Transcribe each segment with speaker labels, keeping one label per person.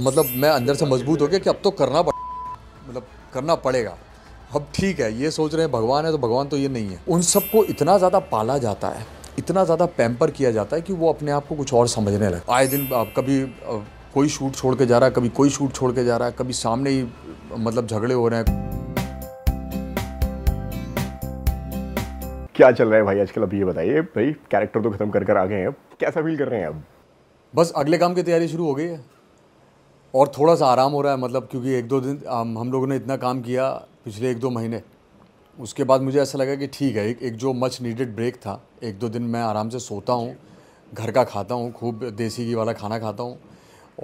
Speaker 1: मतलब मैं अंदर से मजबूत हो गया कि अब तो करना पड़ मतलब करना पड़ेगा अब ठीक है ये सोच रहे हैं भगवान है तो भगवान तो ये नहीं है उन सबको इतना ज़्यादा पाला जाता है इतना ज़्यादा पैम्पर किया जाता है कि वो अपने आप को कुछ और समझने लगे आए दिन आप कभी कोई शूट छोड़ के जा रहा है कभी कोई शूट छोड़ के जा रहा है कभी सामने ही मतलब झगड़े हो रहे हैं क्या चल रहा है भाई आजकल अभी
Speaker 2: ये बताइए भाई कैरेक्टर तो खत्म कर कर आ गए हैं
Speaker 1: कैसा फील कर रहे हैं अब बस अगले काम की तैयारी शुरू हो गई है और थोड़ा सा आराम हो रहा है मतलब क्योंकि एक दो दिन हम हम लोगों ने इतना काम किया पिछले एक दो महीने उसके बाद मुझे ऐसा लगा कि ठीक है एक, एक जो मच नीडेड ब्रेक था एक दो दिन मैं आराम से सोता हूँ घर का खाता हूँ खूब देसी घी वाला खाना खाता हूँ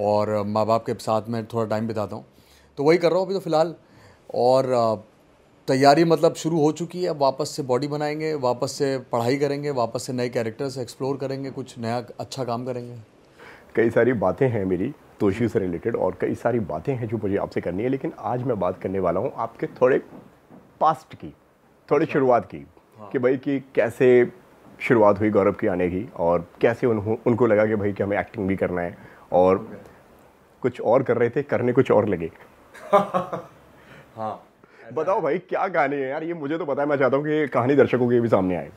Speaker 1: और माँ बाप के साथ मैं थोड़ा टाइम बिताता हूँ तो वही कर रहा हूँ अभी तो फ़िलहाल और तैयारी मतलब शुरू हो चुकी है वापस से बॉडी बनाएंगे वापस से पढ़ाई करेंगे वापस से नए कैरेक्टर्स एक्सप्लोर करेंगे कुछ नया अच्छा काम करेंगे
Speaker 2: कई सारी बातें हैं मेरी तो इश्यू से रिलेटेड और कई सारी बातें हैं जो मुझे आपसे करनी है लेकिन आज मैं बात करने वाला हूँ आपके थोड़े पास्ट की थोड़ी अच्छा। शुरुआत की हाँ। कि भाई कि कैसे शुरुआत हुई गौरव की आने की और कैसे उन्हों उनको लगा कि भाई कि हमें एक्टिंग भी करना है और कुछ और कर रहे थे करने कुछ और लगे हाँ बताओ भाई क्या कहानी है यार ये मुझे तो पता है मैं चाहता हूँ कि कहानी दर्शकों के भी सामने आए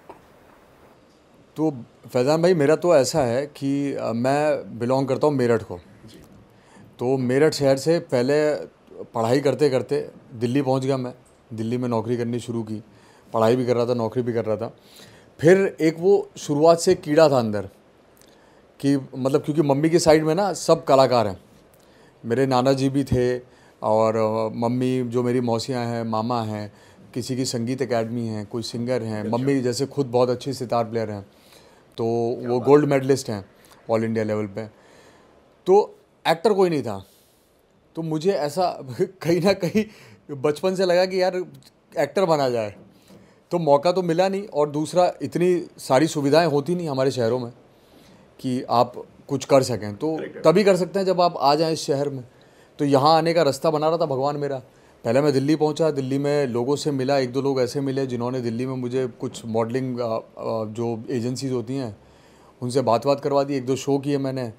Speaker 1: तो फैज़ान भाई मेरा तो ऐसा है कि मैं बिलोंग करता हूँ मेरठ को तो मेरठ शहर से पहले पढ़ाई करते करते दिल्ली पहुंच गया मैं दिल्ली में नौकरी करनी शुरू की पढ़ाई भी कर रहा था नौकरी भी कर रहा था फिर एक वो शुरुआत से कीड़ा था अंदर कि मतलब क्योंकि मम्मी की साइड में ना सब कलाकार हैं मेरे नाना जी भी थे और मम्मी जो मेरी मौसियाँ हैं मामा हैं किसी की संगीत अकेडमी हैं कोई सिंगर हैं अच्छा। मम्मी जैसे खुद बहुत अच्छे सितार प्लेयर हैं तो वो गोल्ड मेडलिस्ट हैं ऑल इंडिया लेवल पे तो एक्टर कोई नहीं था तो मुझे ऐसा कहीं ना कहीं बचपन से लगा कि यार एक्टर बना जाए तो मौका तो मिला नहीं और दूसरा इतनी सारी सुविधाएं होती नहीं हमारे शहरों में कि आप कुछ कर सकें तो तभी कर सकते हैं जब आप आ जाएं इस शहर में तो यहाँ आने का रास्ता बना रहा था भगवान मेरा पहले मैं दिल्ली पहुंचा दिल्ली में लोगों से मिला एक दो लोग ऐसे मिले जिन्होंने दिल्ली में मुझे कुछ मॉडलिंग जो एजेंसीज होती हैं उनसे बात बात करवा दी एक दो शो किए मैंने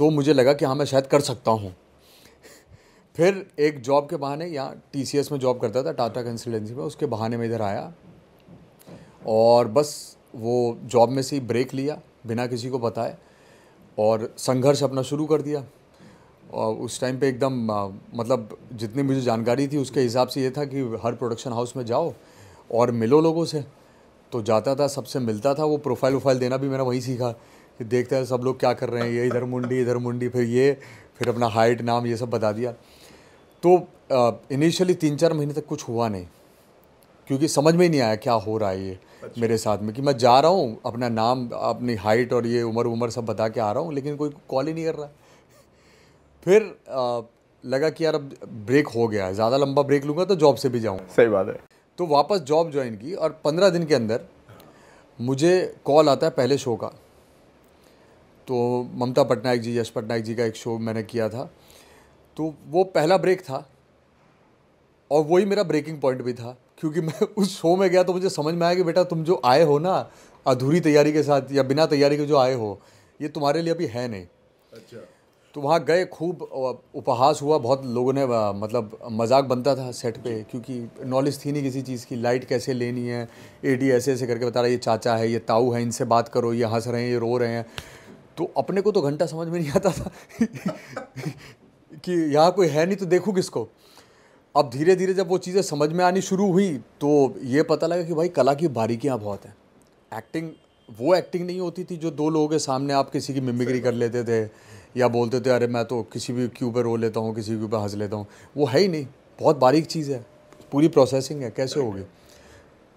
Speaker 1: तो मुझे लगा कि हाँ मैं शायद कर सकता हूँ फिर एक जॉब के बहाने यहाँ टी में जॉब करता था टाटा कंसल्टेंसी में उसके बहाने में इधर आया और बस वो जॉब में से ही ब्रेक लिया बिना किसी को बताए और संघर्ष अपना शुरू कर दिया और उस टाइम पे एकदम मतलब जितनी मुझे जानकारी थी उसके हिसाब से ये था कि हर प्रोडक्शन हाउस में जाओ और मिलो लोगों से तो जाता था सबसे मिलता था वो प्रोफाइल वोफाइल देना भी मैंने वहीं सीखा कि देखते हैं सब लोग क्या कर रहे हैं ये इधर मुंडी इधर मुंडी फिर ये फिर अपना हाइट नाम ये सब बता दिया तो इनिशियली तीन चार महीने तक कुछ हुआ नहीं क्योंकि समझ में ही नहीं आया क्या हो रहा है ये अच्छा। मेरे साथ में कि मैं जा रहा हूँ अपना नाम अपनी हाइट और ये उम्र उम्र सब बता के आ रहा हूँ लेकिन कोई कॉल ही नहीं कर रहा फिर आ, लगा कि यार अब ब्रेक हो गया है ज़्यादा लंबा ब्रेक लूँगा तो जॉब से भी जाऊँ सही बात है तो वापस जॉब ज्वाइन की और पंद्रह दिन के अंदर मुझे कॉल आता है पहले शो का तो ममता पटनायक जी यश पटनायक जी का एक शो मैंने किया था तो वो पहला ब्रेक था और वही मेरा ब्रेकिंग पॉइंट भी था क्योंकि मैं उस शो में गया तो मुझे समझ में आया कि बेटा तुम जो आए हो ना अधूरी तैयारी के साथ या बिना तैयारी के जो आए हो ये तुम्हारे लिए अभी है नहीं अच्छा तो वहाँ गए खूब उपहास हुआ बहुत लोगों ने मतलब मजाक बनता था सेट पे क्योंकि नॉलेज थी नहीं किसी चीज़ की लाइट कैसे लेनी है ए डी ऐसे ऐसे करके बता रहा है ये चाचा है ये ताऊ है इनसे बात करो ये हंस रहे हैं ये रो रहे हैं तो अपने को तो घंटा समझ में नहीं आता था कि यहाँ कोई है नहीं तो देखूँ किसको अब धीरे धीरे जब वो चीज़ें समझ में आनी शुरू हुई तो ये पता लगा कि भाई कला की बारीकियाँ बहुत हैं एक्टिंग वो एक्टिंग नहीं होती थी जो दो लोगों के सामने आप किसी की मिमिक्री कर लेते थे या बोलते थे अरे मैं तो किसी भी क्यू पर रो लेता हूँ किसी क्यू पर हंस लेता हूँ वो है ही नहीं बहुत बारीक चीज़ है पूरी प्रोसेसिंग है कैसे होगी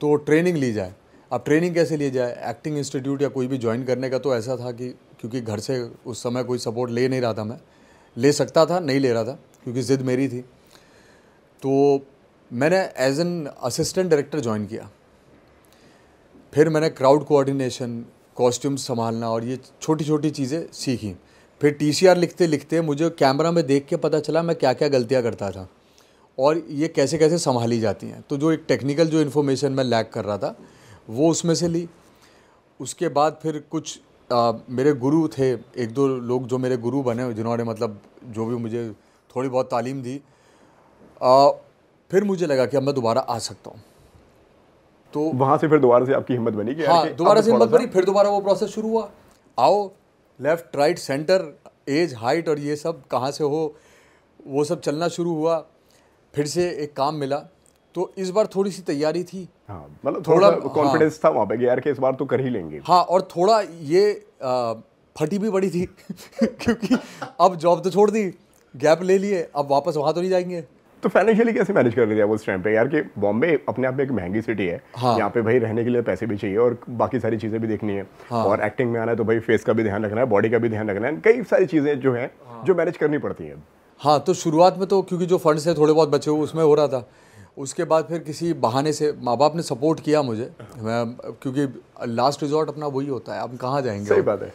Speaker 1: तो ट्रेनिंग ली जाए अब ट्रेनिंग कैसे ली जाए एक्टिंग इंस्टीट्यूट या कोई भी ज्वाइन करने का तो ऐसा था कि क्योंकि घर से उस समय कोई सपोर्ट ले नहीं रहा था मैं ले सकता था नहीं ले रहा था क्योंकि ज़िद मेरी थी तो मैंने as an assistant director join किया फिर मैंने क्राउड कोऑर्डिनेशन कॉस्ट्यूम संभालना और ये छोटी छोटी चीज़ें सीखी फिर टी लिखते लिखते मुझे कैमरा में देख के पता चला मैं क्या क्या गलतियाँ करता था और ये कैसे कैसे संभाली जाती हैं तो जो एक टेक्निकल जो इन्फॉर्मेशन मैं लैक कर रहा था वो उसमें से ली उसके बाद फिर कुछ आ, मेरे गुरु थे एक दो लोग जो मेरे गुरु बने जिन्होंने मतलब जो भी मुझे थोड़ी बहुत तालीम दी आ, फिर मुझे लगा कि अब मैं दोबारा आ सकता हूँ तो वहाँ से फिर दोबारा से आपकी हिम्मत बनी कि हाँ दोबारा से हिम्मत बनी फिर दोबारा वो प्रोसेस शुरू हुआ आओ left right centre age height और ये सब कहाँ से हो वो सब चलना शुरू हुआ फिर से एक काम मिला तो इस बार थोड़ी सी तैयारी थी हाँ मतलब थोड़ा कॉन्फिडेंस
Speaker 2: हाँ, था वहाँ पे कि यार कि इस बार तो कर ही लेंगे
Speaker 1: हाँ और थोड़ा ये आ, फटी भी बड़ी थी क्योंकि अब जॉब तो छोड़ दी गैप
Speaker 2: ले लिए अब वापस वहाँ तो नहीं जाएंगे तो फाइनेंशियली कैसे मैनेज कर लिया उस टाइम पे यार कि बॉम्बे अपने आप में एक महंगी सिटी है हाँ। यहाँ पे भाई रहने के लिए पैसे भी चाहिए और बाकी सारी चीज़ें भी देखनी है हाँ। और एक्टिंग में
Speaker 1: आना है तो भाई फेस का भी ध्यान रखना है बॉडी का भी ध्यान रखना है कई सारी चीज़ें जो है हाँ। जो मैनेज करनी पड़ती है हाँ तो शुरुआत में तो क्योंकि जो फंड है थोड़े बहुत बचे हुए उसमें हो रहा था उसके बाद फिर किसी बहाने से माँ बाप ने सपोर्ट किया मुझे मैं क्योंकि लास्ट रिजॉर्ट अपना वही होता है हम कहाँ जाएंगे सही बात है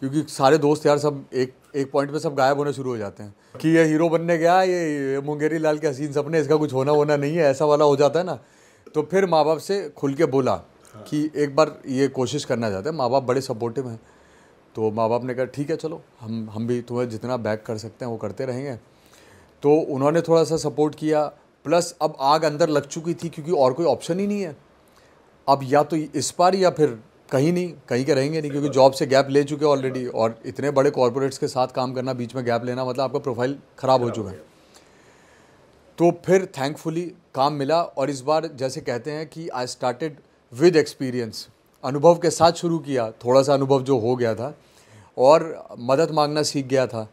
Speaker 1: क्योंकि सारे दोस्त यार सब एक एक पॉइंट पे सब गायब होने शुरू हो जाते हैं कि ये हीरो बनने गया ये मुंगेरी लाल के हसीन सपने इसका कुछ होना होना नहीं है ऐसा वाला हो जाता है ना तो फिर माँ बाप से खुल के बोला कि एक बार ये कोशिश करना चाहते हैं माँ बाप बड़े सपोर्टिव हैं तो माँ बाप ने कहा ठीक है चलो हम हम भी तुम्हें जितना बैक कर सकते हैं वो करते रहेंगे तो उन्होंने थोड़ा सा सपोर्ट किया प्लस अब आग अंदर लग चुकी थी क्योंकि और कोई ऑप्शन ही नहीं है अब या तो इस पार या फिर कहीं नहीं कहीं के रहेंगे नहीं क्योंकि जॉब से गैप ले चुके ऑलरेडी और इतने बड़े कॉरपोरेट्स के साथ काम करना बीच में गैप लेना मतलब आपका प्रोफाइल ख़राब हो चुका है तो फिर थैंकफुली काम मिला और इस बार जैसे कहते हैं कि आई स्टार्टेड विद एक्सपीरियंस अनुभव के साथ शुरू किया थोड़ा सा अनुभव जो हो गया था और मदद मांगना सीख गया था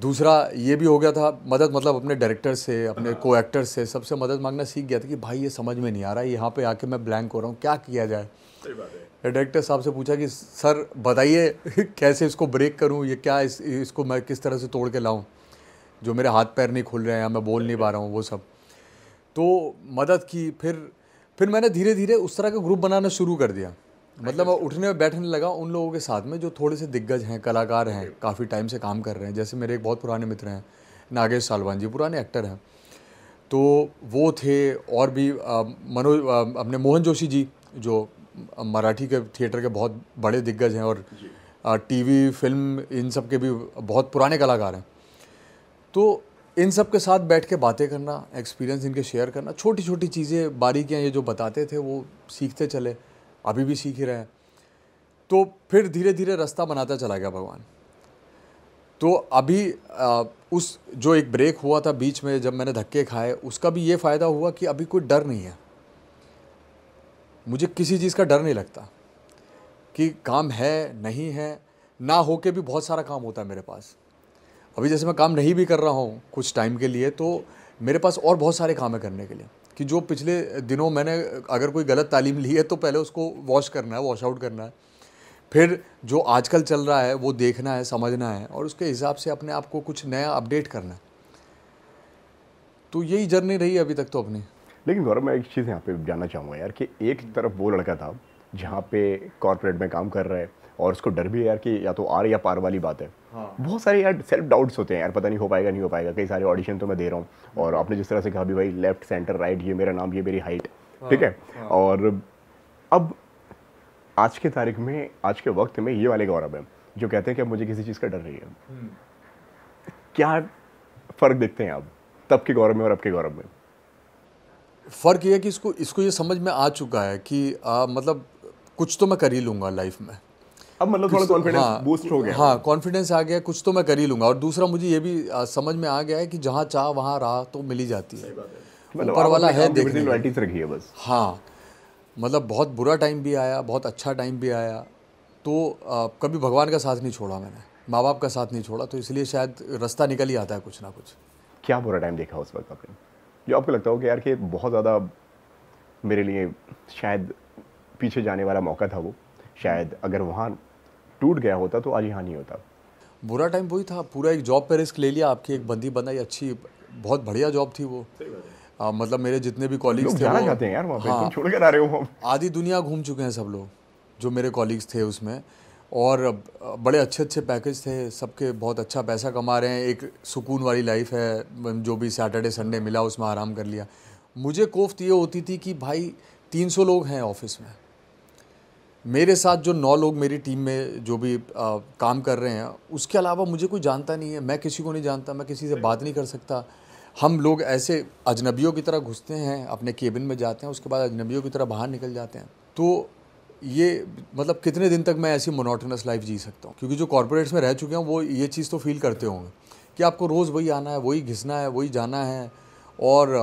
Speaker 1: दूसरा ये भी हो गया था मदद मतलब अपने डायरेक्टर से अपने को हाँ। एक्टर से सबसे मदद मांगना सीख गया था कि भाई ये समझ में नहीं आ रहा है यहाँ पे आके मैं ब्लैंक हो रहा हूँ क्या किया जाए डायरेक्टर साहब से पूछा कि सर बताइए कैसे इसको ब्रेक करूँ ये क्या इस, इसको मैं किस तरह से तोड़ के लाऊँ जो मेरे हाथ पैर नहीं खुल रहे हैं या मैं बोल नहीं पा रहा हूँ वो सब तो मदद की फिर फिर मैंने धीरे धीरे उस तरह का ग्रुप बनाना शुरू कर दिया मतलब उठने में बैठने लगा उन लोगों के साथ में जो थोड़े से दिग्गज हैं कलाकार हैं काफ़ी टाइम से काम कर रहे हैं जैसे मेरे एक बहुत पुराने मित्र हैं नागेश सालवान जी पुराने एक्टर हैं तो वो थे और भी मनोज अपने मोहन जोशी जी जो मराठी के थिएटर के बहुत बड़े दिग्गज हैं और टीवी फिल्म इन सब के भी बहुत पुराने कलाकार हैं तो इन सब के साथ बैठ के बातें करना एक्सपीरियंस इनके शेयर करना छोटी छोटी चीज़ें बारीकियाँ ये जो बताते थे वो सीखते चले अभी भी सीख ही रहे हैं तो फिर धीरे धीरे रास्ता बनाता चला गया भगवान तो अभी आ, उस जो एक ब्रेक हुआ था बीच में जब मैंने धक्के खाए उसका भी ये फ़ायदा हुआ कि अभी कोई डर नहीं है मुझे किसी चीज़ का डर नहीं लगता कि काम है नहीं है ना हो के भी बहुत सारा काम होता है मेरे पास अभी जैसे मैं काम नहीं भी कर रहा हूँ कुछ टाइम के लिए तो मेरे पास और बहुत सारे काम है करने के लिए कि जो पिछले दिनों मैंने अगर कोई गलत तालीम ली है तो पहले उसको वॉश करना है वॉश आउट करना है फिर जो आजकल चल रहा है वो देखना है समझना है और उसके हिसाब से अपने आप को कुछ नया अपडेट करना है तो यही जर्नी रही अभी तक तो अपनी लेकिन गौरव मैं एक
Speaker 2: चीज़ यहाँ पे जानना चाहूँगा यार कि एक तरफ वो लड़का था जहाँ पे कॉरपोरेट में काम कर रहा है और उसको डर भी है यार कि या तो आर या पार वाली बात है हाँ। बहुत सारे यार सेल्फ डाउट्स होते हैं यार पता नहीं हो पाएगा नहीं हो पाएगा कई सारे ऑडिशन तो मैं दे रहा हूँ और आपने जिस तरह से कहा भी भाई लेफ्ट सेंटर राइट ये मेरा नाम ये मेरी हाइट ठीक है हाँ। और अब आज के तारीख में आज के वक्त में ये वाले गौरव है जो कहते हैं कि अब मुझे किसी चीज़ का डर नहीं है हम्म। क्या
Speaker 1: फ़र्क देखते हैं आप तब के गौरव में और अब के गौरव में फ़र्क ये है कि इसको इसको ये समझ में आ चुका है कि आ, मतलब कुछ तो मैं कर ही लूँगा लाइफ में अब मतलब थोड़ा कॉन्फिडेंस तो- हाँ, बूस्ट हो गया हाँ कॉन्फिडेंस आ गया कुछ तो मैं कर ही लूंगा और दूसरा मुझे ये भी आ, समझ में आ गया है कि जहाँ चाह वहाँ राह तो मिल ही जाती है मतलब ऊपर वाला है देखने बस हाँ मतलब बहुत बुरा टाइम भी आया बहुत अच्छा टाइम भी आया तो कभी भगवान का साथ नहीं छोड़ा मैंने माँ बाप का साथ नहीं छोड़ा तो इसलिए शायद रास्ता निकल ही आता है कुछ ना कुछ क्या बुरा टाइम देखा उस वक्त आपने
Speaker 2: जो आपको लगता हो कि यार कि बहुत ज़्यादा मेरे लिए शायद पीछे जाने वाला मौका था वो शायद अगर वहाँ टूट गया होता तो आज यहाँ नहीं होता
Speaker 1: बुरा टाइम वही था पूरा एक जॉब पे रिस्क ले लिया आपकी एक बंदी बनाई अच्छी बहुत बढ़िया जॉब थी वो आ, मतलब मेरे जितने भी कॉलीग्स थे जाना चाहते हैं यार हाँ, छोड़ कर आ रहे हो आधी दुनिया घूम चुके हैं सब लोग जो मेरे कॉलीग्स थे उसमें और बड़े अच्छे अच्छे पैकेज थे सबके बहुत अच्छा पैसा कमा रहे हैं एक सुकून वाली लाइफ है जो भी सैटरडे संडे मिला उसमें आराम कर लिया मुझे कोफ्त ये होती थी कि भाई 300 लोग हैं ऑफिस में मेरे साथ जो नौ लोग मेरी टीम में जो भी आ, काम कर रहे हैं उसके अलावा मुझे कोई जानता नहीं है मैं किसी को नहीं जानता मैं किसी से बात नहीं कर सकता हम लोग ऐसे अजनबियों की तरह घुसते हैं अपने केबिन में जाते हैं उसके बाद अजनबियों की तरह बाहर निकल जाते हैं तो ये मतलब कितने दिन तक मैं ऐसी मोनोटनस लाइफ जी सकता हूँ क्योंकि जो कॉरपोरेट्स में रह चुके हैं वो ये चीज़ तो फील करते होंगे कि आपको रोज़ वही आना है वही घिसना है वही जाना है और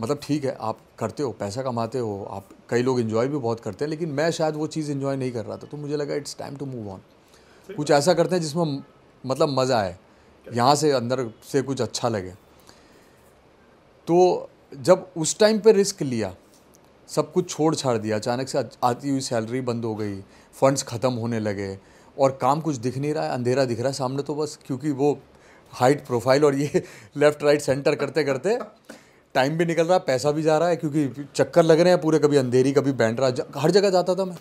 Speaker 1: मतलब ठीक है आप करते हो पैसा कमाते हो आप कई लोग इन्जॉय भी बहुत करते हैं लेकिन मैं शायद वो चीज़ इन्जॉय नहीं कर रहा था तो मुझे लगा it's time to move on कुछ ऐसा करते हैं जिसमें मतलब मज़ा आए यहाँ से अंदर से कुछ अच्छा लगे तो जब उस टाइम पे रिस्क लिया सब कुछ छोड़ छाड़ दिया अचानक से आती हुई सैलरी बंद हो गई फंड्स ख़त्म होने लगे और काम कुछ दिख नहीं रहा है अंधेरा दिख रहा है सामने तो बस क्योंकि वो हाइट प्रोफाइल और ये लेफ़्ट राइट सेंटर करते करते टाइम भी निकल रहा है पैसा भी जा रहा है क्योंकि चक्कर लग रहे हैं पूरे कभी अंधेरी कभी बैंड्रा हर जगह जाता था मैं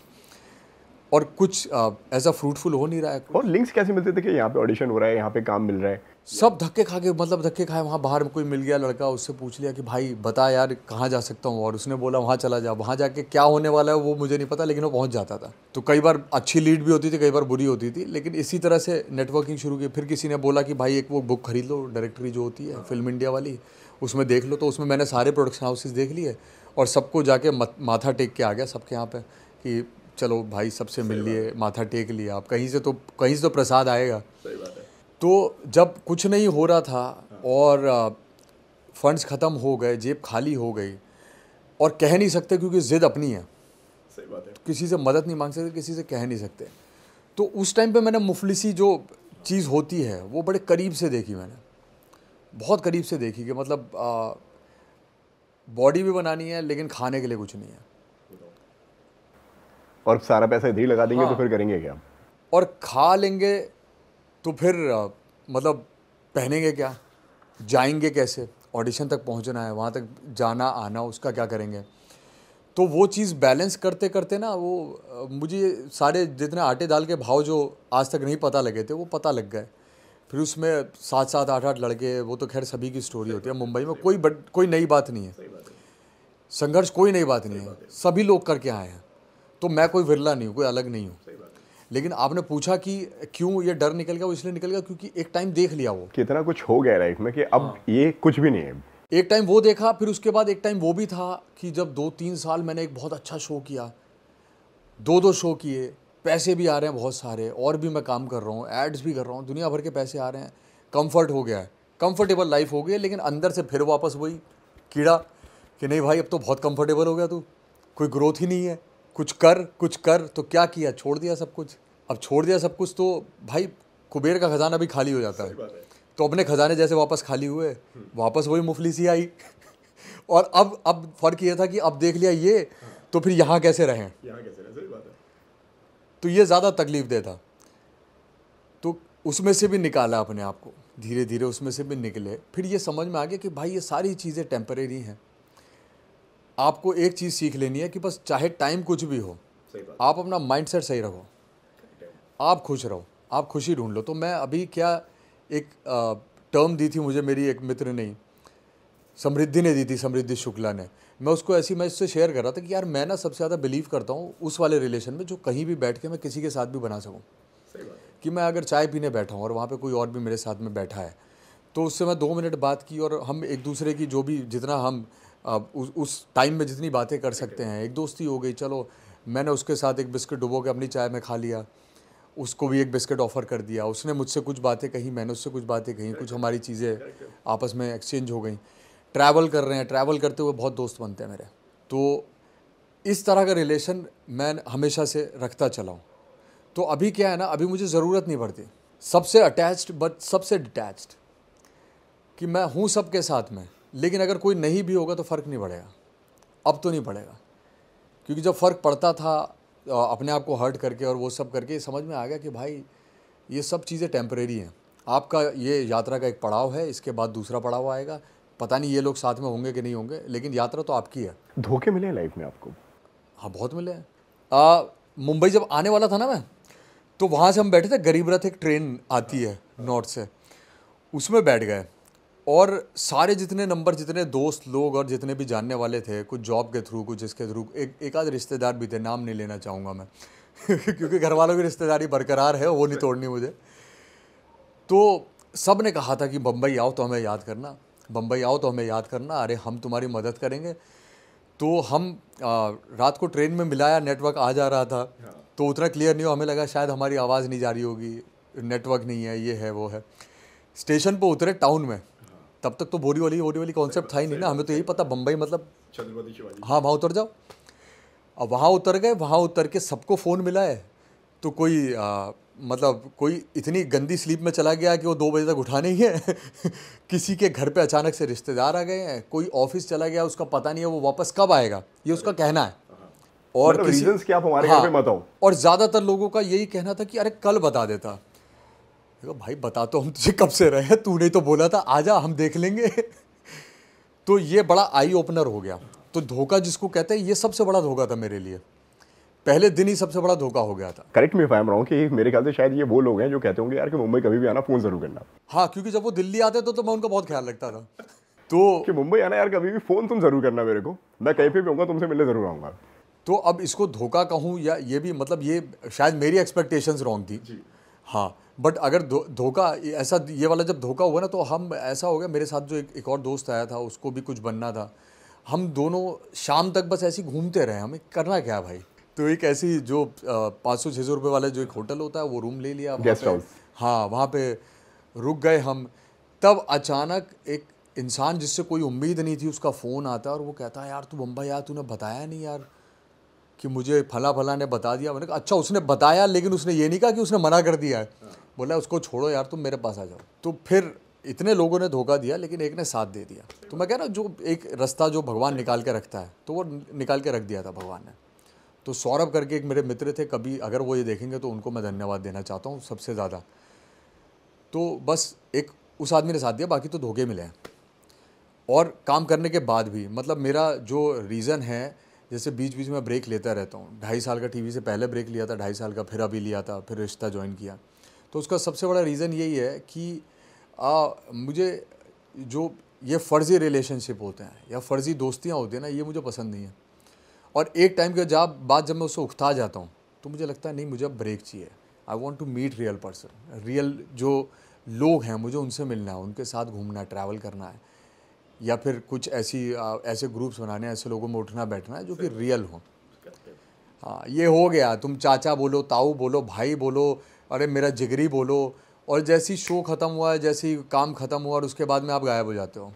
Speaker 1: और कुछ ऐसा फ्रूटफुल हो नहीं रहा है और लिंक्स कैसे मिलते थे कि यहाँ पे ऑडिशन हो रहा है यहाँ पे काम मिल रहा है सब धक्के खा के मतलब धक्के खाए वहाँ बाहर कोई मिल गया लड़का उससे पूछ लिया कि भाई बता यार कहाँ जा सकता हूँ और उसने बोला वहाँ चला जा वहाँ जाके क्या होने वाला है वो मुझे नहीं पता लेकिन वो पहुँच जाता था तो कई बार अच्छी लीड भी होती थी कई बार बुरी होती थी लेकिन इसी तरह से नेटवर्किंग शुरू की फिर किसी ने बोला कि भाई एक वो बुक खरीद लो डायरेक्टरी जो होती है फिल्म इंडिया वाली उसमें देख लो तो उसमें मैंने सारे प्रोडक्शन हाउसेज देख लिए और सबको जाके माथा टेक के आ गया सबके यहाँ पे कि चलो भाई सबसे मिल लिए माथा टेक लिया आप कहीं से तो कहीं से तो प्रसाद आएगा सही बात है तो जब कुछ नहीं हो रहा था हाँ। और फंड्स ख़त्म हो गए जेब खाली हो गई और कह नहीं सकते क्योंकि ज़िद अपनी है सही बात है किसी से मदद नहीं मांग सकते किसी से कह नहीं सकते तो उस टाइम पे मैंने मुफलिसी जो चीज़ होती है वो बड़े करीब से देखी मैंने बहुत करीब से देखी कि मतलब बॉडी भी बनानी है लेकिन खाने के लिए कुछ नहीं है
Speaker 2: और सारा पैसा इधर ही लगा देंगे तो हाँ। तो फिर करेंगे क्या
Speaker 1: और खा लेंगे तो फिर मतलब पहनेंगे क्या जाएंगे कैसे ऑडिशन तक पहुंचना है वहाँ तक जाना आना उसका क्या करेंगे तो वो चीज़ बैलेंस करते करते ना वो मुझे सारे जितने आटे दाल के भाव जो आज तक नहीं पता लगे थे वो पता लग गए फिर उसमें सात सात आठ आठ लड़के वो तो खैर सभी की स्टोरी होती है मुंबई में कोई बट कोई नई बात नहीं है संघर्ष कोई नई बात नहीं है सभी लोग करके आए हैं तो मैं कोई विरला नहीं हूँ कोई अलग नहीं हूँ लेकिन आपने पूछा कि क्यों ये डर निकल गया वो इसलिए निकल गया क्योंकि एक टाइम देख लिया वो कितना कुछ हो गया लाइफ में कि अब हाँ।
Speaker 2: ये कुछ भी नहीं
Speaker 1: है एक टाइम वो देखा फिर उसके बाद एक टाइम वो भी था कि जब दो तीन साल मैंने एक बहुत अच्छा शो किया दो दो शो किए पैसे भी आ रहे हैं बहुत सारे और भी मैं काम कर रहा हूँ एड्स भी कर रहा हूँ दुनिया भर के पैसे आ रहे हैं कंफर्ट हो गया है कंफर्टेबल लाइफ हो गई लेकिन अंदर से फिर वापस वही कीड़ा कि नहीं भाई अब तो बहुत कंफर्टेबल हो गया तू कोई ग्रोथ ही नहीं है कुछ कर कुछ कर तो क्या किया छोड़ दिया सब कुछ अब छोड़ दिया सब कुछ तो भाई कुबेर का खजाना भी खाली हो जाता है तो अपने खजाने जैसे वापस खाली हुए हम्म। वापस वही मुफलिसी आई और अब अब फर्क ये था कि अब देख लिया ये हाँ। तो फिर यहाँ कैसे रहें
Speaker 2: यहाँ कैसे रहें सही बात है
Speaker 1: तो ये ज़्यादा तकलीफ़ देता तो उसमें से भी निकाला अपने आप को धीरे धीरे उसमें से भी निकले फिर ये समझ में आ गया कि भाई ये सारी चीज़ें टेम्परेरी हैं आपको एक चीज़ सीख लेनी है कि बस चाहे टाइम कुछ भी हो आप अपना माइंडसेट सही रखो आप खुश रहो आप खुशी ढूंढ लो तो मैं अभी क्या एक टर्म दी थी मुझे मेरी एक मित्र ने समृद्धि ने दी थी समृद्धि शुक्ला ने मैं उसको ऐसी मैं इससे शेयर कर रहा था कि यार मैं ना सबसे ज़्यादा बिलीव करता हूँ उस वाले रिलेशन में जो कहीं भी बैठ के मैं किसी के साथ भी बना सकूँ कि मैं अगर चाय पीने बैठा हूँ और वहाँ पर कोई और भी मेरे साथ में बैठा है तो उससे मैं दो मिनट बात की और हम एक दूसरे की जो भी जितना हम उस टाइम में जितनी बातें कर सकते हैं एक दोस्ती हो गई चलो मैंने उसके साथ एक बिस्किट डुबो के अपनी चाय में खा लिया उसको भी एक बिस्किट ऑफ़र कर दिया उसने मुझसे कुछ बातें कही मैंने उससे कुछ बातें कही कुछ हमारी चीज़ें आपस में एक्सचेंज हो गई ट्रैवल कर रहे हैं ट्रैवल करते हुए बहुत दोस्त बनते हैं मेरे तो इस तरह का रिलेशन मैं हमेशा से रखता चला हूँ तो अभी क्या है ना अभी मुझे ज़रूरत नहीं पड़ती सबसे अटैच्ड बट सबसे डिटैच्ड कि मैं हूँ सबके साथ में लेकिन अगर कोई नहीं भी होगा तो फ़र्क नहीं पड़ेगा अब तो नहीं पड़ेगा क्योंकि जब फ़र्क पड़ता था अपने आप को हर्ट करके और वो सब करके समझ में आ गया कि भाई ये सब चीज़ें टेम्परेरी हैं आपका ये यात्रा का एक पड़ाव है इसके बाद दूसरा पड़ाव आएगा पता नहीं ये लोग साथ में होंगे कि नहीं होंगे लेकिन यात्रा तो आपकी है धोखे मिले हैं लाइफ में आपको हाँ बहुत मिले हैं मुंबई जब आने वाला था ना मैं तो वहाँ से हम बैठे थे गरीब रथ एक ट्रेन आती है नॉर्थ से उसमें बैठ गए और सारे जितने नंबर जितने दोस्त लोग और जितने भी जानने वाले थे कुछ जॉब के थ्रू कुछ इसके थ्रू एक एक आध रिश्तेदार भी थे नाम नहीं लेना चाहूँगा मैं क्योंकि घर वालों की रिश्तेदारी बरकरार है वो नहीं तोड़नी मुझे तो सब ने कहा था कि बम्बई आओ तो हमें याद करना बम्बई आओ तो हमें याद करना अरे हम तुम्हारी मदद करेंगे तो हम आ, रात को ट्रेन में मिलाया नेटवर्क आ जा रहा था हाँ। तो उतना क्लियर नहीं हो हमें लगा शायद हमारी आवाज़ नहीं जा रही होगी नेटवर्क नहीं है ये है वो है स्टेशन पर उतरे टाउन में हाँ। तब तक तो बोरी वाली बोरी वाली कॉन्सेप्ट था ही नहीं ना हमें तो यही पता बम्बई मतलब हाँ वहाँ उतर जाओ अब वहाँ उतर गए वहाँ उतर के सबको फ़ोन मिला है तो कोई मतलब कोई इतनी गंदी स्लीप में चला गया कि वो दो बजे तक उठा नहीं है किसी के घर पे अचानक से रिश्तेदार आ गए हैं कोई ऑफिस चला गया उसका पता नहीं है वो वापस कब आएगा ये उसका कहना है और मतलब रीजंस क्या आप हमारे हाँ, बताओ और ज़्यादातर लोगों का यही कहना था कि अरे कल बता देता देखो भाई बता तो हम तुझे कब से रहे हैं तूने तो बोला था आ जा हम देख लेंगे तो ये बड़ा आई ओपनर हो गया तो धोखा जिसको कहते हैं ये सबसे बड़ा धोखा था मेरे लिए पहले दिन ही सबसे बड़ा धोखा हो गया था
Speaker 2: करेक्ट मी फैम रहा कि मेरे ख्याल से शायद ये वो लोग हैं जो कहते होंगे यार कि मुंबई कभी भी आना फ़ोन ज़रूर करना
Speaker 1: हाँ क्योंकि जब वो दिल्ली आते तो, तो मैं उनका बहुत ख्याल रखता था तो कि मुंबई आना यार कभी भी फ़ोन तुम ज़रूर करना मेरे को मैं कहीं पर भी होगा तुमसे मिलने ज़रूर आऊंगा तो अब इसको धोखा कहूँ या ये भी मतलब ये शायद मेरी एक्सपेक्टेशंस रॉन्ग थी हाँ बट अगर धोखा ऐसा ये वाला जब धोखा हुआ ना तो हम ऐसा हो गया मेरे साथ जो एक, एक और दोस्त आया था उसको भी कुछ बनना था हम दोनों शाम तक बस ऐसे घूमते रहे हमें करना क्या भाई तो एक ऐसी जो पाँच सौ छः सौ रुपये वाला जो एक होटल होता है वो रूम ले लिया गेस्ट हाउस हाँ वहाँ पे रुक गए हम तब अचानक एक इंसान जिससे कोई उम्मीद नहीं थी उसका फ़ोन आता और वो कहता है यार तू बम्बई यार तूने बताया नहीं यार कि मुझे फला फला ने बता दिया मैंने कहा अच्छा उसने बताया लेकिन उसने ये नहीं कहा कि उसने मना कर दिया है बोला उसको छोड़ो यार तुम मेरे पास आ जाओ तो फिर इतने लोगों ने धोखा दिया लेकिन एक ने साथ दे दिया तो मैं कह रहा जो एक रास्ता जो भगवान निकाल के रखता है तो वो निकाल के रख दिया था भगवान ने तो सौरभ करके एक मेरे मित्र थे कभी अगर वो ये देखेंगे तो उनको मैं धन्यवाद देना चाहता हूँ सबसे ज़्यादा तो बस एक उस आदमी ने साथ दिया बाकी तो धोखे मिले हैं और काम करने के बाद भी मतलब मेरा जो रीज़न है जैसे बीच बीच में ब्रेक लेता रहता हूँ ढाई साल का टी से पहले ब्रेक लिया था ढाई साल का फिर अभी लिया था फिर रिश्ता ज्वाइन किया तो उसका सबसे बड़ा रीज़न यही है कि आ, मुझे जो ये फ़र्ज़ी रिलेशनशिप होते हैं या फ़र्ज़ी दोस्तियाँ होती हैं ना ये मुझे पसंद नहीं है और एक टाइम के जब बाद जब मैं उससे उकता जाता हूँ तो मुझे लगता है नहीं मुझे अब ब्रेक चाहिए I want to meet real person real जो लोग हैं मुझे उनसे मिलना है उनके साथ घूमना ट्रैवल करना है या फिर कुछ ऐसी ऐसे ग्रुप्स बनाने ऐसे लोगों में उठना बैठना है जो कि रियल हों हाँ ये हो गया तुम चाचा बोलो ताऊ बोलो भाई बोलो अरे मेरा जिगरी बोलो और जैसी शो ख़त्म हुआ है जैसी काम ख़त्म हुआ और उसके बाद में आप गायब हो जाते हो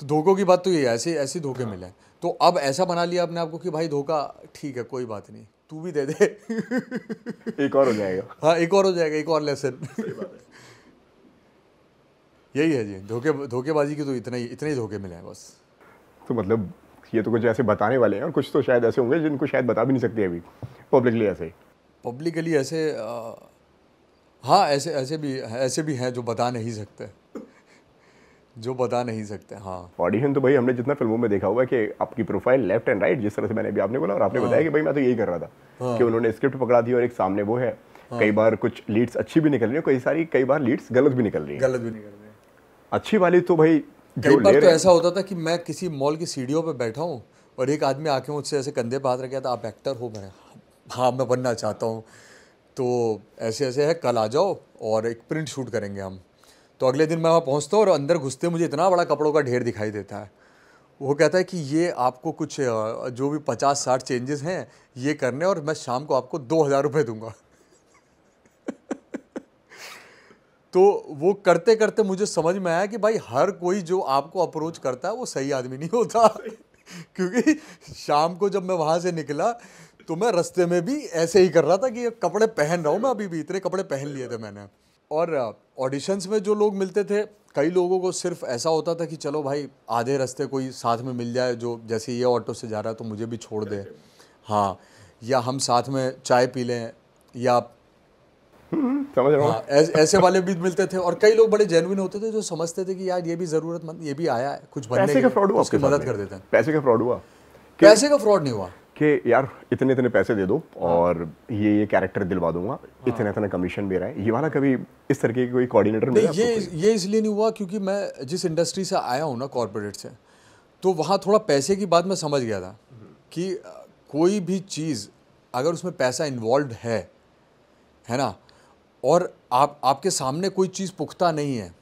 Speaker 1: तो धोखों की बात तो ये है ऐसे ऐसे धोखे हाँ। मिले तो अब ऐसा बना लिया अपने आपको कि भाई धोखा ठीक है कोई बात नहीं तू भी दे दे एक और हो जाएगा हाँ एक और हो जाएगा एक और लेसन यही है जी धोखे धोखेबाजी की तो इतना ही इतने ही धोखे मिले हैं बस
Speaker 2: तो मतलब ये तो कुछ ऐसे बताने वाले हैं और कुछ तो शायद ऐसे होंगे जिनको शायद बता भी नहीं सकते अभी पब्लिकली ऐसे
Speaker 1: पब्लिकली ऐसे हाँ ऐसे ऐसे भी ऐसे भी हैं जो बता नहीं सकते जो बता नहीं सकते हाँ
Speaker 2: ऑडिशन तो भाई हमने जितना फिल्मों में देखा हुआ है कि आपकी प्रोफाइल लेफ्ट एंड राइट जिस तरह से मैंने अभी आपने बोला और आपने हाँ। बताया कि भाई मैं तो यही कर रहा था हाँ। कि उन्होंने स्क्रिप्ट पकड़ा दी और एक सामने वो है हाँ। कई बार कुछ लीड्स अच्छी भी निकल रही है कई सारी कई बार लीड्स गलत भी निकल रही है गलत भी निकल रही है अच्छी वाली तो भाई कई बार तो ऐसा
Speaker 1: होता था कि मैं किसी मॉल की सीढ़ियों पर बैठा हूँ और एक आदमी आके मुझसे ऐसे कंधे पर हाथ रखा था आप एक्टर हो मैं हाँ मैं बनना चाहता हूँ तो ऐसे ऐसे है कल आ जाओ और एक प्रिंट शूट करेंगे हम तो अगले दिन मैं वहाँ पहुँचता हूँ और अंदर घुसते मुझे इतना बड़ा कपड़ों का ढेर दिखाई देता है वो कहता है कि ये आपको कुछ जो भी पचास साठ चेंजेस हैं ये करने और मैं शाम को आपको दो हज़ार रुपये दूंगा तो वो करते करते मुझे समझ में आया कि भाई हर कोई जो आपको अप्रोच करता है वो सही आदमी नहीं होता क्योंकि शाम को जब मैं वहाँ से निकला तो मैं रस्ते में भी ऐसे ही कर रहा था कि कपड़े पहन रहा हूँ मैं अभी भी इतने कपड़े पहन लिए थे मैंने और ऑडिशंस में जो लोग मिलते थे कई लोगों को सिर्फ ऐसा होता था कि चलो भाई आधे रास्ते कोई साथ में मिल जाए जो जैसे ये ऑटो से जा रहा है तो मुझे भी छोड़ दे हाँ या हम साथ में चाय पी लें या समझ रहा हाँ, ऐस, ऐसे वाले भी मिलते थे और कई लोग बड़े जेनविन होते थे जो समझते थे कि यार ये भी जरूरतमंद ये भी आया है कुछ बनने पैसे का फ्रॉड हुआ उसकी मदद कर देते हैं
Speaker 2: पैसे का फ्रॉड हुआ
Speaker 1: पैसे का फ्रॉड नहीं हुआ
Speaker 2: कि यार इतने इतने पैसे दे दो और ये ये कैरेक्टर दिलवा दूंगा हाँ। इतने इतने कमीशन मेरा है ये वाला कभी इस तरह के कोई कोऑर्डिनेटर नहीं ये
Speaker 1: ये इसलिए नहीं हुआ क्योंकि मैं जिस इंडस्ट्री से आया हूँ ना कॉरपोरेट से तो वहाँ थोड़ा पैसे की बात मैं समझ गया था कि कोई भी चीज़ अगर उसमें पैसा इन्वॉल्व है है ना और आप आपके सामने कोई चीज़ पुख्ता नहीं है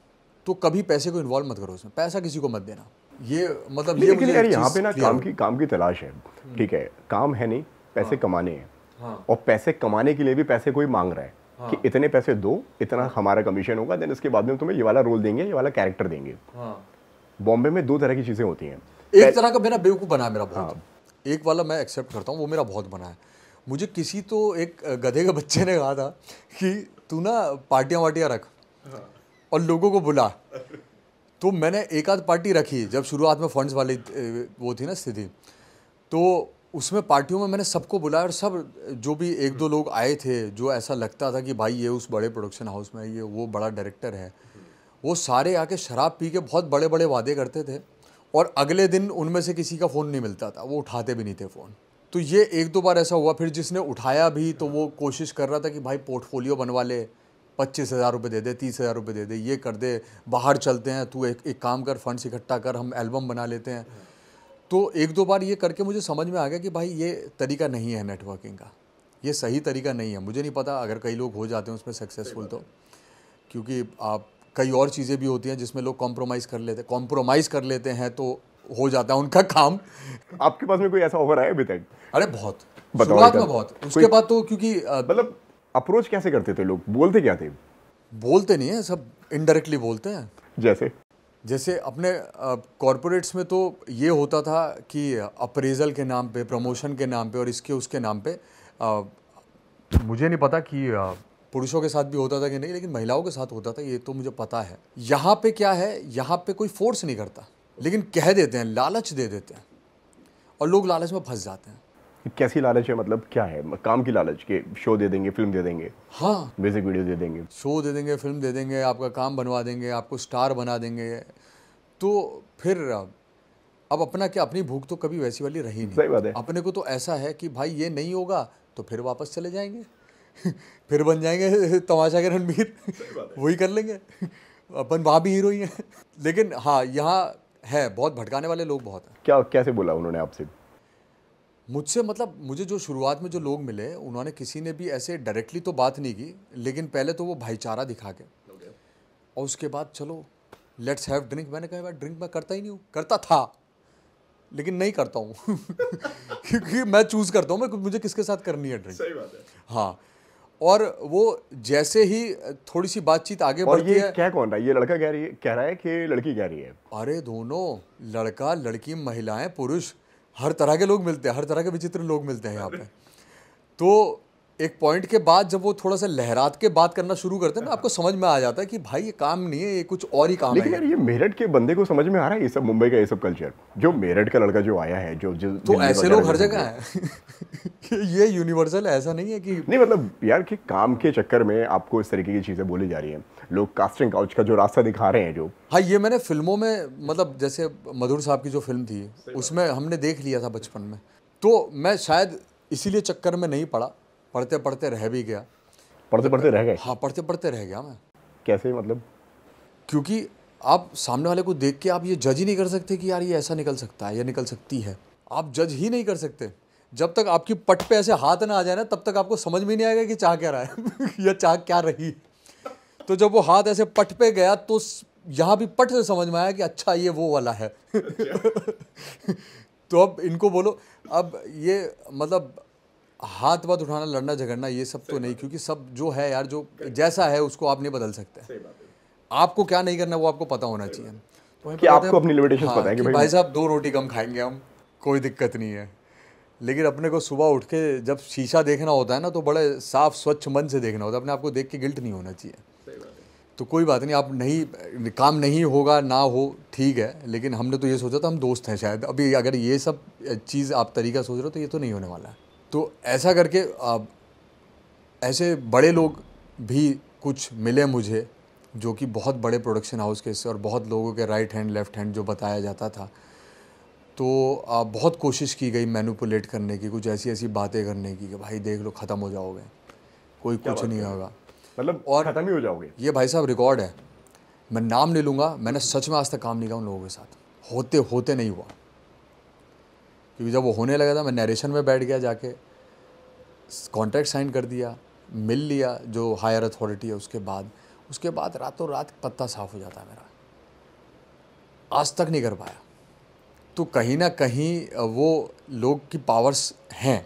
Speaker 1: तो कभी पैसे को इन्वॉल्व मत करो उसमें पैसा किसी को मत देना ये मतलब ये मुझे यार यहाँ पे ना काम की
Speaker 2: काम की तलाश है हम्म। ठीक है काम है नहीं पैसे हाँ, कमाने हैं हाँ, और पैसे कमाने के लिए भी पैसे कोई मांग रहा है हाँ, कि इतने पैसे दो इतना हमारा कमीशन होगा देन इसके बाद में तुम्हें ये वाला रोल देंगे ये वाला कैरेक्टर देंगे बॉम्बे हाँ। में दो तरह की चीज़ें होती हैं एक तरह
Speaker 1: का मेरा बेवकूफ़ बना मेरा बहुत हाँ। एक वाला मैं एक्सेप्ट करता हूँ वो मेरा बहुत बना है मुझे किसी तो एक गधे के बच्चे ने कहा था कि तू ना पार्टियाँ वार्टियाँ रख हाँ। और लोगों को बुला तो मैंने एक आध पार्टी रखी जब शुरुआत में फंड्स वाली वो थी ना स्थिति तो उसमें पार्टियों में मैंने सबको बुलाया और सब जो भी एक दो लोग आए थे जो ऐसा लगता था कि भाई ये उस बड़े प्रोडक्शन हाउस में ये वो बड़ा डायरेक्टर है वो सारे आके शराब पी के बहुत बड़े बड़े वादे करते थे और अगले दिन उनमें से किसी का फ़ोन नहीं मिलता था वो उठाते भी नहीं थे फ़ोन तो ये एक दो बार ऐसा हुआ फिर जिसने उठाया भी तो वो कोशिश कर रहा था कि भाई पोर्टफोलियो बनवा ले पच्चीस हज़ार रुपये दे दे तीस हज़ार रुपये दे दे ये कर दे बाहर चलते हैं तू एक एक काम कर फंड्स इकट्ठा कर हम एल्बम बना लेते हैं तो एक दो बार ये करके मुझे समझ में आ गया कि भाई ये तरीका नहीं है नेटवर्किंग का ये सही तरीका नहीं है मुझे नहीं पता अगर कई लोग हो जाते हैं उसमें सक्सेसफुल तो क्योंकि आप कई और चीज़ें भी होती हैं जिसमें लोग कॉम्प्रोमाइज़ कर लेते हैं कॉम्प्रोमाइज़ कर लेते हैं तो हो जाता है उनका काम आपके पास में कोई ऐसा ऑफर आया अभी तक अरे बहुत
Speaker 2: शुरुआत में बहुत
Speaker 1: उसके बाद तो क्योंकि मतलब अप्रोच कैसे करते थे लोग बोलते क्या थे बोलते नहीं है सब इनडायरेक्टली बोलते हैं जैसे जैसे अपने कॉरपोरेट्स में तो ये होता था कि अप्रेजल के नाम पे प्रमोशन के नाम पे और इसके उसके नाम पे आ, मुझे नहीं पता कि पुरुषों के साथ भी होता था कि नहीं लेकिन महिलाओं के साथ होता था ये तो मुझे पता है यहाँ पे क्या है यहाँ पे कोई फोर्स नहीं करता लेकिन कह देते हैं लालच दे देते हैं और लोग लालच में फंस जाते हैं कैसी लालच है मतलब क्या है काम की लालच
Speaker 2: के शो दे देंगे फिल्म दे देंगे हाँ म्यूजिक वीडियो दे देंगे
Speaker 1: शो दे देंगे फिल्म दे देंगे आपका काम बनवा देंगे आपको स्टार बना देंगे तो फिर अब अपना क्या अपनी भूख तो कभी वैसी वाली रही नहीं सही बात है अपने को तो ऐसा है कि भाई ये नहीं होगा तो फिर वापस चले जाएंगे फिर बन जाएंगे तमाशा के रणबीर वही कर लेंगे अपन वहाँ भी हीरो ही हैं लेकिन हाँ यहाँ है बहुत भटकाने वाले लोग बहुत हैं क्या
Speaker 2: कैसे बोला उन्होंने आपसे
Speaker 1: मुझसे मतलब मुझे जो शुरुआत में जो लोग मिले उन्होंने किसी ने भी ऐसे डायरेक्टली तो बात नहीं की लेकिन पहले तो वो भाईचारा दिखा के okay. और उसके बाद चलो लेट्स हैव ड्रिंक मैंने कहा ड्रिंक मैं करता ही नहीं हूँ करता था लेकिन नहीं करता हूँ क्योंकि मैं चूज़ करता हूँ मैं मुझे किसके साथ करनी है ड्रिंक सही बात है हाँ और वो जैसे ही थोड़ी सी बातचीत आगे बढ़ती है क्या कौन रहा है ये लड़का कह रही है कह रहा है कि लड़की कह रही है अरे दोनों लड़का लड़की महिलाएं पुरुष हर तरह के लोग मिलते हैं हर तरह के विचित्र लोग मिलते हैं यहाँ पे तो एक पॉइंट के बाद जब वो थोड़ा सा लहरात के बात करना शुरू करते हैं ना आपको समझ में आ जाता है कि भाई ये काम नहीं है ये कुछ और ही काम लेकिन है यार ये
Speaker 2: मेरठ के बंदे को समझ में आ रहा है ये सब मुंबई का ये सब कल्चर जो मेरठ का लड़का जो आया है जो जो तो ऐसे लोग हर जगह है
Speaker 1: ये यूनिवर्सल ऐसा नहीं है
Speaker 2: कि नहीं मतलब यार कि काम के चक्कर में आपको इस तरीके की चीज़ें बोली जा रही है लोग कास्टिंग काउच का जो रास्ता दिखा रहे हैं जो
Speaker 1: हाँ ये मैंने फिल्मों में मतलब जैसे मधुर साहब की जो फिल्म थी उसमें हमने देख लिया था बचपन में तो मैं शायद इसीलिए चक्कर में नहीं पड़ा पढ़ते पढ़ते रह भी गया पढ़ते पढ़ते रह गए हाँ पढ़ते पढ़ते रह गया मैं कैसे मतलब क्योंकि आप सामने वाले को देख के आप ये जज ही नहीं कर सकते कि यार ये ऐसा निकल सकता है या निकल सकती है आप जज ही नहीं कर सकते जब तक आपकी पट पे ऐसे हाथ ना आ जाए ना तब तक आपको समझ में नहीं आएगा कि चाह क्या रहा है या चाह क्या रही तो जब वो हाथ ऐसे पट पे गया तो यहाँ भी पट से समझ में आया कि अच्छा ये वो वाला है तो अब इनको बोलो अब ये मतलब हाथ बात उठाना लड़ना झगड़ना ये सब तो नहीं क्योंकि सब जो है यार जो जैसा है उसको आप नहीं बदल सकते आपको क्या नहीं करना वो आपको पता होना चाहिए तो कि आपको अपनी हाँ, पता है हाँ, कि भाई, भाई साहब दो रोटी कम खाएंगे हम कोई दिक्कत नहीं है लेकिन अपने को सुबह उठ के जब शीशा देखना होता है ना तो बड़े साफ स्वच्छ मन से देखना होता है अपने आपको देख के गिल्ट नहीं होना चाहिए तो कोई बात नहीं आप नहीं काम नहीं होगा ना हो ठीक है लेकिन हमने तो ये सोचा था हम दोस्त हैं शायद अभी अगर ये सब चीज़ आप तरीका सोच रहे हो तो ये तो नहीं होने वाला है तो ऐसा करके आ, ऐसे बड़े लोग भी कुछ मिले मुझे जो कि बहुत बड़े प्रोडक्शन हाउस के और बहुत लोगों के राइट हैंड लेफ़्ट हैंड जो बताया जाता था तो आ, बहुत कोशिश की गई मैनुपुलेट करने की कुछ ऐसी ऐसी बातें करने की कि भाई देख लो ख़त्म हो जाओगे कोई कुछ नहीं होगा मतलब और ख़त्म ही हो जाओगे ये भाई साहब रिकॉर्ड है मैं नाम ले लूँगा मैंने सच में आज तक काम नहीं किया उन लोगों के साथ होते होते नहीं हुआ क्योंकि जब वो होने लगा था मैं नरेशन में बैठ गया जाके कॉन्ट्रैक्ट साइन कर दिया मिल लिया जो हायर अथॉरिटी है उसके बाद उसके बाद रातों रात पत्ता साफ हो जाता है मेरा आज तक नहीं कर पाया तो कहीं ना कहीं वो लोग की पावर्स हैं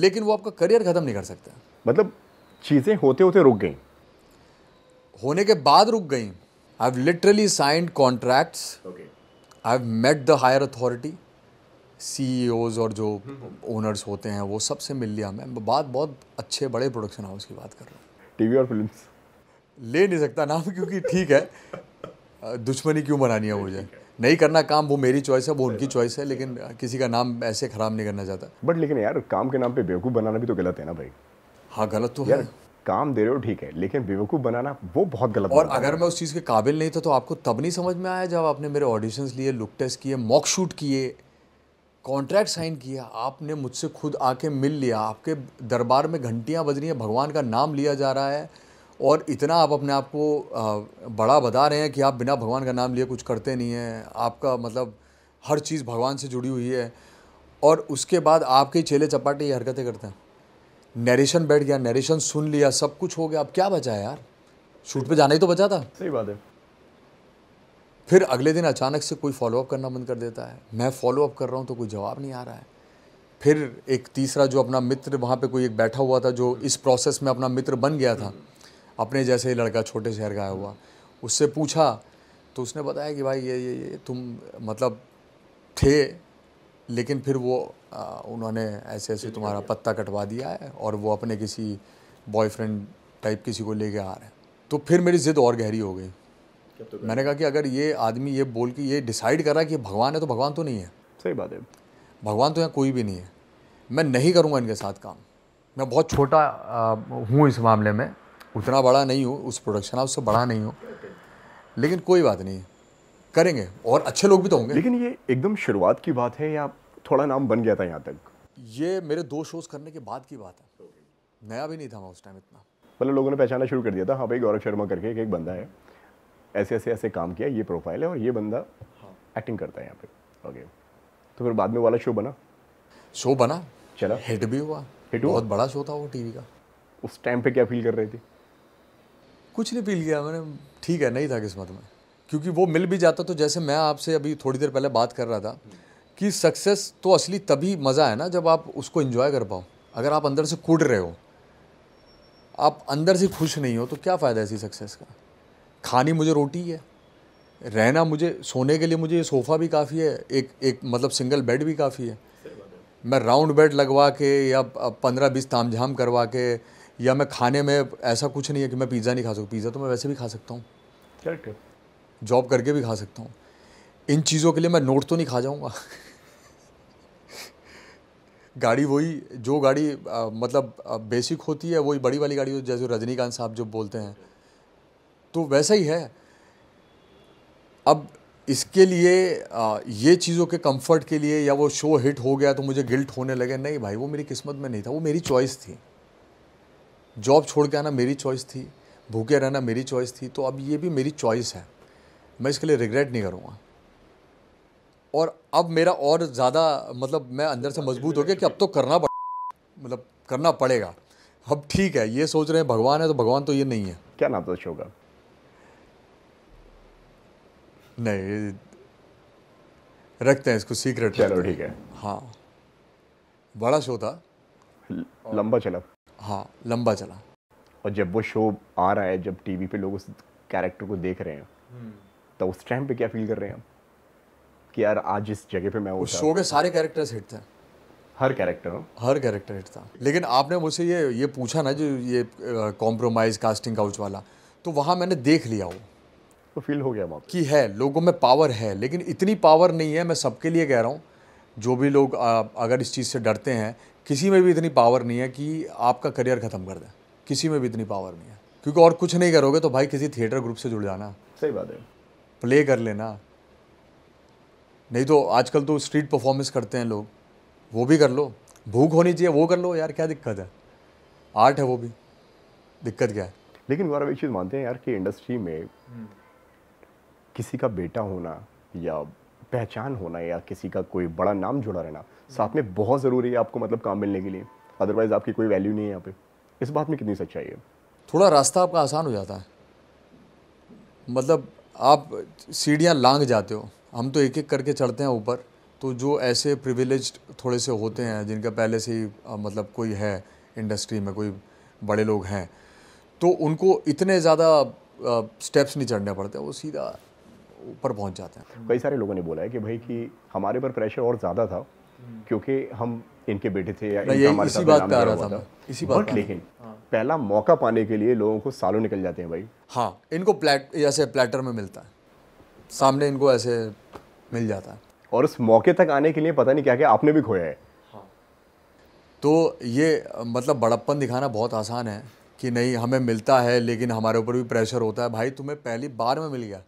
Speaker 1: लेकिन वो आपका करियर ख़त्म नहीं कर सकते मतलब चीज़ें होते होते रुक गई होने के बाद रुक गई I have literally signed contracts I have met the higher authority CEOs e और जो ओनर्स हम्म, हम्म। होते हैं वो सबसे मिल लिया मैं बात बहुत अच्छे बड़े प्रोडक्शन हाउस की बात कर रहा हूँ टीवी और फिल्म ले नहीं सकता नाम क्योंकि ठीक है दुश्मनी क्यों बनानी है मुझे नहीं करना काम वो मेरी चॉइस है वो उनकी चॉइस है लेकिन किसी का नाम ऐसे खराब नहीं करना चाहता बट लेकिन यार काम के नाम पे बेवकूफ़ बनाना भी तो गलत है ना
Speaker 2: भाई हाँ गलत तो यार है। काम दे रहे हो ठीक है लेकिन बेवकूफ़ बनाना वो बहुत गलत और अगर
Speaker 1: मैं उस चीज़ के काबिल नहीं था तो आपको तब नहीं समझ में आया जब आपने मेरे ऑडिशंस लिए लुक टेस्ट किए मॉक शूट किए कॉन्ट्रैक्ट साइन किया आपने मुझसे खुद आके मिल लिया आपके दरबार में घंटियाँ बज रही हैं भगवान का नाम लिया जा रहा है और इतना आप अपने आप को बड़ा बता रहे हैं कि आप बिना भगवान का नाम लिए कुछ करते नहीं हैं आपका मतलब हर चीज़ भगवान से जुड़ी हुई है और उसके बाद आपके चेले चपाटे ये हरकतें करते हैं नरेशन बैठ गया नरेशन सुन लिया सब कुछ हो गया अब क्या बचा है यार शूट पे जाना ही तो बचा था सही बात है फिर अगले दिन अचानक से कोई फॉलोअप करना बंद कर देता है मैं फॉलोअप कर रहा हूँ तो कोई जवाब नहीं आ रहा है फिर एक तीसरा जो अपना मित्र वहाँ पे कोई एक बैठा हुआ था जो इस प्रोसेस में अपना मित्र बन गया था अपने जैसे ही लड़का छोटे शहर का आया हुआ उससे पूछा तो उसने बताया कि भाई ये ये ये तुम मतलब थे लेकिन फिर वो आ, उन्होंने ऐसे ऐसे तुम्हारा पत्ता कटवा दिया है और वो अपने किसी बॉयफ्रेंड टाइप किसी को लेके आ रहे हैं तो फिर मेरी ज़िद और गहरी हो गई तो मैंने कहा कि अगर ये आदमी ये बोल के ये डिसाइड कर रहा है कि भगवान है तो भगवान तो नहीं है सही बात है भगवान तो यहाँ कोई भी नहीं है मैं नहीं करूँगा इनके साथ काम मैं बहुत छोटा हूँ इस मामले में उतना बड़ा नहीं हूँ उस प्रोडक्शन हाउस से बड़ा नहीं हूँ लेकिन कोई बात नहीं करेंगे और अच्छे लोग भी तो होंगे लेकिन ये एकदम शुरुआत
Speaker 2: की बात है या थोड़ा नाम बन गया था यहाँ तक
Speaker 1: ये मेरे दो शोज़ करने के बाद की बात है नया भी नहीं था मैं उस टाइम इतना
Speaker 2: मतलब लोगों ने पहचाना शुरू कर दिया था हाँ भाई गौरव शर्मा करके एक, एक बंदा है ऐसे ऐसे ऐसे काम किया ये प्रोफाइल है और ये बंदा एक्टिंग हाँ। करता है यहाँ पे ओके तो फिर बाद में वाला शो बना शो बना चला हिट भी हुआ हिट हुआ बहुत बड़ा शो था वो
Speaker 1: टीवी का उस टाइम पे क्या फील कर रही थी कुछ नहीं फील किया मैंने ठीक है नहीं था किस्मत में क्योंकि वो मिल भी जाता तो जैसे मैं आपसे अभी थोड़ी देर पहले बात कर रहा था कि सक्सेस तो असली तभी मज़ा है ना जब आप उसको इन्जॉय कर पाओ अगर आप अंदर से कूट रहे हो आप अंदर से खुश नहीं हो तो क्या फ़ायदा है इसी सक्सेस का खानी मुझे रोटी है रहना मुझे सोने के लिए मुझे ये सोफ़ा भी काफ़ी है एक एक मतलब सिंगल बेड भी काफ़ी है मैं राउंड बेड लगवा के या पंद्रह बीस ताम झाम करवा के या मैं खाने में ऐसा कुछ नहीं है कि मैं पिज़्ज़ा नहीं खा सकूँ पिज़्ज़ा तो मैं वैसे भी खा सकता हूँ जॉब करके भी खा सकता हूँ इन चीज़ों के लिए मैं नोट तो नहीं खा जाऊँगा गाड़ी वही जो गाड़ी आ, मतलब आ, बेसिक होती है वही बड़ी वाली गाड़ी जैसे रजनीकांत साहब जो बोलते हैं तो वैसा ही है अब इसके लिए ये चीज़ों के कंफर्ट के लिए या वो शो हिट हो गया तो मुझे गिल्ट होने लगे नहीं भाई वो मेरी किस्मत में नहीं था वो मेरी चॉइस थी जॉब छोड़ के आना मेरी चॉइस थी भूखे रहना मेरी चॉइस थी तो अब ये भी मेरी चॉइस है मैं इसके लिए रिग्रेट नहीं करूँगा और अब मेरा और ज़्यादा मतलब मैं अंदर से मजबूत हो गया कि अब तो करना मतलब करना पड़ेगा अब ठीक है ये सोच रहे हैं भगवान है तो भगवान तो ये नहीं है क्या नाम था शो का नहीं रखते हैं इसको सीक्रेट चलो ठीक है हाँ बड़ा शो था लंबा चला
Speaker 2: हाँ लंबा चला और जब वो शो आ रहा है जब टीवी पे लोग उस कैरेक्टर को देख रहे हैं हम्म। तो उस टाइम पे क्या फील कर रहे हैं कि यार आज इस जगह पे मैं उस शो के
Speaker 1: सारे कैरेक्टर्स हिट थे हर कैरेक्टर हाँ। हर कैरेक्टर हिट था लेकिन आपने मुझसे ये ये पूछा ना जो ये कॉम्प्रोमाइज़ कास्टिंग काउच वाला तो वहाँ मैंने देख लिया वो तो फील हो गया कि है लोगों में पावर है लेकिन इतनी पावर नहीं है मैं सबके लिए कह रहा हूँ जो भी लोग अगर इस चीज़ से डरते हैं किसी में भी इतनी पावर नहीं है कि आपका करियर ख़त्म कर दें किसी में भी इतनी पावर नहीं है क्योंकि और कुछ नहीं करोगे तो भाई किसी थिएटर ग्रुप से जुड़ जाना सही बात है प्ले कर लेना नहीं तो आजकल तो स्ट्रीट परफॉर्मेंस करते हैं लोग वो भी कर लो भूख होनी चाहिए वो कर लो यार क्या दिक्कत है आर्ट है वो भी दिक्कत क्या है लेकिन गौरव एक चीज़ मानते हैं यार कि इंडस्ट्री में हम्म।
Speaker 2: किसी का बेटा होना या पहचान होना या किसी का कोई बड़ा नाम जुड़ा रहना साथ में बहुत ज़रूरी है आपको मतलब काम मिलने के लिए अदरवाइज़ आपकी कोई वैल्यू नहीं है यहाँ
Speaker 1: पे इस बात में कितनी सच्चाई है थोड़ा रास्ता आपका आसान हो जाता है मतलब आप सीढ़ियाँ लांग जाते हो हम तो एक एक करके चढ़ते हैं ऊपर तो जो ऐसे प्रिविलेज थोड़े से होते हैं जिनका पहले से ही मतलब कोई है इंडस्ट्री में कोई बड़े लोग हैं तो उनको इतने ज़्यादा स्टेप्स नहीं चढ़ने पड़ते वो सीधा ऊपर पहुंच जाते हैं कई सारे लोगों ने बोला है कि भाई कि हमारे पर प्रेशर
Speaker 2: और ज़्यादा था क्योंकि हम इनके बेटे थे या इनका इसी बात था इसी बात लेकिन पहला मौका पाने के लिए लोगों को सालों निकल जाते हैं भाई
Speaker 1: हाँ इनको प्लेट ऐसे प्लेटर में मिलता है सामने इनको ऐसे मिल जाता है और उस मौके तक आने के लिए पता नहीं क्या क्या आपने भी खोया है हाँ। तो ये मतलब बड़प्पन दिखाना बहुत आसान है कि नहीं हमें मिलता है लेकिन हमारे ऊपर भी प्रेशर होता है भाई तुम्हें पहली बार में मिल गया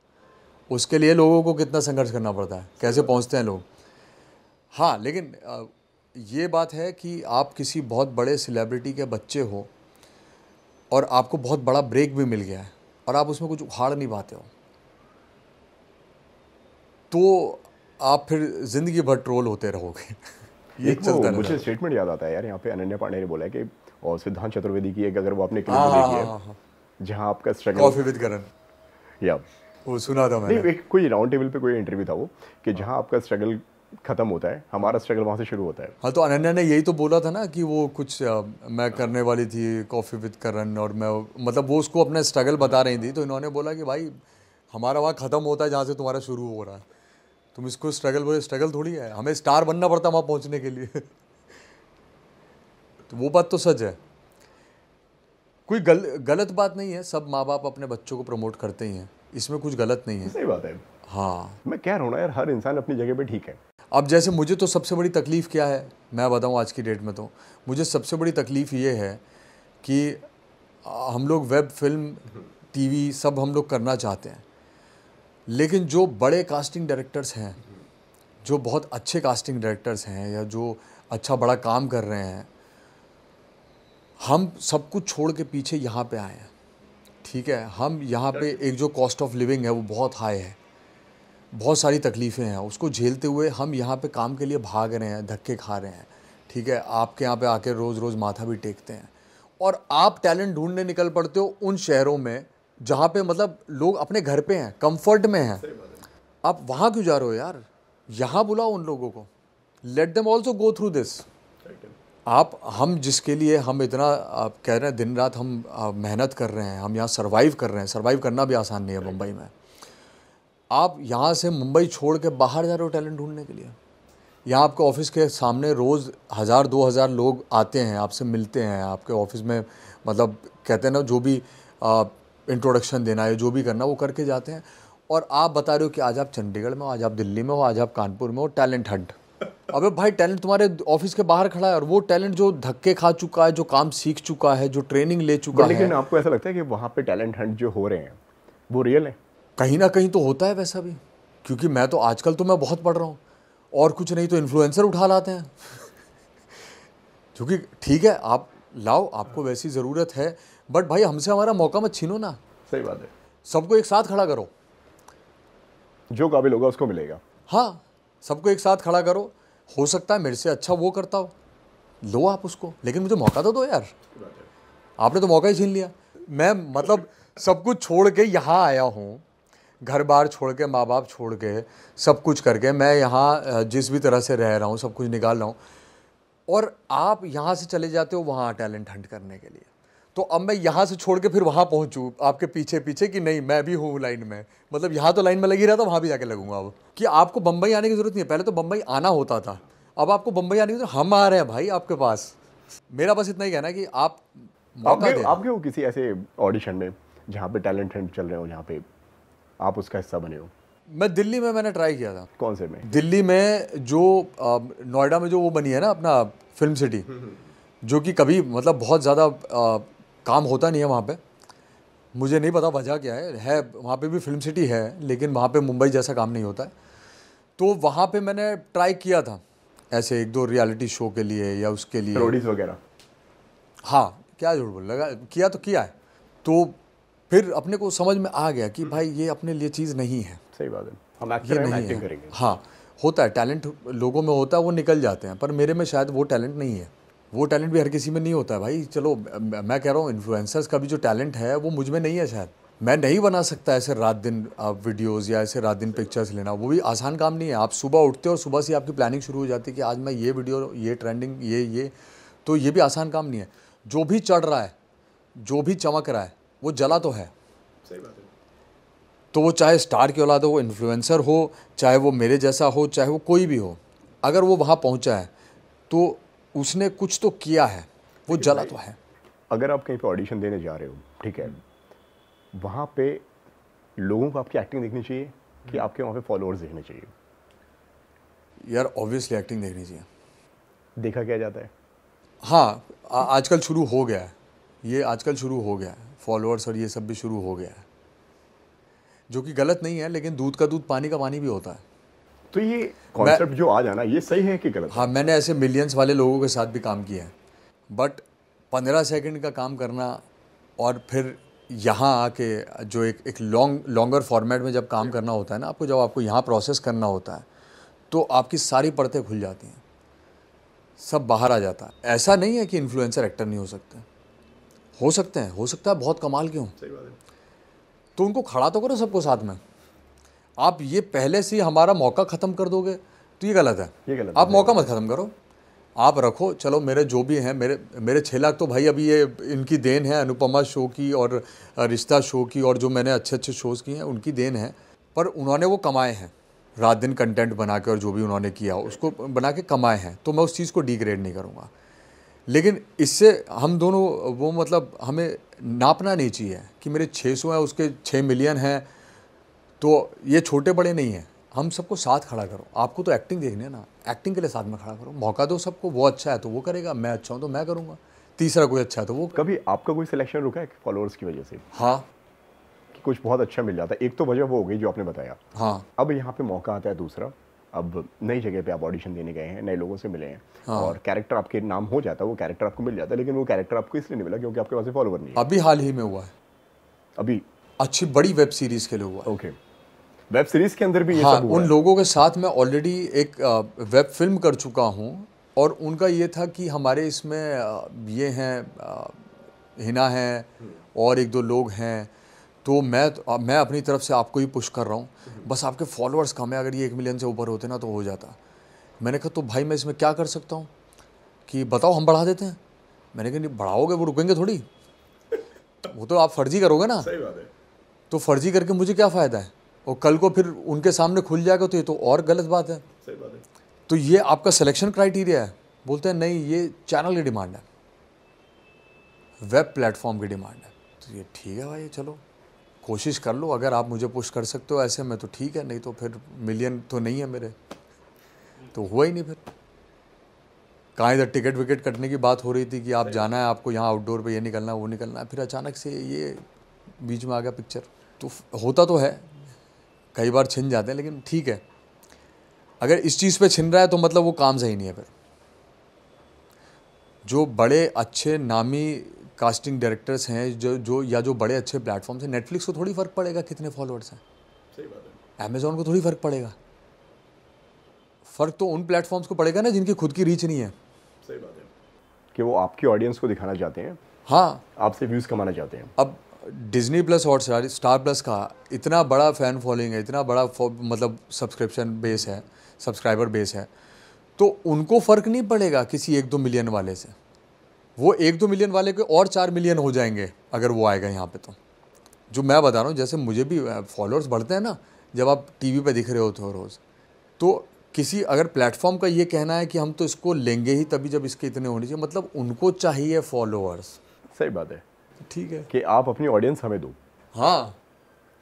Speaker 1: उसके लिए लोगों को कितना संघर्ष करना पड़ता है कैसे पहुंचते हैं लोग हाँ लेकिन ये बात है कि आप किसी बहुत बड़े सेलिब्रिटी के बच्चे हो और आपको बहुत बड़ा ब्रेक भी मिल गया है और आप उसमें कुछ उखाड़ नहीं पाते हो तो आप फिर ज़िंदगी भर ट्रोल होते रहोगे ये चलता मुझे स्टेटमेंट याद
Speaker 2: आता है यार यहाँ पे अनन्या पांडे ने बोला है कि और सिद्धांत चतुर्वेदी की एक अगर वो आपने क्लिप हाँ, देखी हाँ, है हाँ, जहाँ आपका स्ट्रगल कॉफी विद
Speaker 1: करण या
Speaker 2: वो सुना था मैंने एक कोई राउंड टेबल पे कोई इंटरव्यू था वो कि जहाँ हाँ। आपका स्ट्रगल खत्म होता है हमारा स्ट्रगल वहाँ से शुरू होता है
Speaker 1: हाँ तो अनन्या ने यही तो बोला था ना कि वो कुछ आ, मैं करने वाली थी कॉफ़ी विद करण और मैं मतलब वो उसको अपना स्ट्रगल बता रही थी तो इन्होंने बोला कि भाई हमारा वहाँ ख़त्म होता है जहाँ से तुम्हारा शुरू हो रहा है तुम इसको स्ट्रगल बोले स्ट्रगल थोड़ी है हमें स्टार बनना पड़ता वहाँ पहुँचने के लिए तो वो बात तो सच है कोई गल, गलत बात नहीं है सब माँ बाप अपने बच्चों को प्रमोट करते ही हैं इसमें कुछ गलत नहीं है सही बात है हाँ मैं कह रहा हूँ ना यार हर इंसान अपनी जगह पे ठीक है अब जैसे मुझे तो सबसे बड़ी तकलीफ़ क्या है मैं बताऊँ आज की डेट में तो मुझे सबसे बड़ी तकलीफ़ ये है कि हम लोग वेब फिल्म टीवी सब हम लोग करना चाहते हैं लेकिन जो बड़े कास्टिंग डायरेक्टर्स हैं जो बहुत अच्छे कास्टिंग डायरेक्टर्स हैं या जो अच्छा बड़ा काम कर रहे हैं हम सब कुछ छोड़ के पीछे यहाँ पे आए हैं ठीक है हम यहाँ पे एक जो कॉस्ट ऑफ लिविंग है वो बहुत हाई है बहुत सारी तकलीफ़ें हैं उसको झेलते हुए हम यहाँ पे काम के लिए भाग रहे हैं धक्के खा रहे हैं ठीक है आपके यहाँ पे आके रोज़ रोज़ माथा भी टेकते हैं और आप टैलेंट ढूंढने निकल पड़ते हो उन शहरों में जहाँ पे मतलब लोग अपने घर पे हैं कंफर्ट में हैं आप वहाँ क्यों जा रहे हो यार यहाँ बुलाओ उन लोगों को let them also go through this आप हम जिसके लिए हम इतना आप कह रहे हैं दिन रात हम मेहनत कर रहे हैं हम यहाँ सरवाइव कर रहे हैं सरवाइव करना भी आसान नहीं है मुंबई में आप यहाँ से मुंबई छोड़ के बाहर जा रहे हो टैलेंट ढूंढने के लिए यहाँ आपके ऑफिस के सामने रोज़ हज़ार दो हज़ार लोग आते हैं आपसे मिलते हैं आपके ऑफिस में मतलब कहते हैं ना जो भी इंट्रोडक्शन देना है जो भी करना वो करके जाते हैं और आप बता रहे हो कि आज आप चंडीगढ़ में हो आज आप दिल्ली में हो आज आप कानपुर में हो टैलेंट हंट अबे भाई टैलेंट तुम्हारे ऑफिस के बाहर खड़ा है और वो टैलेंट जो धक्के खा चुका है जो काम सीख चुका है जो ट्रेनिंग ले चुका है लेकिन आपको ऐसा लगता है कि वहाँ पे टैलेंट हंट जो हो रहे हैं वो रियल है कहीं ना कहीं तो होता है वैसा भी क्योंकि मैं तो आजकल तो मैं बहुत पढ़ रहा हूँ और कुछ नहीं तो इन्फ्लुएंसर उठा लाते हैं क्योंकि ठीक है आप लाओ आपको वैसी ज़रूरत है बट भाई हमसे हमारा मौका मत छीनो ना सही बात है सबको एक साथ खड़ा करो जो काबिल होगा उसको मिलेगा हाँ सबको एक साथ खड़ा करो हो सकता है मेरे से अच्छा वो करता हो लो आप उसको लेकिन मुझे मौका तो दो यार आपने तो मौका ही छीन लिया मैं मतलब सब कुछ छोड़ के यहाँ आया हूँ घर बार छोड़ के माँ बाप छोड़ के सब कुछ करके मैं यहाँ जिस भी तरह से रह रहा हूँ सब कुछ निकाल रहा हूँ और आप यहाँ से चले जाते हो वहाँ टैलेंट हंट करने के लिए तो अब मैं यहाँ से छोड़ के फिर वहाँ पहुँचूँ आपके पीछे पीछे कि नहीं मैं भी हूँ लाइन में मतलब यहाँ तो लाइन में लगी रहा था वहाँ भी जाके लगूंगा अब कि आपको बम्बई आने की ज़रूरत नहीं है पहले तो बम्बई आना होता था अब आपको बम्बई आने की जरूरत हम आ रहे हैं भाई आपके पास मेरा बस इतना ही कहना कि आप आप, आप
Speaker 2: हो किसी ऐसे ऑडिशन में जहाँ पे टैलेंट हंट चल रहे हो जहाँ पे
Speaker 1: आप उसका हिस्सा बने हो मैं दिल्ली में मैंने ट्राई किया था कौन से में दिल्ली में जो नोएडा में जो वो बनी है ना अपना फिल्म हम्म, सिटी हम्म। जो कि कभी मतलब बहुत ज़्यादा काम होता नहीं है वहाँ पे मुझे नहीं पता वजह क्या है है वहाँ पे भी फिल्म सिटी है लेकिन वहाँ पे मुंबई जैसा काम नहीं होता है तो वहाँ पे मैंने ट्राई किया था ऐसे एक दो रियलिटी शो के लिए या उसके लिए वगैरह हाँ क्या जरूर बोल लगा किया तो किया है तो फिर अपने को समझ में आ गया कि भाई ये अपने लिए चीज़ नहीं है सही बात है हम ये नहीं है करेंगे हाँ होता है टैलेंट लोगों में होता है वो निकल जाते हैं पर मेरे में शायद वो टैलेंट नहीं है वो टैलेंट भी हर किसी में नहीं होता है भाई चलो मैं कह रहा हूँ इन्फ्लुएंसर्स का भी जो टैलेंट है वो मुझ में नहीं है शायद मैं नहीं बना सकता ऐसे रात दिन आप वीडियोज़ या ऐसे रात दिन पिक्चर्स लेना वो भी आसान काम नहीं है आप सुबह उठते हो और सुबह से आपकी प्लानिंग शुरू हो जाती है कि आज मैं ये वीडियो ये ट्रेंडिंग ये ये तो ये भी आसान काम नहीं है जो भी चढ़ रहा है जो भी चमक रहा है वो जला तो है सही बात है तो वो चाहे स्टार की औलाद हो वो इन्फ्लुएंसर हो चाहे वो मेरे जैसा हो चाहे वो कोई भी हो अगर वो वहाँ पहुँचा है तो उसने कुछ तो किया है वो जला तो है
Speaker 2: अगर आप कहीं पे ऑडिशन देने जा रहे हो ठीक है वहाँ पे लोगों को
Speaker 1: आपकी एक्टिंग देखनी चाहिए
Speaker 2: कि हम्म। आपके वहाँ पे फॉलोअर्स देखने चाहिए
Speaker 1: यार ऑब्वियसली एक्टिंग देखनी चाहिए
Speaker 2: देखा क्या जाता है
Speaker 1: हाँ आजकल शुरू हो गया है ये आजकल शुरू हो गया है फॉलोअर्स और ये सब भी शुरू हो गया है जो कि गलत नहीं है लेकिन दूध का दूध पानी का पानी भी होता है तो ये कॉन्सेप्ट जो आ जाना ये सही है कि गलत हाँ मैंने ऐसे मिलियंस वाले लोगों के साथ भी काम किया है बट पंद्रह सेकंड का काम करना और फिर यहाँ आके जो एक एक लॉन्ग लॉन्गर फॉर्मेट में जब काम करना होता है ना आपको जब आपको यहाँ प्रोसेस करना होता है तो आपकी सारी परतें खुल जाती हैं सब बाहर आ जाता है ऐसा नहीं है कि इन्फ्लुएंसर एक्टर नहीं हो सकते हो सकते हैं हो सकता है बहुत कमाल क्यों बात है तो उनको खड़ा तो करो सबको साथ में आप ये पहले से हमारा मौका ख़त्म कर दोगे तो ये गलत है ये गलत आप मौका मत ख़त्म करो आप रखो चलो मेरे जो भी हैं मेरे मेरे छः लाख तो भाई अभी ये इनकी देन है अनुपमा शो की और रिश्ता शो की और जो मैंने अच्छे अच्छे शोज़ किए हैं उनकी देन है पर उन्होंने वो कमाए हैं रात दिन कंटेंट बना के और जो भी उन्होंने किया उसको बना के कमाए हैं तो मैं उस चीज़ को डिग्रेड नहीं करूँगा लेकिन इससे हम दोनों वो मतलब हमें नापना नहीं चाहिए कि मेरे 600 हैं उसके 6 मिलियन हैं तो ये छोटे बड़े नहीं हैं हम सबको साथ खड़ा करो आपको तो एक्टिंग देखनी है ना एक्टिंग के लिए साथ में खड़ा करो मौका दो सबको वो अच्छा है तो वो करेगा मैं अच्छा हूँ तो मैं करूँगा तीसरा कोई अच्छा है तो वो
Speaker 2: कभी आपका कोई सिलेक्शन रुका है फॉलोअर्स की वजह से हाँ कुछ बहुत अच्छा मिल जाता है एक तो वजह वो हो गई जो आपने बताया हाँ अब यहाँ पे मौका आता है दूसरा अब नई जगह पे आप ऑडिशन देने गए हैं नए लोगों से मिले हैं हाँ। और कैरेक्टर आपके नाम हो जाता है वो कैरेक्टर आपको मिल जाता है लेकिन वो कैरेक्टर आपको इसलिए नहीं मिला
Speaker 1: क्योंकि आपके पास फॉलोवर नहीं अभी हाल ही में हुआ है अभी अच्छी बड़ी वेब सीरीज के लिए हुआ ओके okay. वेब सीरीज के अंदर भी ये हाँ, सब उन लोगों के साथ मैं ऑलरेडी एक वेब फिल्म कर चुका हूँ और उनका ये था कि हमारे इसमें ये हैं हिना हैं और एक दो लोग हैं तो मैं तो, मैं अपनी तरफ से आपको ही पुश कर रहा हूँ बस आपके फॉलोअर्स कम है अगर ये एक मिलियन से ऊपर होते ना तो हो जाता मैंने कहा तो भाई मैं इसमें क्या कर सकता हूँ कि बताओ हम बढ़ा देते हैं मैंने कहा नहीं बढ़ाओगे वो रुकेंगे थोड़ी वो तो आप फर्जी करोगे ना सही बात है तो फर्जी करके मुझे क्या फ़ायदा है और कल को फिर उनके सामने खुल जाएगा तो ये तो और गलत बात है सही बात है तो ये आपका सिलेक्शन क्राइटेरिया है बोलते हैं नहीं ये चैनल की डिमांड है वेब प्लेटफॉर्म की डिमांड है तो ये ठीक है भाई चलो कोशिश कर लो अगर आप मुझे पुश कर सकते हो ऐसे में तो ठीक है नहीं तो फिर मिलियन तो नहीं है मेरे तो हुआ ही नहीं फिर कहाँ इधर टिकट विकेट कटने की बात हो रही थी कि आप जाना है आपको यहाँ आउटडोर पे ये निकलना है वो निकलना है फिर अचानक से ये बीच में आ गया पिक्चर तो होता तो है कई बार छिन जाते हैं लेकिन ठीक है अगर इस चीज़ पे छिन रहा है तो मतलब वो काम सही नहीं है फिर जो बड़े अच्छे नामी कास्टिंग डायरेक्टर्स हैं जो जो या जो बड़े अच्छे प्लेटफॉर्म्स हैं नेटफ्लिक्स को थोड़ी फ़र्क पड़ेगा कितने फॉलोअर्स हैं है अमेजोन को थोड़ी फ़र्क पड़ेगा फ़र्क तो उन प्लेटफॉर्म्स को पड़ेगा ना जिनकी खुद की रीच नहीं है
Speaker 2: सही बात है कि वो आपकी ऑडियंस को दिखाना चाहते हैं
Speaker 1: हाँ आपसे व्यूज़ कमाना चाहते हैं अब Disney plus hot star star plus का इतना बड़ा फ़ैन फॉलोइंग है इतना बड़ा मतलब सब्सक्रिप्शन बेस है सब्सक्राइबर बेस है तो उनको फ़र्क नहीं पड़ेगा किसी एक दो मिलियन वाले से वो एक दो मिलियन वाले के और चार मिलियन हो जाएंगे अगर वो आएगा यहाँ पे तो जो मैं बता रहा हूँ जैसे मुझे भी फॉलोअर्स बढ़ते हैं ना जब आप टीवी पे दिख रहे होते हो रोज़ तो किसी अगर प्लेटफॉर्म का ये कहना है कि हम तो इसको लेंगे ही तभी जब इसके इतने होने चाहिए मतलब उनको चाहिए फॉलोअर्स सही बात है ठीक है कि आप अपनी ऑडियंस हमें दो हाँ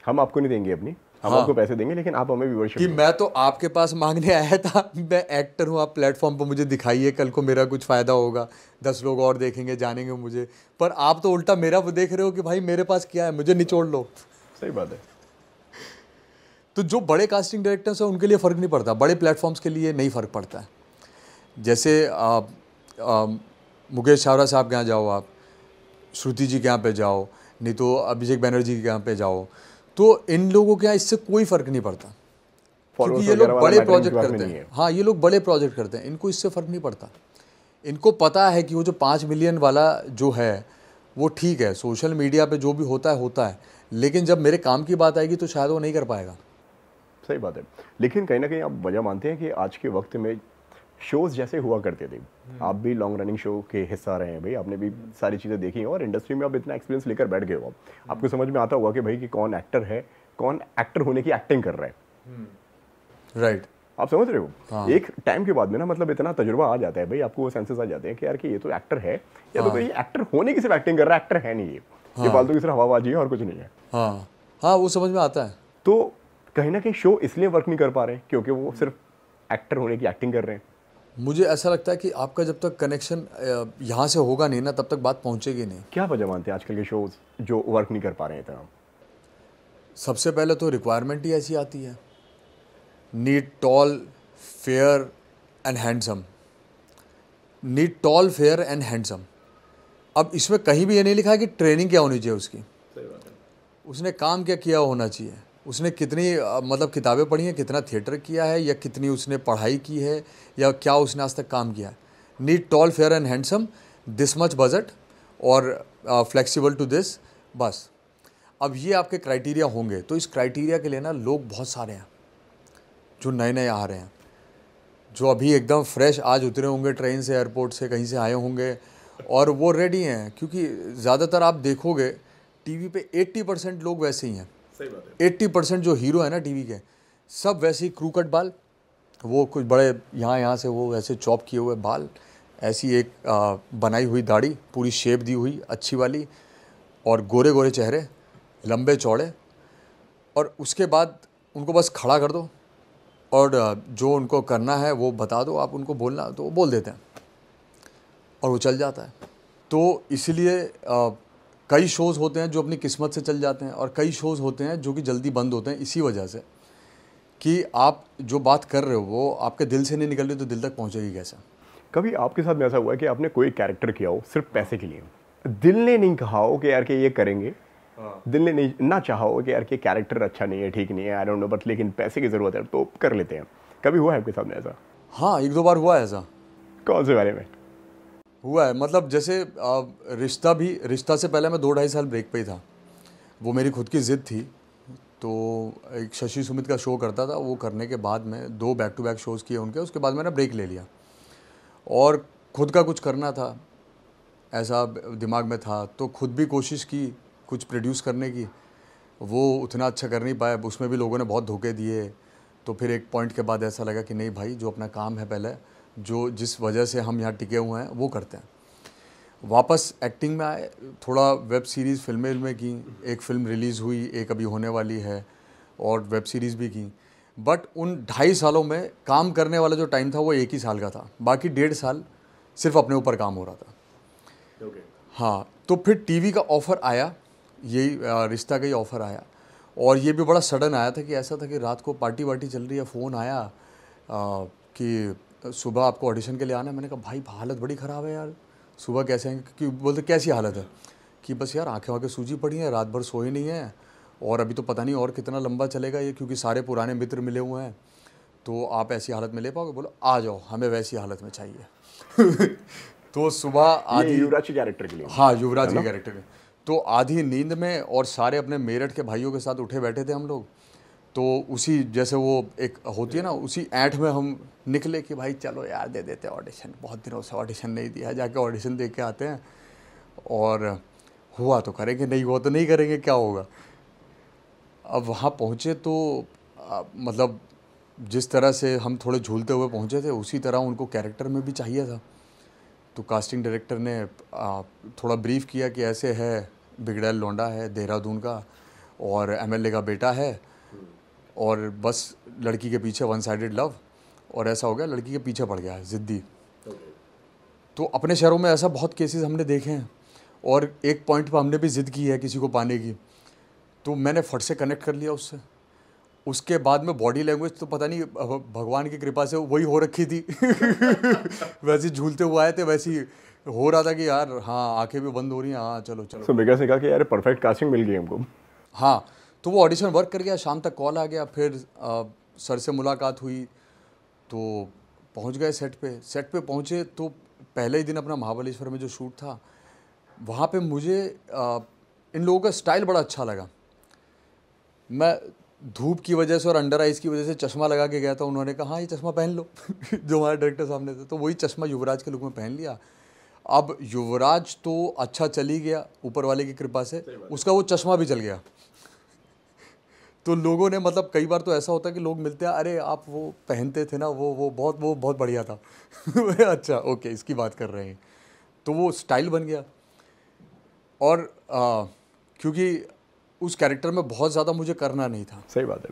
Speaker 1: हम आपको नहीं देंगे अपनी
Speaker 2: हम हाँ। आपको पैसे देंगे लेकिन आप हमें व्यूअरशिप कि
Speaker 1: मैं तो आपके पास मांगने आया था मैं एक्टर हूँ आप प्लेटफॉर्म पर मुझे दिखाइए कल को मेरा कुछ फ़ायदा होगा दस लोग और देखेंगे जानेंगे मुझे पर आप तो उल्टा मेरा वो देख रहे हो कि भाई मेरे पास क्या है मुझे निचोड़ लो सही बात है तो जो बड़े कास्टिंग डायरेक्टर्स हैं उनके लिए फ़र्क नहीं पड़ता बड़े प्लेटफॉर्म्स के लिए नहीं फ़र्क पड़ता है जैसे आ, आ, मुकेश छावरा साहब के यहाँ जाओ आप श्रुति जी के यहाँ पे जाओ नहीं तो अभिषेक बैनर्जी के यहाँ पे जाओ तो इन लोगों के यहाँ इससे कोई फर्क नहीं पड़ता
Speaker 2: क्योंकि ये लोग बड़े प्रोजेक्ट करते हैं
Speaker 1: हाँ ये लोग बड़े प्रोजेक्ट करते हैं इनको इससे फ़र्क नहीं पड़ता इनको पता है कि वो जो पाँच मिलियन वाला जो है वो ठीक है सोशल मीडिया पे जो भी होता है होता है लेकिन जब मेरे काम की बात आएगी तो शायद वो नहीं कर पाएगा सही बात है लेकिन कहीं ना कहीं आप वजह मानते हैं कि आज के वक्त में
Speaker 2: शोज जैसे हुआ करते थे हम्म। आप भी लॉन्ग रनिंग शो के हिस्सा रहे हैं भाई आपने भी सारी चीज़ें देखी हैं और इंडस्ट्री में आप इतना एक्सपीरियंस लेकर बैठ गए हो आप हम्म। आपको समझ में आता हुआ कि भाई कि कौन एक्टर है कौन एक्टर होने की एक्टिंग कर रहा
Speaker 1: है राइट
Speaker 2: हम्म। आप समझ रहे हो हाँ। एक टाइम के बाद में ना मतलब इतना तजुर्बा आ जाता है भाई आपको वो सेंसेस आ जाते हैं कि यार कि ये तो एक्टर है या तो हाँ। भाई एक्टर होने की सिर्फ एक्टिंग कर रहा है एक्टर है नहीं ये ये हाँ। फालतू की सिर्फ हवाबाजी है और कुछ नहीं है हाँ वो समझ में आता है तो
Speaker 1: कहीं ना कहीं शो इसलिए वर्क नहीं कर पा रहे क्योंकि वो सिर्फ एक्टर होने की एक्टिंग कर रहे हैं मुझे ऐसा लगता है कि आपका जब तक कनेक्शन यहाँ से होगा नहीं ना तब तक बात पहुँचेगी नहीं क्या वजह मानते हैं आजकल के शोज जो वर्क नहीं कर पा रहे हैं सबसे पहले तो रिक्वायरमेंट ही ऐसी आती है neat tall fair and handsome neat tall fair and handsome अब इसमें कहीं भी ये नहीं लिखा है कि ट्रेनिंग क्या होनी चाहिए उसकी उसने काम क्या किया होना चाहिए उसने कितनी मतलब किताबें पढ़ी हैं कितना थिएटर किया है या कितनी उसने पढ़ाई की है या क्या उसने आज तक काम किया है neat tall fair and handsome this much budget और फ्लेक्सिबल टू दिस बस अब ये आपके क्राइटेरिया होंगे तो इस क्राइटेरिया के लिए ना लोग बहुत सारे हैं जो नए नए आ रहे हैं जो अभी एकदम फ्रेश आज उतरे होंगे ट्रेन से एयरपोर्ट से कहीं से आए होंगे और वो रेडी हैं क्योंकि ज़्यादातर आप देखोगे टीवी पे 80 परसेंट लोग वैसे ही हैं एट्टी परसेंट जो हीरो है ना टीवी के सब वैसे ही क्रू कट बाल वो कुछ बड़े यहाँ यहाँ से वो वैसे चॉप किए हुए बाल ऐसी एक आ, बनाई हुई दाढ़ी पूरी शेप दी हुई अच्छी वाली और गोरे गोरे चेहरे लंबे चौड़े और उसके बाद उनको बस खड़ा कर दो और जो उनको करना है वो बता दो आप उनको बोलना तो वो बोल देते हैं और वो चल जाता है तो इसलिए कई शोज़ होते हैं जो अपनी किस्मत से चल जाते हैं और कई शोज़ होते हैं जो कि जल्दी बंद होते हैं इसी वजह से कि आप जो बात कर रहे हो वो आपके दिल से नहीं निकल रही तो दिल तक पहुँचेगी कैसे कभी आपके साथ में ऐसा हुआ है कि आपने कोई कैरेक्टर किया हो सिर्फ पैसे के लिए दिल
Speaker 2: ने नहीं कहा हो कि यार के ये करेंगे हाँ। दिल ने नहीं ना चाहा हो कि यार के कैरेक्टर अच्छा नहीं है ठीक नहीं है आई डोंट नो बट लेकिन पैसे की ज़रूरत है तो कर लेते हैं कभी हुआ है आपके साथ में ऐसा हाँ एक दो बार हुआ
Speaker 1: है ऐसा कौन से बारे में हुआ है मतलब जैसे रिश्ता भी रिश्ता से पहले मैं दो ढाई साल ब्रेक पे ही था वो मेरी खुद की ज़िद थी तो एक शशि सुमित का शो करता था वो करने के बाद मैं दो बैक टू बैक शोज़ किए उनके उसके बाद मैंने ब्रेक ले लिया और खुद का कुछ करना था ऐसा दिमाग में था तो खुद भी कोशिश की कुछ प्रोड्यूस करने की वो उतना अच्छा कर नहीं पाया उसमें भी लोगों ने बहुत धोखे दिए तो फिर एक पॉइंट के बाद ऐसा लगा कि नहीं भाई जो अपना काम है पहले जो जिस वजह से हम यहाँ टिके हुए हैं वो करते हैं वापस एक्टिंग में आए थोड़ा वेब सीरीज़ फिल्में में की एक फ़िल्म रिलीज़ हुई एक अभी होने वाली है और वेब सीरीज़ भी की बट उन ढाई सालों में काम करने वाला जो टाइम था वो एक ही साल का था बाकी डेढ़ साल सिर्फ अपने ऊपर काम हो रहा था okay. हाँ तो फिर टीवी का ऑफ़र आया यही रिश्ता का ही ऑफ़र आया और ये भी बड़ा सडन आया था कि ऐसा था कि रात को पार्टी वार्टी चल रही है फ़ोन आया आ, कि सुबह आपको ऑडिशन के लिए आना है मैंने कहा भाई हालत बड़ी ख़राब है यार सुबह कैसे आएंगे क्योंकि बोलते कैसी हालत है कि बस यार आँखें वाँखें सूजी पड़ी हैं रात भर ही नहीं है और अभी तो पता नहीं और कितना लंबा चलेगा ये क्योंकि सारे पुराने मित्र मिले हुए हैं तो आप ऐसी हालत में ले पाओगे बोलो आ जाओ हमें वैसी हालत में चाहिए तो सुबह आधी युवराज के कैरेक्टर के लिए हाँ युवराज के कैरेक्टर के तो आधी नींद में और सारे अपने मेरठ के भाइयों के साथ उठे बैठे थे हम लोग तो उसी जैसे वो एक होती है ना उसी ऐठ में हम निकले कि भाई चलो यार दे देते ऑडिशन बहुत दिनों से ऑडिशन नहीं दिया जाके ऑडिशन दे के आते हैं और हुआ तो करेंगे नहीं हुआ तो नहीं करेंगे क्या होगा अब वहाँ पहुँचे तो आ, मतलब जिस तरह से हम थोड़े झूलते हुए पहुँचे थे उसी तरह उनको कैरेक्टर में भी चाहिए था तो कास्टिंग डायरेक्टर ने आ, थोड़ा ब्रीफ किया कि ऐसे है बिगड़ैल लोंडा है देहरादून का और एमएलए का बेटा है और बस लड़की के पीछे वन साइडेड लव और ऐसा हो गया लड़की के पीछे पड़ गया है ज़िद्दी तो अपने शहरों में ऐसा बहुत केसेस हमने देखे हैं और एक पॉइंट पर हमने भी ज़िद की है किसी को पाने की तो मैंने फट से कनेक्ट कर लिया उससे उसके बाद में बॉडी लैंग्वेज तो पता नहीं भगवान की कृपा से वही हो रखी थी वैसे झूलते हुए आए थे वैसे ही हो रहा था कि यार हाँ आंखें भी बंद हो रही हैं हाँ चलो चलो
Speaker 2: so, कहा कि यार परफेक्ट कास्टिंग मिल गई हमको
Speaker 1: हाँ तो वो ऑडिशन वर्क कर गया शाम तक कॉल आ गया फिर आ, सर से मुलाकात हुई तो पहुंच गए सेट पे सेट पे पहुंचे तो पहले ही दिन अपना महाबलेश्वर में जो शूट था वहाँ पे मुझे आ, इन लोगों का स्टाइल बड़ा अच्छा लगा मैं धूप की वजह से और अंडर आइज की वजह से चश्मा लगा के गया था उन्होंने कहा हाँ ये चश्मा पहन लो जो हमारे डायरेक्टर सामने थे तो वही चश्मा युवराज के लुक में पहन लिया अब युवराज तो अच्छा चली गया ऊपर वाले की कृपा से उसका वो चश्मा भी चल गया तो लोगों ने मतलब कई बार तो ऐसा होता है कि लोग मिलते हैं अरे आप वो पहनते थे ना वो वो बहुत वो बहुत बढ़िया था अच्छा ओके इसकी बात कर रहे हैं तो वो स्टाइल बन गया और आ, क्योंकि उस कैरेक्टर में बहुत ज़्यादा मुझे करना नहीं था सही बात है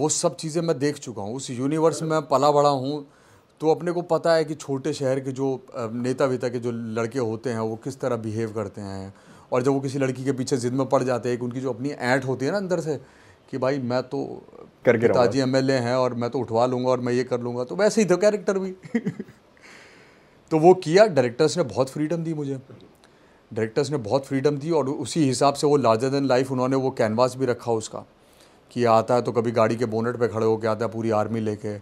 Speaker 1: वो सब चीज़ें मैं देख चुका हूँ उस यूनिवर्स में पला बड़ा हूँ तो अपने को पता है कि छोटे शहर के जो नेता वेता के जो लड़के होते हैं वो किस तरह बिहेव करते हैं और जब वो किसी लड़की के पीछे जिद में पड़ जाते हैं उनकी जो अपनी ऐट होती है ना अंदर से कि भाई मैं तो करके ताजी एम हैं और मैं तो उठवा लूँगा और मैं ये कर लूँगा तो वैसे ही था तो कैरेक्टर भी तो वो किया डायरेक्टर्स ने बहुत फ्रीडम दी मुझे डायरेक्टर्स ने बहुत फ्रीडम दी और उसी हिसाब से वो लार्जर देन लाइफ उन्होंने वो कैनवास भी रखा उसका कि आता है तो कभी गाड़ी के बोनेट पे खड़े होकर आता है पूरी आर्मी लेके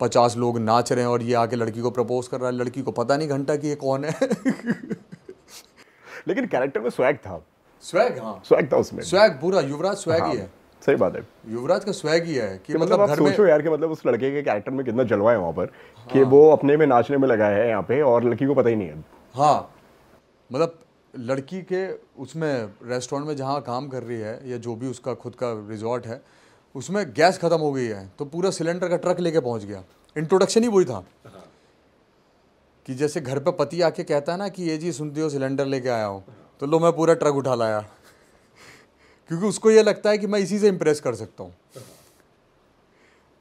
Speaker 1: पचास लोग नाच रहे हैं और ये आके लड़की को प्रपोज कर रहा है लड़की को पता नहीं घंटा कि ये कौन है लेकिन कैरेक्टर में स्वैग था स्वैग हाँ
Speaker 2: स्वैग था उसमें स्वैग
Speaker 1: पूरा युवराज स्वैग हाँ, ही है सही बात है युवराज का स्वैग ही है कि, कि मतलब, मतलब आप सोचो
Speaker 2: यार कि मतलब उस लड़के के कैरेक्टर में कितना जलवा है वहाँ पर हाँ। कि वो अपने में नाचने में लगा है यहाँ पे और लड़की को पता ही नहीं है
Speaker 1: हाँ मतलब लड़की के उसमें रेस्टोरेंट में जहाँ काम कर रही है या जो भी उसका खुद का रिजॉर्ट है उसमें गैस खत्म हो गई है तो पूरा सिलेंडर का ट्रक लेके पहुँच गया इंट्रोडक्शन ही वही था हाँ। कि जैसे घर पे पति आके कहता है ना कि ये जी सुनती हो सिलेंडर लेके आया हूँ तो लो मैं पूरा ट्रक उठा लाया क्योंकि उसको ये लगता है कि मैं इसी से इम्प्रेस कर सकता हूँ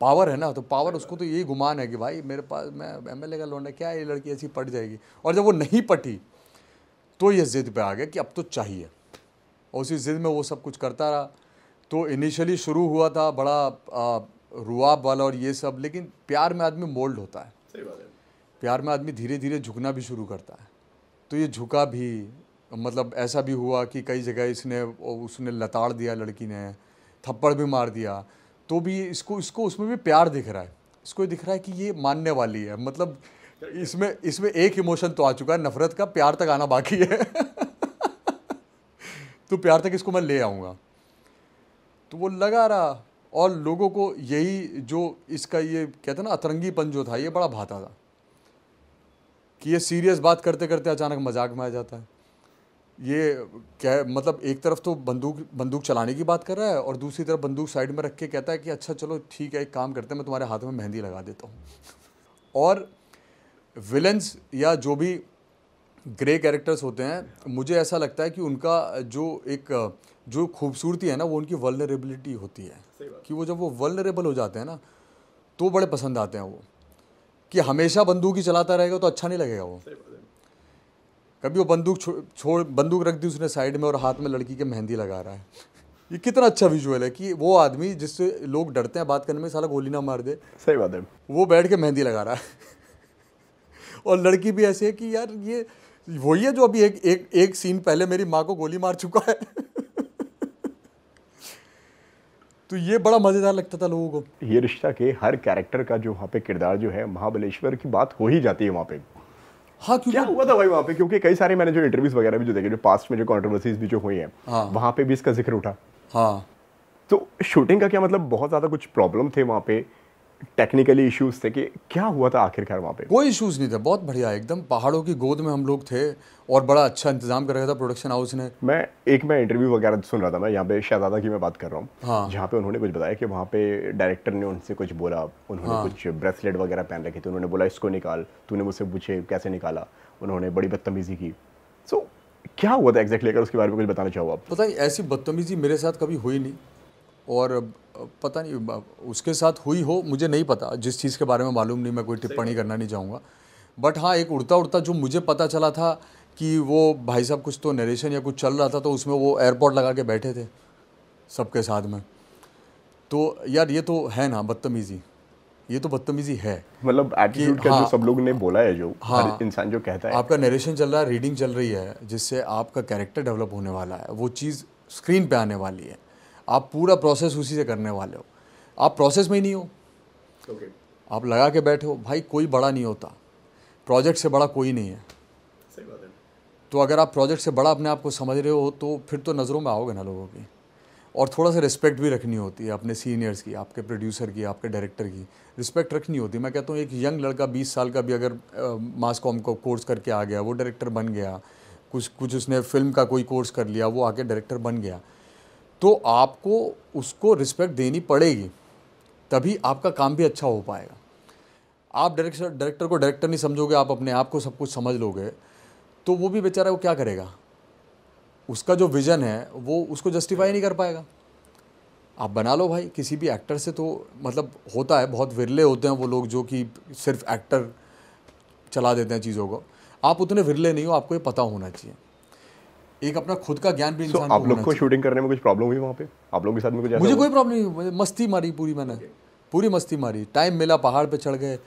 Speaker 1: पावर है ना तो पावर उसको तो यही गुमान है कि भाई मेरे पास मैं एम एल ए का लोन है क्या ये लड़की ऐसी पट जाएगी और जब वो नहीं पटी तो ये ज़िद पे आ गया कि अब तो चाहिए और उसी ज़िद में वो सब कुछ करता रहा तो इनिशियली शुरू हुआ था बड़ा रुआब वाला और ये सब लेकिन प्यार में आदमी मोल्ड होता है सही बात है प्यार में आदमी धीरे धीरे झुकना भी शुरू करता है तो ये झुका भी मतलब ऐसा भी हुआ कि कई जगह इसने उसने लताड़ दिया लड़की ने थप्पड़ भी मार दिया तो भी इसको इसको उसमें भी प्यार दिख रहा है इसको दिख रहा है कि ये मानने वाली है मतलब इसमें इसमें एक इमोशन तो आ चुका है नफरत का प्यार तक आना बाकी है तो प्यार तक इसको मैं ले आऊँगा तो वो लगा रहा और लोगों को यही जो इसका ये कहते हैं ना अतरंगीपन जो था ये बड़ा भाता था कि ये सीरियस बात करते करते अचानक मजाक में आ जाता है ये क्या मतलब एक तरफ तो बंदूक बंदूक चलाने की बात कर रहा है और दूसरी तरफ बंदूक साइड में रख के कहता है कि अच्छा चलो ठीक है एक काम करते हैं मैं तुम्हारे हाथ में मेहंदी लगा देता हूँ और विलन्स या जो भी ग्रे कैरेक्टर्स होते हैं मुझे ऐसा लगता है कि उनका जो एक जो खूबसूरती है ना वो उनकी वलनरेबिलिटी होती है कि वो जब वो वलनरेबल हो जाते हैं ना तो बड़े पसंद आते हैं वो कि हमेशा बंदूक ही चलाता रहेगा तो अच्छा नहीं लगेगा वो कभी वो बंदूक छो, छोड़ बंदूक रख दी उसने साइड में और हाथ में लड़की के मेहंदी लगा रहा है ये कितना अच्छा विजुअल है कि वो आदमी जिससे लोग डरते हैं बात करने में साला गोली ना मार दे सही बात है वो बैठ के मेहंदी लगा रहा है और लड़की भी ऐसी है कि यार ये वही है जो अभी एक एक एक सीन पहले मेरी माँ को गोली मार चुका है तो ये बड़ा मज़ेदार लगता था लोगों को
Speaker 2: ये रिश्ता के हर कैरेक्टर का जो वहाँ पे किरदार जो है महाबलेश्वर की बात हो ही जाती है वहाँ पे हाँ क्यों क्या हुआ था भाई वहाँ पे क्योंकि कई सारे मैंने जो इंटरव्यूज वगैरह भी जो देखे जो पास्ट में जो कॉन्ट्रोवर्सीज भी जो हुई है हाँ। वहाँ पे भी इसका जिक्र उठा हाँ तो शूटिंग का क्या मतलब बहुत ज़्यादा कुछ प्रॉब्लम थे वहाँ पे टेक्निकली इश्यूज थे कि क्या हुआ था
Speaker 1: आखिरकार वहाँ पे कोई इश्यूज नहीं थे बहुत बढ़िया एकदम पहाड़ों की गोद में हम लोग थे और बड़ा अच्छा इंतजाम कर रहा था प्रोडक्शन हाउस ने मैं एक मैं इंटरव्यू वगैरह सुन रहा था मैं यहाँ पे शहजादा की मैं बात कर रहा हूँ हाँ। जहाँ
Speaker 2: पे उन्होंने कुछ बताया कि वहाँ पे डायरेक्टर ने उनसे कुछ बोला उन्होंने हाँ। कुछ ब्रेसलेट वगैरह पहन रखे थे उन्होंने बोला इसको निकाल तूने मुझसे पूछे कैसे निकाला उन्होंने बड़ी बदतमीजी की सो क्या हुआ था एग्जैक्टली अगर उसके बारे में कुछ बताना चाहो आप
Speaker 1: पता ऐसी बदतमीजी मेरे साथ कभी हुई नहीं और पता नहीं उसके साथ हुई हो मुझे नहीं पता जिस चीज़ के बारे में मालूम नहीं मैं कोई टिप्पणी करना नहीं चाहूँगा बट हाँ एक उड़ता उड़ता जो मुझे पता चला था कि वो भाई साहब कुछ तो नरेशन या कुछ चल रहा था तो उसमें वो एयरपोर्ट लगा के बैठे थे सबके साथ में तो यार ये तो है ना बदतमीज़ी ये तो बदतमीजी है मतलब एटीट्यूड का हाँ, जो सब
Speaker 2: लोग ने बोला है जो हाँ, इंसान जो कहता है
Speaker 1: आपका नरेशन चल रहा है रीडिंग चल रही है जिससे आपका कैरेक्टर डेवलप होने वाला है वो चीज़ स्क्रीन पे आने वाली है आप पूरा प्रोसेस उसी से करने वाले हो आप प्रोसेस में ही नहीं हो okay. आप लगा के बैठे हो भाई कोई बड़ा नहीं होता प्रोजेक्ट से बड़ा कोई नहीं है सही बात है तो अगर आप प्रोजेक्ट से बड़ा अपने आप को समझ रहे हो तो फिर तो नज़रों में आओगे ना लोगों की और थोड़ा सा रिस्पेक्ट भी रखनी होती है अपने सीनियर्स की आपके प्रोड्यूसर की आपके डायरेक्टर की रिस्पेक्ट रखनी होती है मैं कहता हूँ एक यंग लड़का 20 साल का भी अगर मास कॉम को कोर्स करके आ गया वो डायरेक्टर बन गया कुछ कुछ उसने फिल्म का कोई कोर्स कर लिया वो आके डायरेक्टर बन गया तो आपको उसको रिस्पेक्ट देनी पड़ेगी तभी आपका काम भी अच्छा हो पाएगा आप डायरेक्टर डायरेक्टर को डायरेक्टर नहीं समझोगे आप अपने आप को सब कुछ समझ लोगे तो वो भी बेचारा वो क्या करेगा उसका जो विज़न है वो उसको जस्टिफाई नहीं कर पाएगा आप बना लो भाई किसी भी एक्टर से तो मतलब होता है बहुत विरले होते हैं वो लोग जो कि सिर्फ एक्टर चला देते हैं चीज़ों को आप उतने विरले नहीं हो आपको ये पता होना चाहिए एक अपना खुद का ज्ञान भी इंसान so, आप लोग को शूटिंग करने में कुछ प्रॉब्लम हुई वहाँ पे आप लोगों के साथ में कुछ मुझे कोई प्रॉब्लम नहीं मस्ती मारी पूरी मैंने पूरी मस्ती मारी टाइम मिला पहाड़ पे चढ़ गए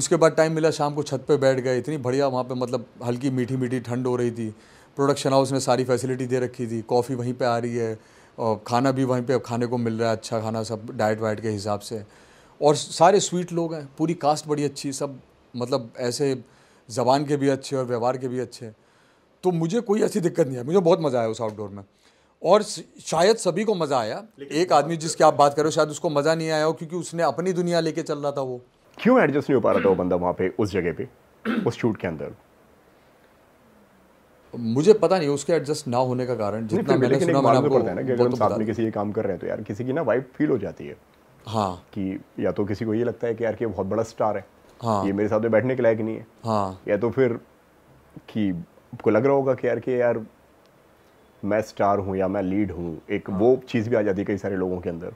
Speaker 1: उसके बाद टाइम मिला शाम को छत पे बैठ गए इतनी बढ़िया वहाँ पे मतलब हल्की मीठी मीठी ठंड हो रही थी प्रोडक्शन हाउस ने सारी फैसिलिटी दे रखी थी कॉफ़ी वहीं पे आ रही है और खाना भी वहीं पे खाने को मिल रहा है अच्छा खाना सब डाइट वाइट के हिसाब से और सारे स्वीट लोग हैं पूरी कास्ट बड़ी अच्छी सब मतलब ऐसे जबान के भी अच्छे और व्यवहार के भी अच्छे तो मुझे कोई ऐसी दिक्कत नहीं है मुझे बहुत मज़ा आया उस आउटडोर में और शायद सभी को मज़ा आया एक आदमी जिसकी आप बात करो शायद उसको मज़ा नहीं आया हो क्योंकि उसने अपनी दुनिया लेके चल रहा था वो
Speaker 2: क्यों एडजस्ट नहीं हो पा रहा था वो बंदा वहाँ पे उस जगह पे उस शूट के अंदर
Speaker 1: मुझे पता नहीं उसके एडजस्ट ना होने का कारण जितना मैंने सुना मैंने तो आपको पता है ना कि अगर हम तो साथ में किसी के काम कर रहे हैं तो यार किसी की ना वाइब
Speaker 2: फील हो जाती है हाँ कि या तो किसी को ये लगता है कि यार कि बहुत बड़ा स्टार है हाँ ये मेरे साथ में बैठने के लायक नहीं है हाँ या तो फिर कि आपको लग रहा होगा कि यार कि यार मैं स्टार हूँ या मैं लीड हूँ एक हाँ। वो चीज़ भी आ जाती है कई सारे लोगों के अंदर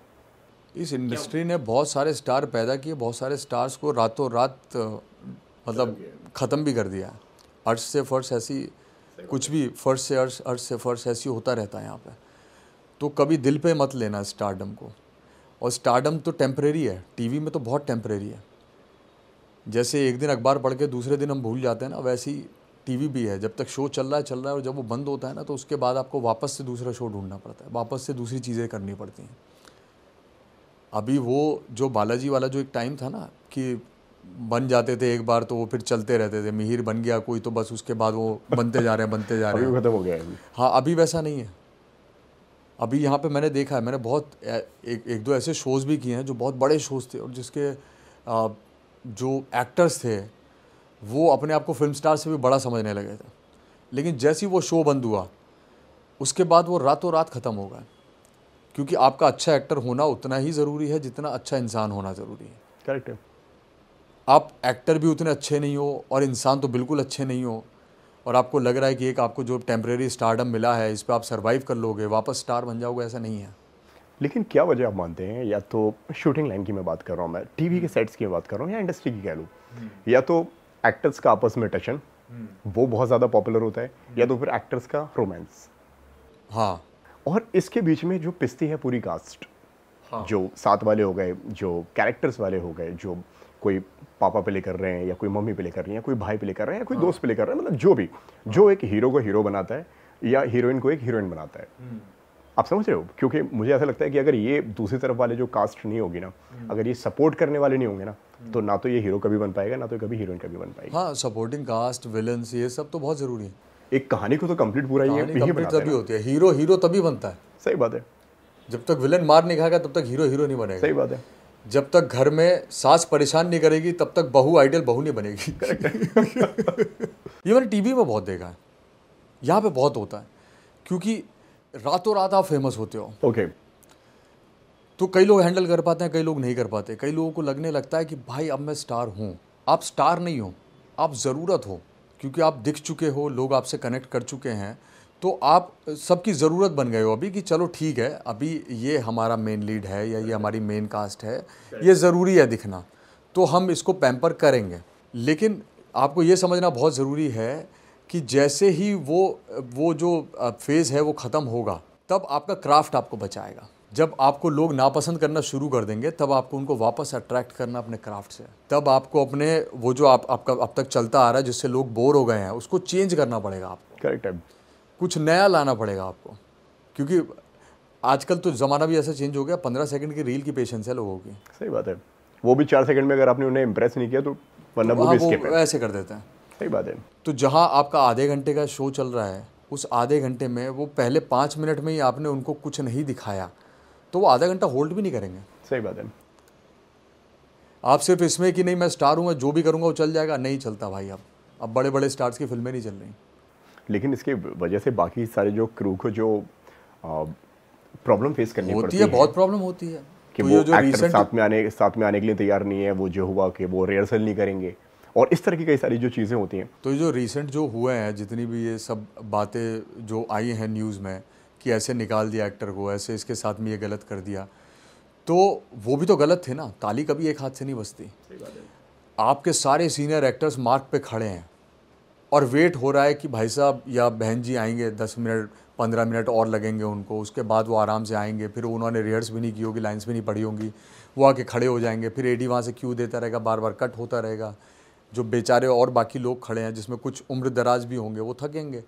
Speaker 1: इस इंडस्ट्री ने बहुत सारे स्टार पैदा किए बहुत सारे स्टार्स को रातों रात मतलब ख़त्म भी कर दिया अर्श से फर्श ऐसी कुछ भी फर्श से अर्श अर्श से फर्श ऐसी होता रहता है यहाँ पे तो कभी दिल पे मत लेना स्टारडम को और स्टारडम तो टेम्परेरी है टीवी में तो बहुत टेम्परेरी है जैसे एक दिन अखबार पढ़ के दूसरे दिन हम भूल जाते हैं ना वैसे ही टीवी भी है जब तक शो चल रहा है चल रहा है और जब वो बंद होता है ना तो उसके बाद आपको वापस से दूसरा शो ढूंढना पड़ता है वापस से दूसरी चीज़ें करनी पड़ती हैं अभी वो जो बालाजी वाला जो एक टाइम था ना कि बन जाते थे एक बार तो वो फिर चलते रहते थे मिहिर बन गया कोई तो बस उसके बाद वो बनते जा रहे हैं बनते जा रहे हैं खत्म हो गया है हाँ अभी वैसा नहीं है अभी यहाँ पे मैंने देखा है मैंने बहुत एक एक दो ऐसे शोज़ भी किए हैं जो बहुत बड़े शोज़ थे और जिसके आ, जो एक्टर्स थे वो अपने आप को फिल्म स्टार से भी बड़ा समझने लगे थे लेकिन जैसे ही वो शो बंद हुआ उसके बाद वो रातों रात ख़त्म हो गए क्योंकि आपका अच्छा एक्टर होना उतना ही ज़रूरी है जितना अच्छा इंसान होना ज़रूरी है करेक्ट है आप एक्टर भी उतने अच्छे नहीं हो और इंसान तो बिल्कुल अच्छे नहीं हो और आपको लग रहा है कि एक आपको जो टेम्प्रेरी स्टारडम मिला है इस पर आप सर्वाइव कर लोगे वापस स्टार बन जाओगे ऐसा नहीं है लेकिन क्या वजह आप मानते
Speaker 2: हैं या तो शूटिंग लाइन की मैं बात कर रहा हूँ मैं टीवी के सेट्स की बात कर रहा हूँ या इंडस्ट्री की कह लूँ हम्म। या तो एक्टर्स का आपस में टचन हम्म। वो बहुत ज़्यादा पॉपुलर होता है या हम्म। तो फिर एक्टर्स का रोमांस हाँ और इसके बीच में जो पिस्ती है पूरी कास्ट हाँ। जो साथ वाले हो गए जो कैरेक्टर्स वाले हो गए जो कोई पापा प्ले कर रहे हैं या कोई मम्मी प्ले कर रही है कोई भाई प्ले कर रहे हैं या कोई हाँ। दोस्त प्ले कर रहे हैं मतलब जो भी हाँ। जो एक हीरो को हीरो बनाता है या हीरोइन को एक हीरोइन बनाता है हम्म। आप समझ रहे हो क्योंकि मुझे ऐसा लगता है कि अगर ये दूसरी तरफ वाले जो कास्ट नहीं होगी ना हम्म। अगर ये सपोर्ट करने वाले नहीं होंगे ना तो ना तो ये हीरो कभी बन पाएगा ना तो कभी
Speaker 1: हीरोइन कभी बन पाएगी हाँ सपोर्टिंग कास्ट विलन्स ये सब तो बहुत ज़रूरी है एक कहानी को तो कंप्लीट पूरा ही कंप्लीट तभी होती है हीरो हीरो तभी बनता है सही बात है जब तक विलन मार नहीं खाएगा तब तक हीरो हीरो नहीं बनेगा सही बात है जब तक घर में सास परेशान नहीं करेगी तब तक बहू आइडियल बहू नहीं बनेगी ये मैंने टीवी में बहुत देखा है यहाँ पे बहुत होता है क्योंकि रातों रात आप फेमस होते हो ओके तो कई लोग हैंडल कर पाते हैं कई लोग नहीं कर पाते कई लोगों को लगने लगता है कि भाई अब मैं स्टार हूँ आप स्टार नहीं हो आप ज़रूरत हो क्योंकि आप दिख चुके हो लोग आपसे कनेक्ट कर चुके हैं तो आप सबकी ज़रूरत बन गए हो अभी कि चलो ठीक है अभी ये हमारा मेन लीड है या ये हमारी मेन कास्ट है ये ज़रूरी है दिखना तो हम इसको पैम्पर करेंगे लेकिन आपको ये समझना बहुत ज़रूरी है कि जैसे ही वो वो जो फेज़ है वो ख़त्म होगा तब आपका क्राफ्ट आपको बचाएगा जब आपको लोग नापसंद करना शुरू कर देंगे तब आपको उनको वापस अट्रैक्ट करना अपने क्राफ्ट से तब आपको अपने वो जो आप आपका अब तक चलता आ रहा है जिससे लोग बोर हो गए हैं उसको चेंज करना पड़ेगा आपको करेक्ट है कुछ नया लाना पड़ेगा आपको क्योंकि आजकल तो ज़माना भी ऐसा चेंज हो गया पंद्रह सेकंड की रील की पेशेंस है लोगों की सही बात है
Speaker 2: वो भी चार सेकंड में अगर आपने उन्हें इम्प्रेस नहीं किया तो वरना तो वो हाँ,
Speaker 1: ऐसे कर देते हैं सही बात है तो जहाँ आपका आधे घंटे का शो चल रहा है उस आधे घंटे में वो पहले पाँच मिनट में ही आपने उनको कुछ नहीं दिखाया तो वो आधा घंटा होल्ड भी नहीं करेंगे सही बात है आप सिर्फ इसमें कि नहीं मैं स्टार हूँ जो भी करूँगा वो चल जाएगा नहीं चलता भाई अब अब बड़े बड़े स्टार्स की फिल्में नहीं चल रही लेकिन इसकी वजह से बाकी
Speaker 2: सारे जो क्रू को जो प्रॉब्लम फेस करनी होती पड़ती है, है बहुत
Speaker 1: प्रॉब्लम होती है कि तो वो जो, जो साथ
Speaker 2: में आने साथ में आने के लिए तैयार नहीं है वो जो हुआ कि वो रिहर्सल नहीं करेंगे और इस तरह की कई सारी जो चीज़ें होती हैं
Speaker 1: तो ये जो रिसेंट जो हुए हैं जितनी भी ये सब बातें जो आई हैं न्यूज़ में कि ऐसे निकाल दिया एक्टर को ऐसे इसके साथ में ये गलत कर दिया तो वो भी तो गलत थे ना ताली कभी एक हाथ से नहीं बचती आपके सारे सीनियर एक्टर्स मार्क पे खड़े हैं और वेट हो रहा है कि भाई साहब या बहन जी आएंगे दस मिनट पंद्रह मिनट और लगेंगे उनको उसके बाद वो आराम से आएंगे फिर उन्होंने रिहर्स भी नहीं की होगी लाइन्स भी नहीं पढ़ी होंगी वो आके खड़े हो जाएंगे फिर एडी वहाँ से क्यू देता रहेगा बार बार कट होता रहेगा जो बेचारे और बाकी लोग खड़े हैं जिसमें कुछ उम्र दराज भी होंगे वो थकेंगे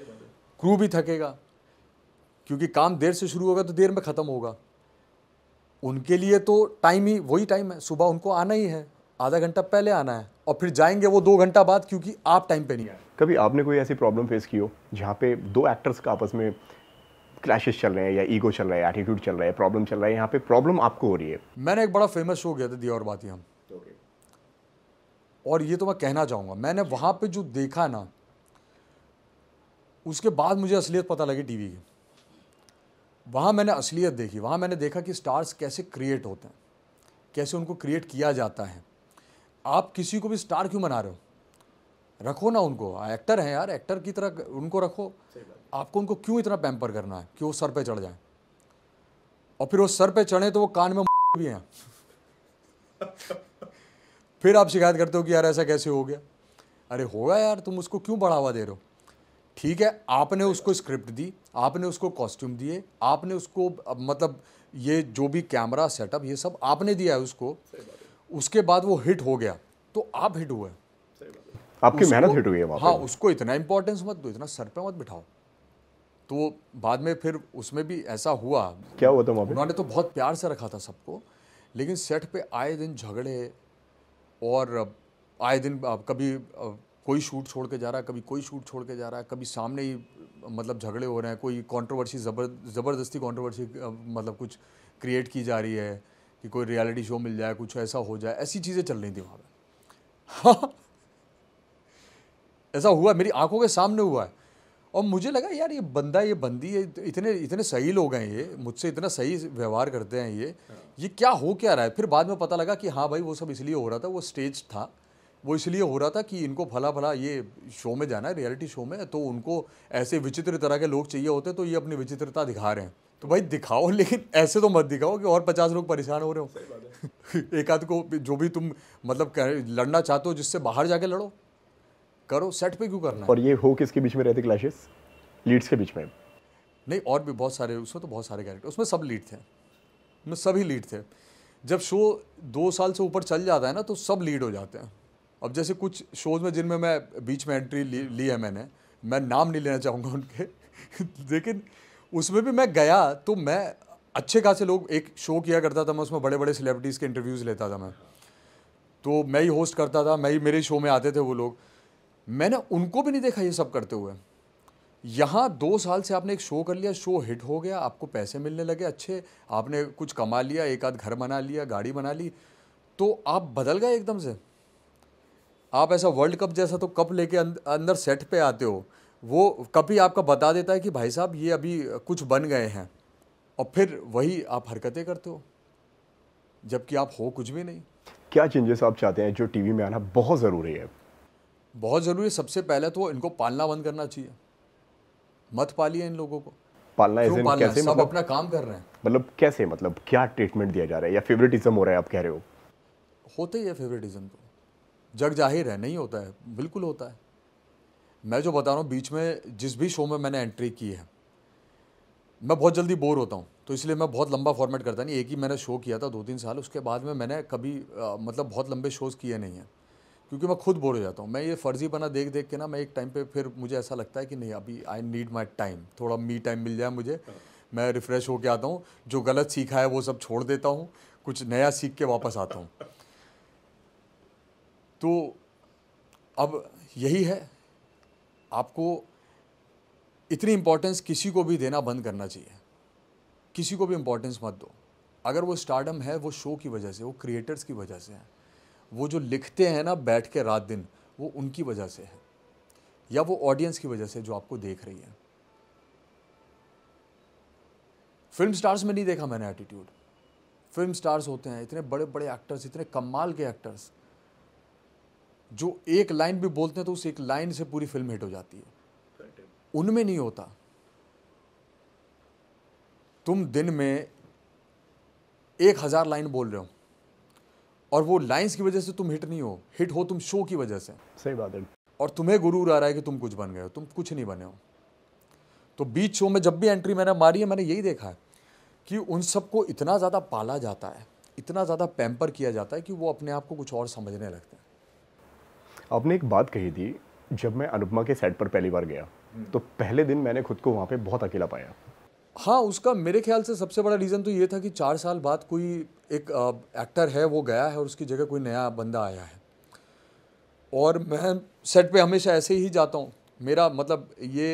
Speaker 1: क्रू भी थकेगा क्योंकि काम देर से शुरू होगा तो देर में ख़त्म होगा उनके लिए तो टाइम ही वही टाइम है सुबह उनको आना ही है आधा घंटा पहले आना है और फिर जाएंगे वो दो घंटा बाद क्योंकि आप टाइम पे नहीं आए
Speaker 2: कभी आपने कोई ऐसी प्रॉब्लम फेस की हो जहाँ पे दो एक्टर्स का आपस में क्लैशेस चल रहे हैं या ईगो चल रहा है एटीट्यूड चल रहा है प्रॉब्लम चल रहा है यहाँ पे
Speaker 1: प्रॉब्लम आपको हो रही है मैंने एक बड़ा फेमस शो किया था दिया और बाती हम और ये तो मैं कहना चाहूँगा मैंने वहाँ पे जो देखा ना उसके बाद मुझे असलियत पता लगी टीवी की वहाँ मैंने असलियत देखी वहाँ मैंने देखा कि स्टार्स कैसे क्रिएट होते हैं कैसे उनको क्रिएट किया जाता है आप किसी को भी स्टार क्यों बना रहे हो रखो ना उनको एक्टर हैं यार एक्टर की तरह उनको रखो आपको उनको क्यों इतना पैम्पर करना है कि वो सर पे चढ़ जाए और फिर वो सर पे चढ़े तो वो कान में भी हैं फिर आप शिकायत करते हो कि यार ऐसा कैसे हो गया अरे होगा यार तुम उसको क्यों बढ़ावा दे रहे हो ठीक है आपने उसको स्क्रिप्ट दी आपने उसको कॉस्ट्यूम दिए आपने उसको मतलब ये जो भी कैमरा सेटअप ये सब आपने दिया है उसको उसके बाद वो हिट हो गया तो आप हिट हुए
Speaker 2: आपकी मेहनत हिट हुई है हाँ
Speaker 1: उसको इतना इंपॉर्टेंस मत दो इतना सर पे मत बिठाओ तो बाद में फिर उसमें भी ऐसा हुआ क्या
Speaker 2: हुआ था उन्होंने
Speaker 1: तो बहुत प्यार से रखा था सबको लेकिन सेट पे आए दिन झगड़े और आए दिन कभी कोई शूट छोड़ के जा रहा है कभी कोई शूट छोड़ के जा रहा है कभी सामने ही मतलब झगड़े हो रहे हैं कोई कंट्रोवर्सी ज़बर ज़बरदस्ती कंट्रोवर्सी मतलब कुछ क्रिएट की जा रही है कि कोई रियलिटी शो मिल जाए कुछ ऐसा हो जाए ऐसी चीज़ें चल रही थी वहाँ पर ऐसा हुआ मेरी आंखों के सामने हुआ है और मुझे लगा यार ये बंदा ये बंदी है तो इतने इतने सही लोग हैं ये मुझसे इतना सही व्यवहार करते हैं ये ये क्या हो क्या रहा है फिर बाद में पता लगा कि हाँ भाई वो सब इसलिए हो रहा था वो स्टेज था वो इसलिए हो रहा था कि इनको भला भला ये शो में जाना है रियलिटी शो में तो उनको ऐसे विचित्र तरह के लोग चाहिए होते तो ये अपनी विचित्रता दिखा रहे हैं तो भाई दिखाओ लेकिन ऐसे तो मत दिखाओ कि और पचास लोग परेशान हो रहे हो एक आध को जो भी तुम मतलब लड़ना चाहते हो जिससे बाहर जाके लड़ो करो सेट पे क्यों करना है? और ये
Speaker 2: हो किसके बीच में रहते क्लैशेस लीड्स के बीच में
Speaker 1: नहीं और भी बहुत सारे उसमें तो बहुत सारे कैरेक्टर उसमें सब लीड थे उसमें सभी लीड थे जब शो दो साल से ऊपर चल जाता है ना तो सब लीड हो जाते हैं अब जैसे कुछ शोज़ में जिनमें मैं बीच में एंट्री ली, ली है मैंने मैं नाम नहीं लेना चाहूँगा उनके लेकिन उसमें भी मैं गया तो मैं अच्छे खासे लोग एक शो किया करता था मैं उसमें बड़े बड़े सेलिब्रिटीज़ के इंटरव्यूज़ लेता था मैं तो मैं ही होस्ट करता था मैं ही मेरे शो में आते थे वो लोग मैंने उनको भी नहीं देखा ये सब करते हुए यहाँ दो साल से आपने एक शो कर लिया शो हिट हो गया आपको पैसे मिलने लगे अच्छे आपने कुछ कमा लिया एक आध घर बना लिया गाड़ी बना ली तो आप बदल गए एकदम से आप ऐसा वर्ल्ड कप जैसा तो कप लेके अं-, अंदर सेट पे आते हो वो कभी आपका बता देता है कि भाई साहब ये अभी कुछ बन गए हैं और फिर वही आप हरकतें करते हो जबकि आप हो कुछ भी नहीं
Speaker 2: क्या चेंजेस आप चाहते हैं जो टीवी में आना बहुत ज़रूरी
Speaker 1: है बहुत ज़रूरी है सबसे पहले तो इनको पालना बंद करना चाहिए मत पालिए इन लोगों को
Speaker 2: पालना क्यों पालना कैसे मतलब, अपना
Speaker 1: काम कर रहे हैं
Speaker 2: मतलब कैसे मतलब क्या ट्रीटमेंट दिया जा रहा है या फेवरेटिज्म हो रहा है आप कह रहे हो
Speaker 1: होते ही है फेवरेटिज्म तो जग जाहिर है नहीं होता है बिल्कुल होता है मैं जो बता रहा हूँ बीच में जिस भी शो में मैंने एंट्री की है मैं बहुत जल्दी बोर होता हूँ तो इसलिए मैं बहुत लंबा फॉर्मेट करता नहीं एक ही मैंने शो किया था दो तीन साल उसके बाद में मैंने कभी आ, मतलब बहुत लंबे शोज़ किए नहीं हैं क्योंकि मैं खुद बोर हो जाता हूँ मैं ये फर्जी बना देख देख के ना मैं एक टाइम पे फिर मुझे ऐसा लगता है कि नहीं अभी आई नीड माई टाइम थोड़ा मी टाइम मिल जाए मुझे हाँ। मैं रिफ़्रेश होके आता हूँ जो गलत सीखा है वो सब छोड़ देता हूँ कुछ नया सीख के वापस आता हूँ तो अब यही है आपको इतनी इम्पोर्टेंस किसी को भी देना बंद करना चाहिए किसी को भी इम्पोर्टेंस मत दो अगर वो स्टार्टअप है वो शो की वजह से वो क्रिएटर्स की वजह से है वो जो लिखते हैं ना बैठ के रात दिन वो उनकी वजह से है या वो ऑडियंस की वजह से जो आपको देख रही है फिल्म स्टार्स में नहीं देखा मैंने एटीट्यूड फिल्म स्टार्स होते हैं इतने बड़े बड़े एक्टर्स इतने कमाल के एक्टर्स जो एक लाइन भी बोलते हैं तो उस एक लाइन से पूरी फिल्म हिट हो जाती है उनमें नहीं होता तुम दिन में एक हज़ार लाइन बोल रहे हो और वो लाइंस की वजह से तुम हिट नहीं हो हिट हो तुम शो की वजह से सही बात है और तुम्हें गुरूर आ रहा है कि तुम कुछ बन गए हो तुम कुछ नहीं बने हो तो बीच शो में जब भी एंट्री मैंने मारी है मैंने यही देखा है कि उन सबको इतना ज़्यादा पाला जाता है इतना ज़्यादा पैम्पर किया जाता है कि वो अपने आप को कुछ और समझने लगते
Speaker 2: हैं आपने एक बात कही थी जब मैं अनुपमा के सेट पर पहली बार गया हम्म। तो पहले दिन मैंने खुद को वहाँ पे बहुत अकेला पाया
Speaker 1: हाँ उसका मेरे ख्याल से सबसे बड़ा रीज़न तो ये था कि चार साल बाद कोई एक एक्टर है वो गया है और उसकी जगह कोई नया बंदा आया है और मैं सेट पे हमेशा ऐसे ही जाता हूँ मेरा मतलब ये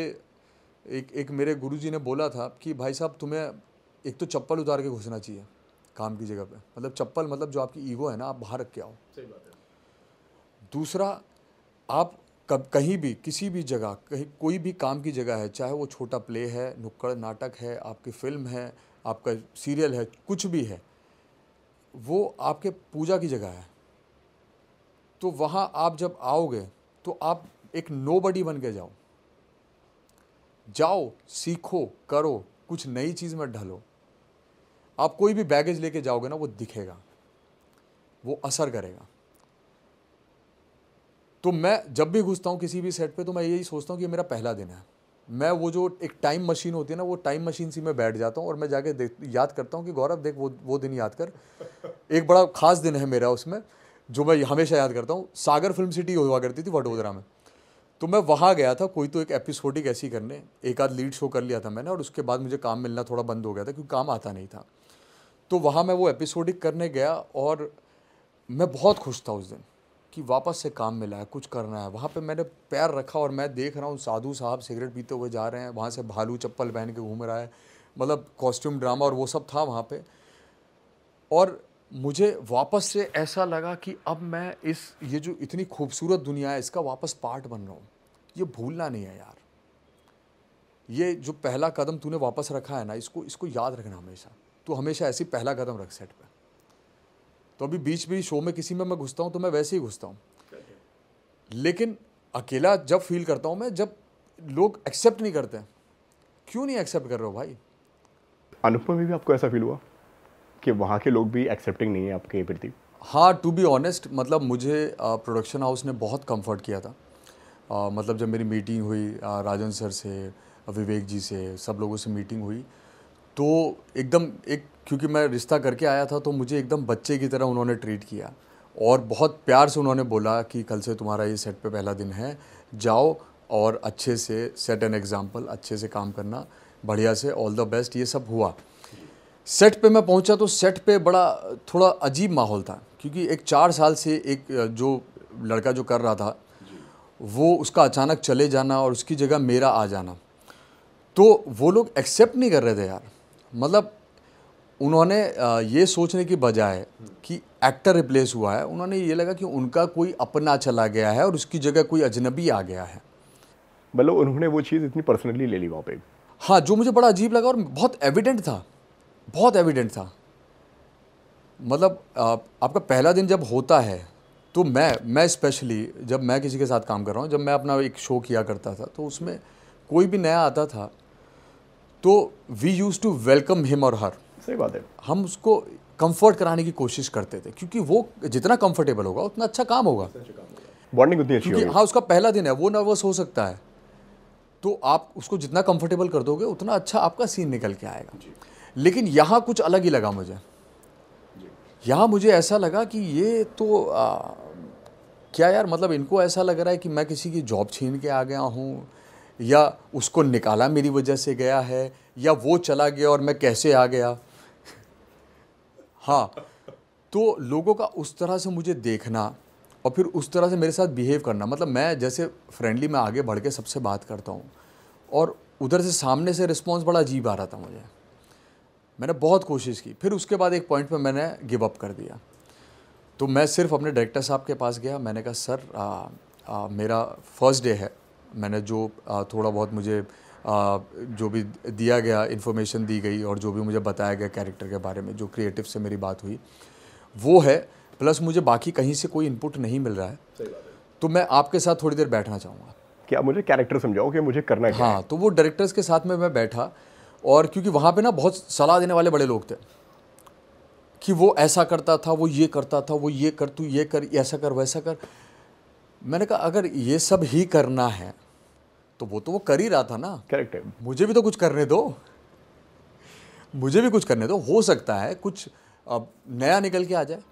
Speaker 1: एक एक मेरे गुरुजी ने बोला था कि भाई साहब तुम्हें एक तो चप्पल उतार के घुसना चाहिए काम की जगह पे मतलब चप्पल मतलब जो आपकी ईगो है ना आप बाहर रख के आओ सही बात है दूसरा आप कब कहीं भी किसी भी जगह कहीं कोई भी काम की जगह है चाहे वो छोटा प्ले है नुक्कड़ नाटक है आपकी फिल्म है आपका सीरियल है कुछ भी है वो आपके पूजा की जगह है तो वहाँ आप जब आओगे तो आप एक नो बडी बन के जाओ जाओ सीखो करो कुछ नई चीज़ में ढलो आप कोई भी बैगेज लेके जाओगे ना वो दिखेगा वो असर करेगा तो मैं जब भी घुसता हूँ किसी भी सेट पे तो मैं यही सोचता हूँ कि मेरा पहला दिन है मैं वो जो एक टाइम मशीन होती है ना वो टाइम मशीन सी मैं बैठ जाता हूँ और मैं जाके देख याद करता हूँ कि गौरव देख वो वो दिन याद कर एक बड़ा खास दिन है मेरा उसमें जो मैं हमेशा याद करता हूँ सागर फिल्म सिटी हुआ करती थी वडोदरा में तो मैं वहाँ गया था कोई तो एक एपिसोडिक ऐसी करने एक आध लीड शो कर लिया था मैंने और उसके बाद मुझे काम मिलना थोड़ा बंद हो गया था क्योंकि काम आता नहीं था तो वहाँ मैं वो एपिसोडिक करने गया और मैं बहुत खुश था उस दिन कि वापस से काम मिला है कुछ करना है वहाँ पे मैंने पैर रखा और मैं देख रहा हूँ साधु साहब सिगरेट पीते हुए जा रहे हैं वहाँ से भालू चप्पल पहन के घूम रहा है मतलब कॉस्ट्यूम ड्रामा और वो सब था वहाँ पे और मुझे वापस से ऐसा लगा कि अब मैं इस ये जो इतनी खूबसूरत दुनिया है इसका वापस पार्ट बन रहा हूँ ये भूलना नहीं है यार ये जो पहला कदम तूने वापस रखा है ना इसको इसको याद रखना हमेशा तू हमेशा ऐसी पहला कदम रख सेट पर तो अभी बीच भी शो में किसी में मैं घुसता हूँ तो मैं वैसे ही घुसता हूँ लेकिन अकेला जब फील करता हूँ मैं जब लोग एक्सेप्ट नहीं करते क्यों नहीं एक्सेप्ट कर रहे हो भाई
Speaker 2: अनुपम में भी आपको ऐसा फील हुआ कि वहाँ के लोग भी एक्सेप्टिंग नहीं है आपके प्रति
Speaker 1: हाँ टू बी ऑनेस्ट मतलब मुझे प्रोडक्शन हाउस ने बहुत कंफर्ट किया था आ, मतलब जब मेरी मीटिंग हुई आ, राजन सर से विवेक जी से सब लोगों से मीटिंग हुई तो एकदम एक क्योंकि मैं रिश्ता करके आया था तो मुझे एकदम बच्चे की तरह उन्होंने ट्रीट किया और बहुत प्यार से उन्होंने बोला कि कल से तुम्हारा ये सेट पे पहला दिन है जाओ और अच्छे से सेट एन एग्ज़ाम्पल अच्छे से काम करना बढ़िया से ऑल द बेस्ट ये सब हुआ सेट पे मैं पहुंचा तो सेट पे बड़ा थोड़ा अजीब माहौल था क्योंकि एक चार साल से एक जो लड़का जो कर रहा था वो उसका अचानक चले जाना और उसकी जगह मेरा आ जाना तो वो लोग एक्सेप्ट नहीं कर रहे थे यार मतलब उन्होंने ये सोचने की बजाय कि एक्टर रिप्लेस हुआ है उन्होंने ये लगा कि उनका कोई अपना चला गया है और उसकी जगह कोई अजनबी आ गया है मतलब उन्होंने वो चीज़ इतनी पर्सनली ले ली वहाँ पे हाँ जो मुझे बड़ा अजीब लगा और बहुत एविडेंट था बहुत एविडेंट था मतलब आप, आपका पहला दिन जब होता है तो मैं मैं स्पेशली जब मैं किसी के साथ काम कर रहा हूँ जब मैं अपना एक शो किया करता था तो उसमें कोई भी नया आता था तो we use to welcome him और हर सही बात है हम उसको कंफर्ट कराने की कोशिश करते थे क्योंकि वो जितना कंफर्टेबल होगा उतना अच्छा काम होगा बॉन्डिंग अच्छा उतनी अच्छी हाँ उसका पहला दिन है वो नर्वस हो सकता है तो आप उसको जितना कंफर्टेबल कर दोगे उतना अच्छा आपका सीन निकल के आएगा लेकिन यहाँ कुछ अलग ही लगा मुझे यहाँ मुझे ऐसा लगा कि ये तो आ, क्या यार मतलब इनको ऐसा लग रहा है कि मैं किसी की जॉब छीन के आ गया हूँ या उसको निकाला मेरी वजह से गया है या वो चला गया और मैं कैसे आ गया हाँ तो लोगों का उस तरह से मुझे देखना और फिर उस तरह से मेरे साथ बिहेव करना मतलब मैं जैसे फ्रेंडली मैं आगे बढ़ के सबसे बात करता हूँ और उधर से सामने से रिस्पॉन्स बड़ा अजीब आ रहा था मुझे मैंने बहुत कोशिश की फिर उसके बाद एक पॉइंट पर मैंने गिव अप कर दिया तो मैं सिर्फ अपने डायरेक्टर साहब के पास गया मैंने कहा सर आ, आ, मेरा फर्स्ट डे है मैंने जो आ, थोड़ा बहुत मुझे जो भी दिया गया इन्फॉर्मेशन दी गई और जो भी मुझे बताया गया कैरेक्टर के बारे में जो क्रिएटिव से मेरी बात हुई वो है प्लस मुझे बाकी कहीं से कोई इनपुट नहीं मिल रहा है तो मैं आपके साथ थोड़ी देर बैठना चाहूँगा क्या मुझे कैरेक्टर समझाओ कि मुझे करना हाँ, है हाँ तो वो डायरेक्टर्स के साथ में मैं बैठा और क्योंकि वहाँ पे ना बहुत सलाह देने वाले बड़े लोग थे कि वो ऐसा करता था वो ये करता था वो ये कर तू ये कर ऐसा कर वैसा कर मैंने कहा अगर ये सब ही करना है तो वो तो वो कर ही रहा था ना करेक्ट मुझे भी तो कुछ करने दो मुझे भी कुछ करने दो हो सकता है कुछ अब नया निकल के आ जाए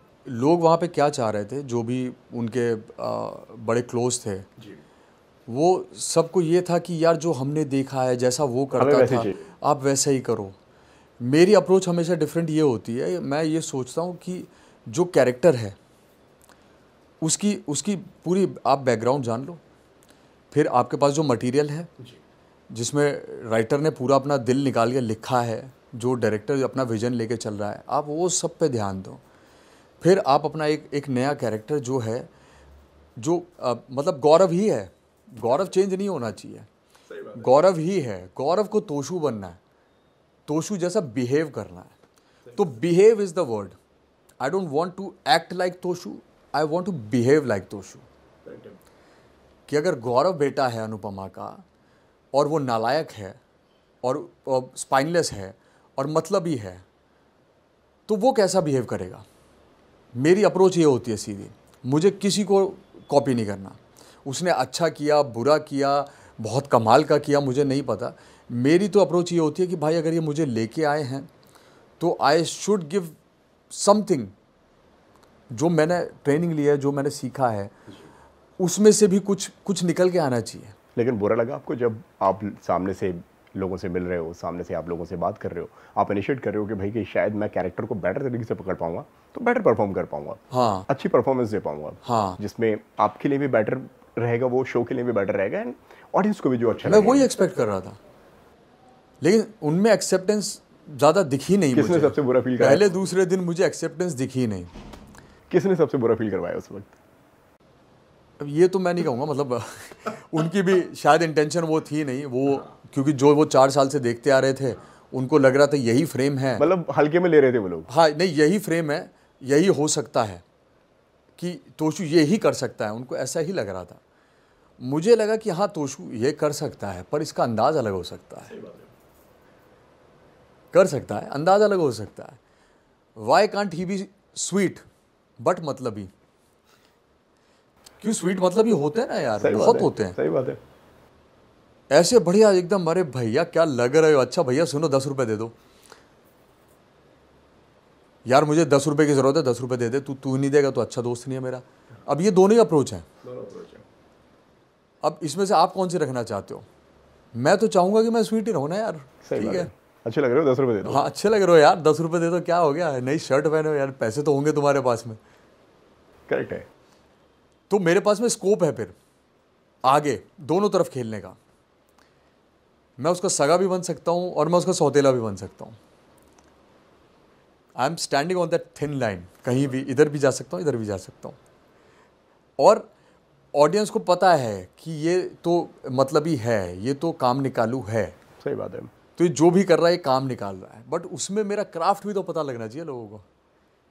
Speaker 1: लोग वहाँ पे क्या चाह रहे थे जो भी उनके आ, बड़े क्लोज थे जी। वो सबको ये था कि यार जो हमने देखा है जैसा वो करता था आप वैसे ही करो मेरी अप्रोच हमेशा डिफरेंट ये होती है मैं ये सोचता हूँ कि जो कैरेक्टर है उसकी उसकी पूरी आप बैकग्राउंड जान लो फिर आपके पास जो मटेरियल है जिसमें राइटर ने पूरा अपना दिल निकाल के लिखा है जो डायरेक्टर अपना विजन लेके चल रहा है आप वो सब पे ध्यान दो फिर आप अपना एक एक नया कैरेक्टर जो है जो आ, मतलब गौरव ही है गौरव चेंज नहीं होना चाहिए गौरव ही है गौरव को तोशु बनना है तोशू जैसा बिहेव करना है तो behave is the word I don't want to act like Toshu I want to behave like Toshu कि अगर गौरव बेटा है अनुपमा का और वो नालायक है और स्पाइनलेस है और मतलब ही है तो वो कैसा बिहेव करेगा मेरी अप्रोच ये होती है सीधी मुझे किसी को कॉपी नहीं करना उसने अच्छा किया बुरा किया बहुत कमाल का किया मुझे नहीं पता मेरी तो अप्रोच ये होती है कि भाई अगर ये मुझे लेके आए हैं तो आई शुड गिव समथिंग जो मैंने ट्रेनिंग ली है जो मैंने सीखा है उसमें से भी कुछ कुछ निकल के आना चाहिए लेकिन बुरा लगा आपको जब आप सामने से लोगों
Speaker 2: से मिल रहे हो सामने से आप लोगों से बात कर रहे हो आप इनिशिएट कर रहे हो कि भाई कि शायद मैं कैरेक्टर को बेटर तरीके से पकड़ पाऊंगा तो बेटर परफॉर्म कर पाऊंगा हाँ अच्छी परफॉर्मेंस दे पाऊंगा हाँ जिसमें आपके लिए भी बेटर रहेगा वो शो के लिए भी बेटर रहेगा एंड ऑडियंस को भी जो अच्छा मैं वही एक्सपेक्ट कर रहा था
Speaker 1: लेकिन उनमें एक्सेप्टेंस ज़्यादा दिखी नहीं किसने सबसे बुरा फील पहले दूसरे दिन मुझे एक्सेप्टेंस दिखी नहीं किसने सबसे बुरा फील करवाया उस वक्त अब ये तो मैं नहीं कहूँगा मतलब उनकी भी शायद इंटेंशन वो थी नहीं वो क्योंकि जो वो चार साल से देखते आ रहे थे उनको लग रहा था यही फ्रेम है मतलब हल्के में ले रहे थे वो लोग हाँ नहीं यही फ्रेम है यही हो सकता है कि तोशु ये ही कर सकता है उनको ऐसा ही लग रहा था मुझे लगा कि हाँ तोशु ये कर सकता है पर इसका अंदाज़ अलग हो सकता है कर सकता है अंदाज़ अलग हो सकता है why can't he be sweet but मतलब ही क्यों स्वीट मतलब ये होते हैं ना यार बहुत है, होते हैं सही बात है ऐसे बढ़िया एकदम अरे भैया क्या लग रहे हो अच्छा भैया सुनो दस रुपए दे दो यार मुझे दस रुपए की ज़रूरत है दस रुपए दे दे तू तू नहीं देगा तो अच्छा दोस्त नहीं है मेरा अब ये दोनों ही अप्रोच है अब इसमें से आप कौन सी रखना चाहते हो मैं तो चाहूंगा कि मैं स्वीट ही रहूँ ना यार ठीक है अच्छे लग रहे हो दस रुपए दे दो हाँ अच्छे लग रहे हो यार दस रुपए दे दो क्या हो गया नई शर्ट पहने हो यार पैसे तो होंगे तुम्हारे पास में करेक्ट है तो मेरे पास में स्कोप है फिर आगे दोनों तरफ खेलने का मैं उसका सगा भी बन सकता हूँ और मैं उसका सौतेला भी बन सकता हूँ I am standing on that thin line कहीं भी इधर भी जा सकता हूँ इधर भी जा सकता हूँ और ऑडियंस को पता है कि ये तो मतलब ही है ये तो काम निकालू है सही बात है तो ये जो भी कर रहा है ये काम निकाल रहा है बट उसमें मेरा क्राफ्ट भी तो पता लगना चाहिए लोगों को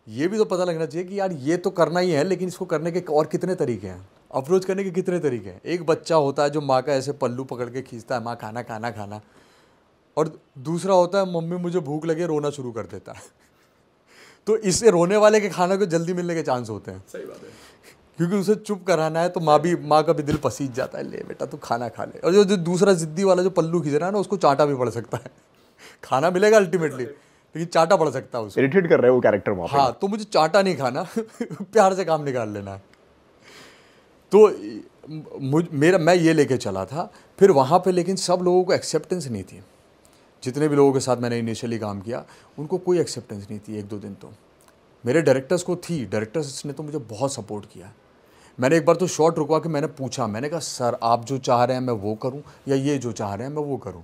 Speaker 1: ये भी तो पता लगना चाहिए कि यार ये तो करना ही है लेकिन इसको करने के और कितने तरीके हैं अप्रोच करने के कितने तरीके हैं एक बच्चा होता है जो माँ का ऐसे पल्लू पकड़ के खींचता है माँ खाना खाना खाना और दूसरा होता है मम्मी मुझे भूख लगे रोना शुरू कर देता है तो इससे रोने वाले के खाना को जल्दी मिलने के चांस होते हैं सही बात है क्योंकि उसे चुप कराना है तो माँ भी माँ का भी दिल पसीज जाता है ले बेटा तू खाना खा ले और जो जो दूसरा ज़िद्दी वाला जो पल्लू खींच रहा है ना उसको चांटा भी पड़ सकता है खाना मिलेगा अल्टीमेटली लेकिन चाटा पड़ सकता है उसको
Speaker 2: इरिटेट कर रहे हो वो कैरेक्टर वहाँ हाँ
Speaker 1: तो मुझे चाटा नहीं खाना प्यार से काम निकाल लेना है तो मुझ मेरा मैं ये लेके चला था फिर वहाँ पे लेकिन सब लोगों को एक्सेप्टेंस नहीं थी जितने भी लोगों के साथ मैंने इनिशियली काम किया उनको कोई एक्सेप्टेंस नहीं थी एक दो दिन तो मेरे डायरेक्टर्स को थी डायरेक्टर्स ने तो मुझे बहुत सपोर्ट किया मैंने एक बार तो शॉर्ट रुकवा के मैंने पूछा मैंने कहा सर आप जो चाह रहे हैं मैं वो करूं या ये जो चाह रहे हैं मैं वो करूं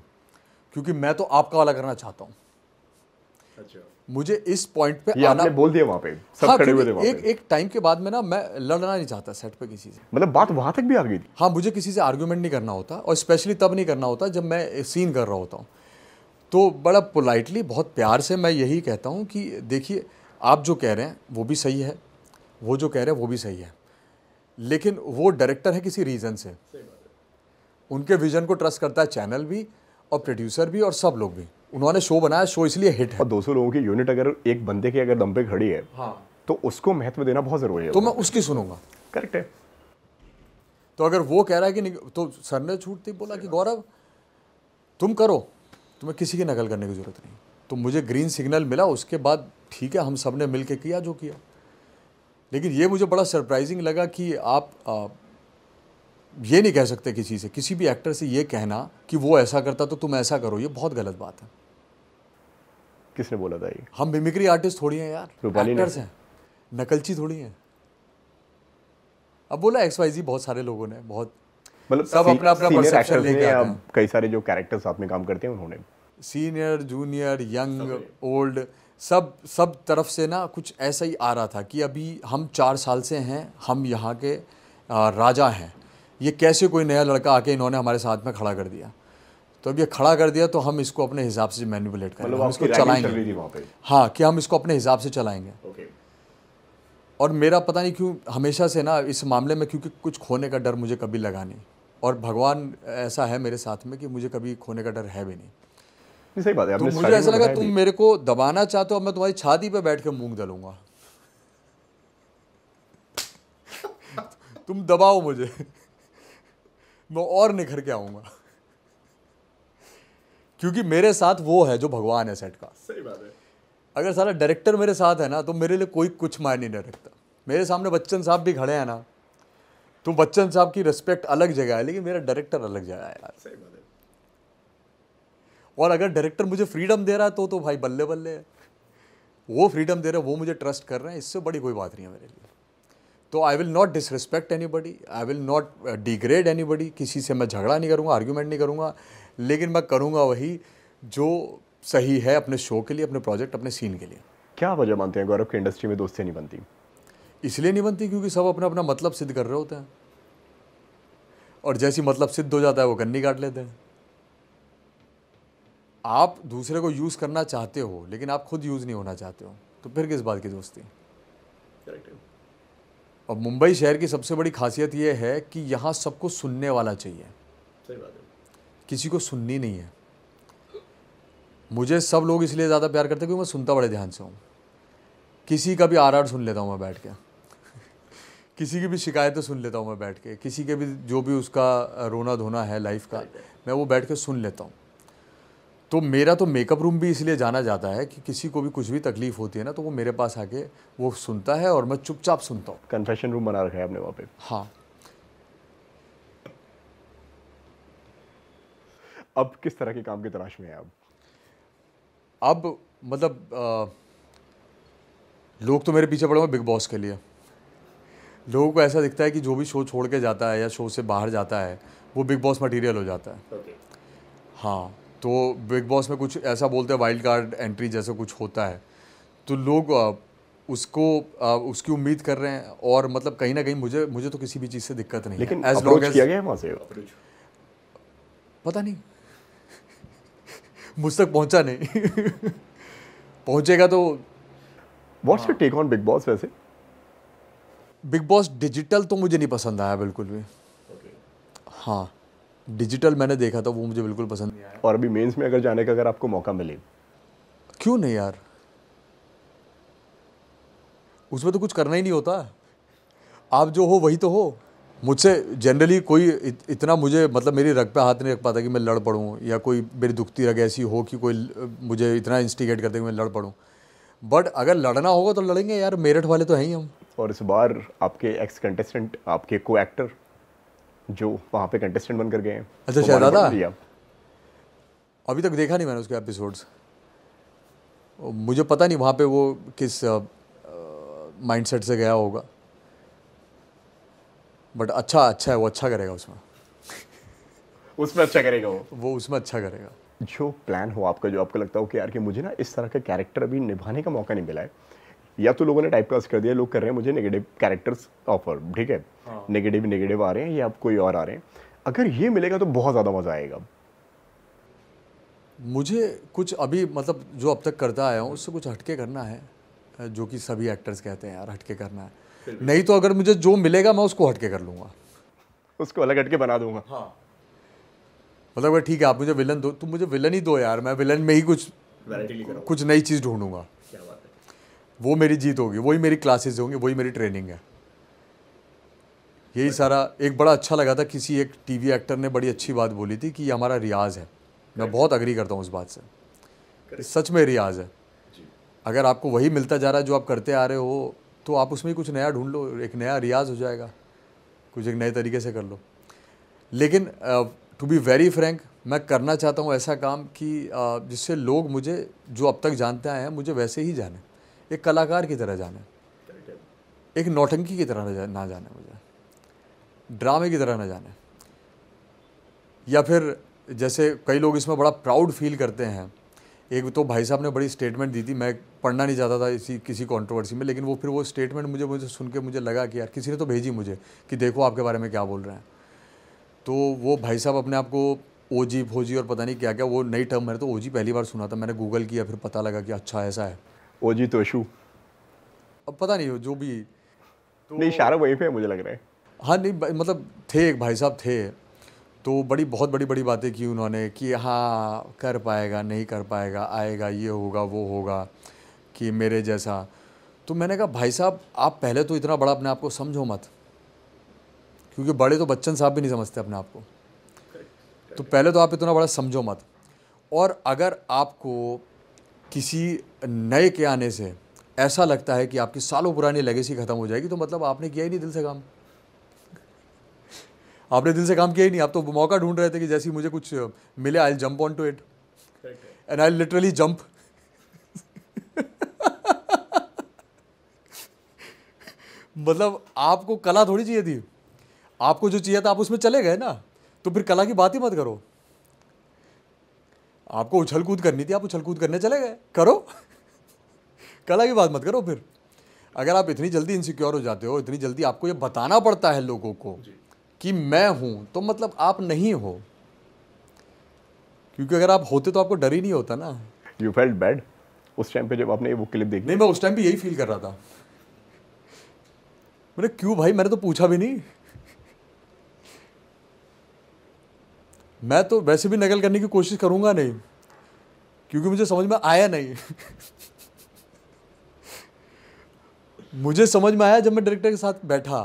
Speaker 1: क्योंकि मैं तो आपका वाला करना चाहता हूं अच्छा। मुझे इस पॉइंट पे आना बोल दिया पे सब हाँ, खड़े हुए थे एक एक टाइम के बाद में ना मैं लड़ना नहीं चाहता सेट पे किसी से मतलब बात वहाँ तक भी आ गई थी हाँ मुझे किसी से आर्ग्यूमेंट नहीं करना होता और स्पेशली तब नहीं करना होता जब मैं सीन कर रहा होता हूँ तो बड़ा पोलाइटली बहुत प्यार से मैं यही कहता हूँ कि देखिए आप जो कह रहे हैं वो भी सही है वो जो कह रहे हैं वो भी सही है लेकिन वो डायरेक्टर है किसी रीज़न से उनके विज़न को ट्रस्ट करता है चैनल भी और प्रोड्यूसर भी और सब लोग भी उन्होंने शो बनाया शो इसलिए हिट है दो सौ लोगों की यूनिट अगर एक बंदे की अगर दम पे खड़ी है हाँ
Speaker 2: तो उसको महत्व देना बहुत ज़रूरी है तो मैं उसकी सुनूंगा
Speaker 1: करेक्ट है तो अगर वो कह रहा है कि तो सर ने छूटते बोला कि गौरव तुम करो तुम्हें किसी की नकल करने की ज़रूरत नहीं तो मुझे ग्रीन सिग्नल मिला उसके बाद ठीक है हम सब ने मिल के किया जो किया लेकिन ये मुझे बड़ा सरप्राइजिंग लगा कि आप आ, ये नहीं कह सकते किसी से किसी भी एक्टर से ये कहना कि वो ऐसा करता तो तुम ऐसा करो ये बहुत गलत बात है किसने बोला था ये हम मिमिक्री आर्टिस्ट थोड़ी हैं यार रूपाली एक्टर्स हैं नकलची थोड़ी हैं अब बोला एक्स वाई जी बहुत सारे लोगों ने बहुत मतलब सब अपना अपना परसेप्शन लेके आते हैं
Speaker 2: कई सारे जो कैरेक्टर्स साथ में काम करते हैं उन्होंने
Speaker 1: सीनियर जूनियर यंग ओल्ड सब सब तरफ से ना कुछ ऐसा ही आ रहा था कि अभी हम चार साल से हैं हम यहाँ के राजा हैं ये कैसे कोई नया लड़का आके इन्होंने हमारे साथ में खड़ा कर दिया तो अब ये खड़ा कर दिया तो हम इसको अपने हिसाब से मैनिपुलेट करेंगे मतलब हम इसको चलाएंगे हाँ कि हम इसको अपने हिसाब से चलाएंगे और मेरा पता नहीं क्यों हमेशा से ना इस मामले में क्योंकि कुछ खोने का डर मुझे कभी लगा नहीं और भगवान ऐसा है मेरे साथ में कि मुझे कभी खोने का डर है भी नहीं सही बात है तो मुझे ऐसा लगा तुम मेरे को दबाना चाहते हो अब मैं तुम्हारी छाती पे बैठ के मूंग दलूंगा तुम दबाओ मुझे मैं और निखर के आऊंगा क्योंकि मेरे साथ वो है जो भगवान है सेट का सही बात है अगर सारा डायरेक्टर मेरे साथ है ना तो मेरे लिए कोई कुछ मायने नहीं रखता मेरे सामने बच्चन साहब भी खड़े हैं ना तो बच्चन साहब की रिस्पेक्ट अलग जगह है लेकिन मेरा डायरेक्टर अलग जगह है यार सही बात है और अगर डायरेक्टर मुझे फ्रीडम दे रहा है तो तो भाई बल्ले बल्ले है वो फ्रीडम दे रहे हैं वो मुझे ट्रस्ट कर रहे हैं इससे बड़ी कोई बात नहीं है मेरे लिए तो I will not disrespect anybody I will not degrade anybody किसी से मैं झगड़ा नहीं करूँगा आर्ग्यूमेंट नहीं करूँगा लेकिन मैं करूँगा वही जो सही है अपने शो के लिए अपने प्रोजेक्ट अपने सीन के लिए क्या वजह मानते हैं गौरव की इंडस्ट्री में दोस्ती नहीं बनती इसलिए नहीं बनती क्योंकि सब अपना अपना मतलब सिद्ध कर रहे होते हैं और जैसी मतलब सिद्ध हो जाता है वो गन्नी काट लेते हैं आप दूसरे को यूज़ करना चाहते हो लेकिन आप खुद यूज़ नहीं होना चाहते हो तो फिर किस बात की दोस्ती और मुंबई शहर की सबसे बड़ी खासियत यह है कि यहाँ सबको सुनने वाला चाहिए सही बात किसी को सुननी नहीं है मुझे सब लोग इसलिए ज़्यादा प्यार करते हैं क्योंकि मैं सुनता बड़े ध्यान से हूँ किसी का भी आर आर सुन लेता हूँ मैं बैठ के किसी की भी शिकायतें सुन लेता हूँ मैं बैठ के किसी के भी जो भी उसका रोना धोना है लाइफ का मैं वो बैठ के सुन लेता हूँ तो मेरा तो मेकअप रूम भी इसलिए जाना जाता है कि किसी को भी कुछ भी तकलीफ होती है ना तो वो मेरे पास आके वो सुनता है और मैं चुपचाप सुनता हूँ कन्फेशन रूम बना रखा है आपने वहाँ पे हाँ
Speaker 2: अब किस तरह के काम की तलाश में है
Speaker 1: अब अब मतलब आ, लोग तो मेरे पीछे पड़े हुए बिग बॉस के लिए लोगों को ऐसा दिखता है कि जो भी शो छोड़ के जाता है या शो से बाहर जाता है वो बिग बॉस मटेरियल हो जाता है okay. हाँ तो बिग बॉस में कुछ ऐसा बोलते हैं वाइल्ड कार्ड एंट्री जैसा कुछ होता है तो लोग आ, उसको आ, उसकी उम्मीद कर रहे हैं और मतलब कहीं ना कहीं मुझे मुझे तो किसी भी चीज़ से दिक्कत नहीं लेकिन एज लॉन्ग एज पता नहीं मुझ तक पहुंचा नहीं पहुंचेगा तो what's your take on Bigg Boss वैसे बिग बॉस डिजिटल तो मुझे नहीं पसंद आया बिल्कुल भी
Speaker 2: okay.
Speaker 1: हाँ डिजिटल मैंने देखा था वो मुझे बिल्कुल पसंद नहीं आया और अभी मेंस में अगर जाने का अगर आपको मौका मिले क्यों नहीं यार उसमें तो कुछ करना ही नहीं होता आप जो हो वही तो हो मुझसे जनरली कोई इत, इतना मुझे मतलब मेरी रग पे हाथ नहीं रख पाता कि मैं लड़ पड़ूँ या कोई मेरी दुखती रग ऐसी हो कि कोई मुझे इतना इंस्टिगेट करते कि मैं लड़ पड़ूँ बट अगर लड़ना होगा तो लड़ेंगे यार मेरठ वाले तो हैं ही हम और इस बार आपके एक्स कंटेस्टेंट आपके को एक्टर
Speaker 2: जो वहाँ पे कंटेस्टेंट बनकर गए हैं
Speaker 1: अच्छा तो शहजादा अभी तक देखा नहीं मैंने उसके एपिसोड्स मुझे पता नहीं वहाँ पे वो किस माइंडसेट से गया होगा बट अच्छा अच्छा है वो अच्छा करेगा उसमें उसमें अच्छा करेगा वो वो उसमें अच्छा करेगा जो
Speaker 2: प्लान हो आपका जो आपको लगता हो कि यार कि मुझे ना इस तरह का कैरेक्टर अभी निभाने का मौका नहीं मिला है या तो लोगों ने टाइप कास्ट कर दिया लोग कर रहे हैं मुझे नेगेटिव कैरेक्टर्स ऑफर ठीक है नेगेटिव हाँ। नेगेटिव आ रहे हैं या आप कोई और आ रहे हैं अगर ये मिलेगा तो बहुत ज़्यादा मज़ा आएगा
Speaker 1: मुझे कुछ अभी मतलब जो अब तक करता आया हूँ उससे कुछ हटके करना है जो कि सभी एक्टर्स कहते हैं यार हटके करना है नहीं तो अगर मुझे जो मिलेगा मैं उसको हटके कर लूंगा उसको अलग हटके बना दूंगा हाँ मतलब ठीक है आप मुझे विलन दो तुम मुझे विलन ही दो यार मैं विलन में ही कुछ कुछ नई चीज़ ढूंढूंगा वो मेरी जीत होगी वही मेरी क्लासेस होंगी वही मेरी ट्रेनिंग है यही सारा एक बड़ा अच्छा लगा था किसी एक टीवी एक्टर ने बड़ी अच्छी बात बोली थी कि ये हमारा रियाज है मैं बहुत अग्री करता हूँ उस बात से सच में रियाज है अगर आपको वही मिलता जा रहा है जो आप करते आ रहे हो तो आप उसमें कुछ नया ढूंढ लो एक नया रियाज हो जाएगा कुछ एक नए तरीके से कर लो लेकिन टू बी वेरी फ्रैंक मैं करना चाहता हूँ ऐसा काम कि जिससे लोग मुझे जो अब तक जानते आए हैं मुझे वैसे ही जाने एक कलाकार की तरह जाने एक नौटंकी की तरह ना जाने मुझे ड्रामे की तरह ना जाने या फिर जैसे कई लोग इसमें बड़ा प्राउड फील करते हैं एक तो भाई साहब ने बड़ी स्टेटमेंट दी थी मैं पढ़ना नहीं चाहता था इसी किसी कंट्रोवर्सी में लेकिन वो फिर वो स्टेटमेंट मुझे मुझे सुन के मुझे लगा कि यार किसी ने तो भेजी मुझे कि देखो आपके बारे में क्या बोल रहे हैं तो वो भाई साहब अपने आप को जी फोजी और पता नहीं क्या क्या वो नई टर्म है तो ओ जी पहली बार सुना था मैंने गूगल किया फिर पता लगा कि अच्छा ऐसा है तो तोशू अब पता नहीं हो जो भी तो... नहीं इशारा वहीं पे मुझे लग रहा है हाँ नहीं मतलब थे एक भाई साहब थे तो बड़ी बहुत बड़ी बड़ी बातें की उन्होंने कि हाँ कर पाएगा नहीं कर पाएगा आएगा ये होगा वो होगा कि मेरे जैसा तो मैंने कहा भाई साहब आप पहले तो इतना बड़ा अपने आप को समझो मत क्योंकि बड़े तो बच्चन साहब भी नहीं समझते अपने आप को तो पहले तो आप इतना बड़ा समझो मत और अगर आपको किसी नए के आने से ऐसा लगता है कि आपकी सालों पुरानी लेगेसी ख़त्म हो जाएगी तो मतलब आपने किया ही नहीं दिल से काम आपने दिन से काम किया ही नहीं आप तो मौका ढूंढ रहे थे कि जैसे ही मुझे कुछ मिले I jump on to it and I literally jump मतलब आपको कला थोड़ी चाहिए थी आपको जो चाहिए था आप उसमें चले गए ना तो फिर कला की बात ही मत करो आपको उछल कूद करनी थी आप उछल कूद करने चले गए करो कला की बात मत करो फिर अगर आप इतनी जल्दी इनसिक्योर हो जाते हो इतनी जल्दी आपको ये बताना पड़ता है लोगों को कि मैं हूं तो मतलब आप नहीं हो क्योंकि अगर आप होते तो आपको डर ही नहीं होता ना यू फेल्ट बैड उस टाइम पे जब आपने वो क्लिप देखी नहीं मैं उस टाइम पे यही फील कर रहा था मैंने क्यों भाई मैंने तो पूछा भी नहीं मैं तो वैसे भी नकल करने की कोशिश करूंगा नहीं क्योंकि मुझे समझ में आया नहीं मुझे समझ में आया जब मैं डायरेक्टर के साथ बैठा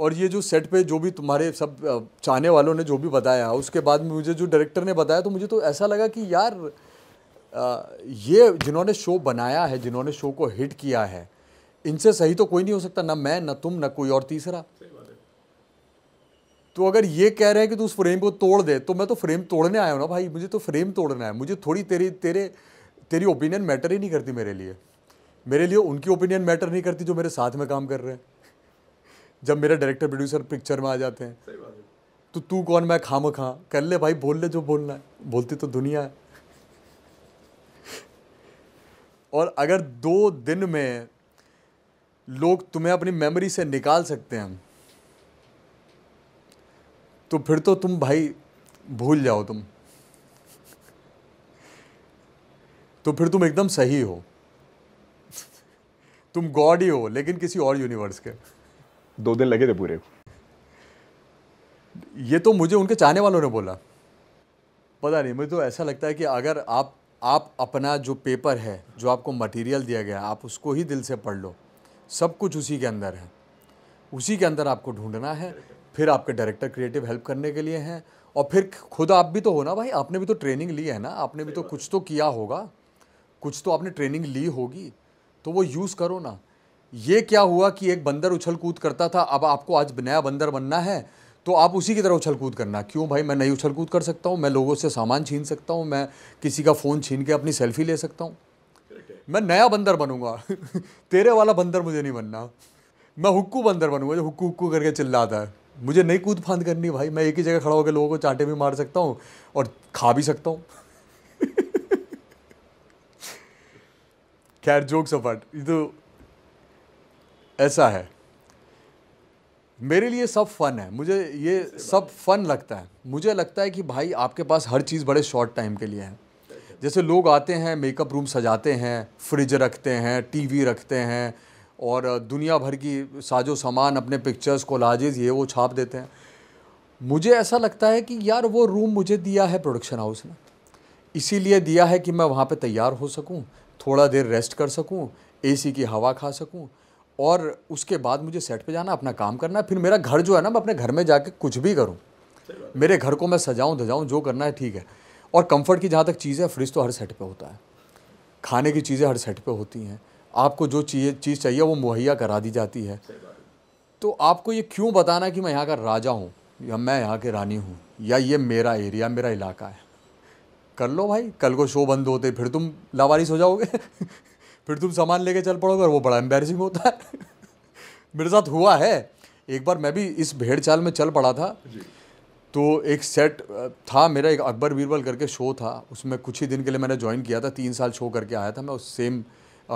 Speaker 1: और ये जो सेट पे जो भी तुम्हारे सब चाहने वालों ने जो भी बताया उसके बाद में मुझे जो डायरेक्टर ने बताया तो मुझे तो ऐसा लगा कि यार ये जिन्होंने शो बनाया है जिन्होंने शो को हिट किया है इनसे सही तो कोई नहीं हो सकता ना मैं ना तुम ना कोई और तीसरा तो अगर ये कह रहे हैं कि तू उस फ्रेम को तोड़ दे तो मैं तो फ्रेम तोड़ने आया हूँ ना भाई मुझे तो फ्रेम तोड़ना है मुझे थोड़ी तेरी तेरे तेरी ओपिनियन मैटर ही नहीं करती मेरे लिए मेरे लिए उनकी ओपिनियन मैटर नहीं करती जो मेरे साथ में काम कर रहे हैं जब मेरे डायरेक्टर प्रोड्यूसर पिक्चर में आ जाते हैं तो तू कौन मैं खाम खा कर ले भाई बोल ले जो बोलना है बोलती तो दुनिया है और अगर दो दिन में लोग तुम्हें अपनी मेमोरी से निकाल सकते हैं तो फिर तो तुम भाई भूल जाओ तुम तो फिर तुम एकदम सही हो तुम गॉड ही हो लेकिन किसी और यूनिवर्स के दो दिन लगे थे पूरे ये तो मुझे उनके चाहने वालों ने बोला पता नहीं मुझे तो ऐसा लगता है कि अगर आप आप अपना जो पेपर है जो आपको मटेरियल दिया गया आप उसको ही दिल से पढ़ लो सब कुछ उसी के अंदर है उसी के अंदर आपको ढूंढना है फिर आपके डायरेक्टर क्रिएटिव हेल्प करने के लिए हैं और फिर खुद आप भी तो हो ना भाई आपने भी तो ट्रेनिंग ली है ना आपने भी तो कुछ तो किया होगा कुछ तो आपने ट्रेनिंग ली होगी तो वो यूज़ करो ना ये क्या हुआ कि एक बंदर उछल कूद करता था अब आपको आज नया बंदर बनना है तो आप उसी की तरह उछल कूद करना क्यों भाई मैं नहीं उछल कूद कर सकता हूँ मैं लोगों से सामान छीन सकता हूँ मैं किसी का फ़ोन छीन के अपनी सेल्फी ले सकता हूँ मैं नया बंदर बनूंगा तेरे वाला बंदर मुझे नहीं बनना मैं हुक्कू बंदर बनूंगा जो हुक्कू हुक्कू करके चिल्लाता है मुझे नहीं कूद फांद करनी भाई मैं एक ही जगह खड़ा होकर लोगों को चांटे भी मार सकता हूँ और खा भी सकता हूँ खैर जोक सफट ये तो ऐसा है मेरे लिए सब फन है मुझे ये सब फन लगता है मुझे लगता है कि भाई आपके पास हर चीज़ बड़े शॉर्ट टाइम के लिए है जैसे लोग आते हैं मेकअप रूम सजाते हैं फ्रिज रखते हैं टीवी रखते हैं और दुनिया भर की साजो सामान अपने पिक्चर्स को लाजिज़ ये वो छाप देते हैं मुझे ऐसा लगता है कि यार वो रूम मुझे दिया है प्रोडक्शन हाउस ने इसीलिए दिया है कि मैं वहाँ पे तैयार हो सकूँ थोड़ा देर रेस्ट कर सकूँ एसी की हवा खा सकूँ और उसके बाद मुझे सेट पे जाना अपना काम करना फिर मेरा घर जो है ना मैं अपने घर में जाके कुछ भी करूँ मेरे घर को मैं सजाऊँ धजाऊँ जो करना है ठीक है और कंफर्ट की जहाँ तक चीज़ है फ्रिज तो हर सेट पे होता है खाने की चीज़ें हर सेट पे होती हैं आपको जो चाहिए चीज़ चाहिए वो मुहैया करा दी जाती है तो आपको ये क्यों बताना कि मैं यहाँ का राजा हूँ या मैं यहाँ के रानी हूँ या ये मेरा एरिया मेरा इलाका है कर लो भाई कल को शो बंद होते फिर तुम लावारिस हो जाओगे फिर तुम सामान लेके चल पड़ोगे और वो बड़ा एम्बेरसिंग होता है मेरे साथ हुआ है एक बार मैं भी इस भेड़ चाल में चल पड़ा था तो एक सेट था मेरा एक अकबर बीरबल करके शो था उसमें कुछ ही दिन के लिए मैंने ज्वाइन किया था तीन साल शो करके आया था मैं उस सेम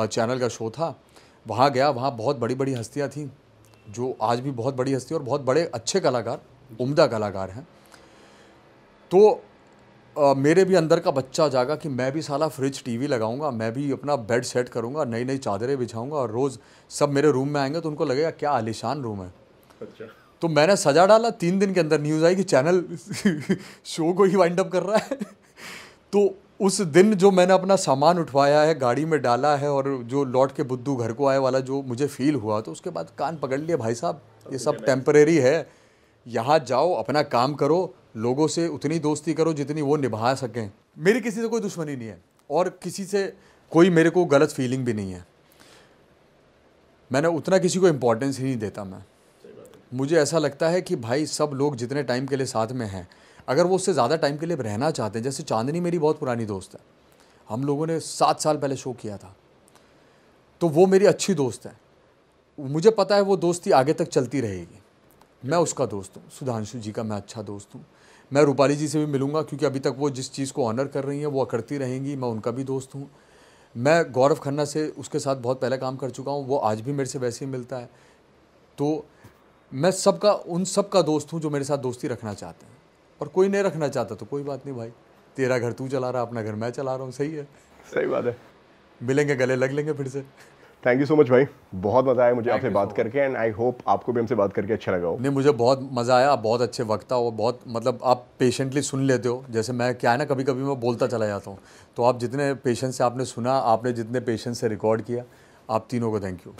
Speaker 1: चैनल का शो था वहाँ गया वहाँ बहुत बड़ी बड़ी हस्तियाँ थीं जो आज भी बहुत बड़ी हस्ती और बहुत बड़े अच्छे कलाकार उम्दा कलाकार हैं तो आ, मेरे भी अंदर का बच्चा जागा कि मैं भी साला फ्रिज टीवी लगाऊंगा मैं भी अपना बेड सेट करूंगा नई नई चादरें बिछाऊंगा और रोज़ सब मेरे रूम में आएंगे तो उनको लगेगा क्या आलिशान रूम है अच्छा तो मैंने सजा डाला तीन दिन के अंदर न्यूज़ आई कि चैनल शो को ही वाइंड अप कर रहा है तो उस दिन जो मैंने अपना सामान उठवाया है गाड़ी में डाला है और जो लौट के बुद्धू घर को आए वाला जो मुझे फील हुआ तो उसके बाद कान पकड़ लिए भाई साहब ये सब टेम्परेरी है यहाँ जाओ अपना काम करो लोगों से उतनी दोस्ती करो जितनी वो निभा सकें मेरी किसी से कोई दुश्मनी नहीं है और किसी से कोई मेरे को गलत फीलिंग भी नहीं है मैंने उतना किसी को इम्पोर्टेंस ही नहीं देता मैं मुझे ऐसा लगता है कि भाई सब लोग जितने टाइम के लिए साथ में हैं अगर वो उससे ज़्यादा टाइम के लिए रहना चाहते हैं जैसे चांदनी मेरी बहुत पुरानी दोस्त है हम लोगों ने सात साल पहले शो किया था तो वो मेरी अच्छी दोस्त है मुझे पता है वो दोस्ती आगे तक चलती रहेगी मैं उसका दोस्त हूँ सुधांशु जी का मैं अच्छा दोस्त हूँ मैं रूपाली जी से भी मिलूंगा क्योंकि अभी तक वो जिस चीज़ को ऑनर कर रही हैं वो करती रहेंगी मैं उनका भी दोस्त हूँ मैं गौरव खन्ना से उसके साथ बहुत पहले काम कर चुका हूँ वो आज भी मेरे से वैसे ही मिलता है तो मैं सबका उन सब का दोस्त हूँ जो मेरे साथ दोस्ती रखना चाहते हैं और कोई नहीं रखना चाहता तो कोई बात नहीं भाई तेरा घर तू चला रहा अपना घर मैं चला रहा हूँ सही है सही बात है मिलेंगे गले लग लेंगे फिर से
Speaker 2: थैंक यू सो मच भाई बहुत मज़ा आया मुझे आपसे बात so
Speaker 1: करके एंड आई होप आपको भी हमसे बात करके अच्छा लगा हो नहीं मुझे बहुत मज़ा आया आप बहुत अच्छे वक्ता हो बहुत मतलब आप पेशेंटली सुन लेते हो जैसे मैं क्या है ना कभी कभी मैं बोलता चला जाता हूँ तो आप जितने पेशेंट से आपने सुना आपने जितने पेशेंट से रिकॉर्ड किया आप तीनों को थैंक यू